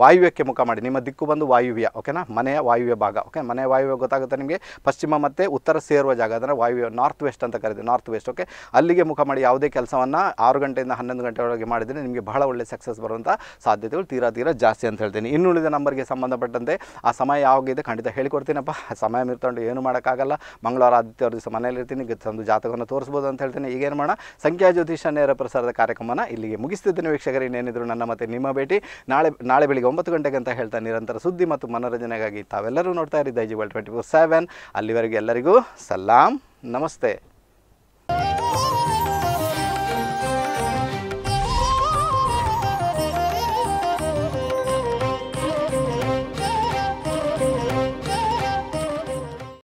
ವಾಯುವ್ಯಕ್ಕೆ ಮುಖ ಮಾಡಿ ನಿಮ್ಮ ದಿಕ್ಕು ಬಂದು ವಾಯುವ್ಯ ಓಕೆನಾ ಮನೆಯ ವಾಯುವ್ಯ ಭಾಗ ಓಕೆ ಮನೆಯ ವಾಯುವ್ಯ ಗೊತ್ತಾಗುತ್ತೆ ನಿಮಗೆ ಪಶ್ಚಿಮ ಮತ್ತು ಉತ್ತರ ಸೇರುವ ಜಾಗ ಅಂದರೆ ವಾಯುವ್ಯ ನಾರ್ತ್ ವೆಸ್ಟ್ ಅಂತ ಕರೀತೀವಿ ನಾರ್ತ್ ವೆಸ್ಟ್ ಓಕೆ ಅಲ್ಲಿಗೆ ಮುಖ ಮಾಡಿ ಯಾವುದೇ ಕೆಲಸವನ್ನು ಆರು ಗಂಟೆಯಿಂದ ಹನ್ನೊಂದು ಗಂಟೆ ಒಳಗೆ ಮಾಡಿದರೆ ನಿಮಗೆ ಬಹಳ ಒಳ್ಳೆ ಸಕ್ಸಸ್ ಬರುವಂಥ ಸಾಧ್ಯತೆಗಳು ತೀರಾ ತೀರಾ ಜಾಸ್ತಿ ಅಂತ ಹೇಳ್ತೀನಿ ಇನ್ನುಳಿದ ನಂಬರ್ಗೆ ಸಂಬಂಧಪಟ್ಟಂತೆ ಆ ಸಮಯ ಯಾವಾಗಿದೆ ಖಂಡಿತ ಹೇಳಿಕೊಡ್ತೀನಪ್ಪ ಸಮಯ ಮೀರ್ಕೊಂಡು ಏನು ಮಾಡೋಕ್ಕಾಗಲ್ಲ ಮಂಗಳವಾರ ಆದಿತ್ಯವಾರ ದಿವಸ ಮನೆಯಲ್ಲಿರ್ತೀನಿ ತಂದು ಜಾತಕವನ್ನು ತೋರಿಸ್ಬೋದು ಅಂತ ಹೇಳ್ತೀನಿ ಈಗೇನು ಮಾಡೋಣ ಸಂಖ್ಯಾ ಜ್ಯೋತಿಷ ನೇರ ಪ್ರಸಾರದ ಕಾರ್ಯಕ್ರಮನ ಇಲ್ಲಿಗೆ ಮುಗಿಸ್ತಿದ್ದೀನಿ ವೀಕ್ಷಕರು ಇನ್ನೇನಿದ್ರು ನನ್ನ ಮತ್ತು ನಿಮ್ಮ ಭೇಟಿ ನಾಳೆ ನಾಳೆ ಬೆಳಿಗ್ಗೆ ಒಂಬತ್ತು ಗಂಟೆಗೆ ಅಂತ ಹೇಳ್ತಾ ನಿರಂತರ ಸುದ್ದಿ ಮತ್ತು ಮನೋರಂಜನೆಗಾಗಿ ತಾವೆಲ್ಲರೂ ನೋಡ್ತಾ ಇರಿ Daijiworld twenty four seven ಅಲ್ಲಿವರೆಗೆ ಎಲ್ಲರಿಗೂ ಸಲಾಂ ನಮಸ್ತೆ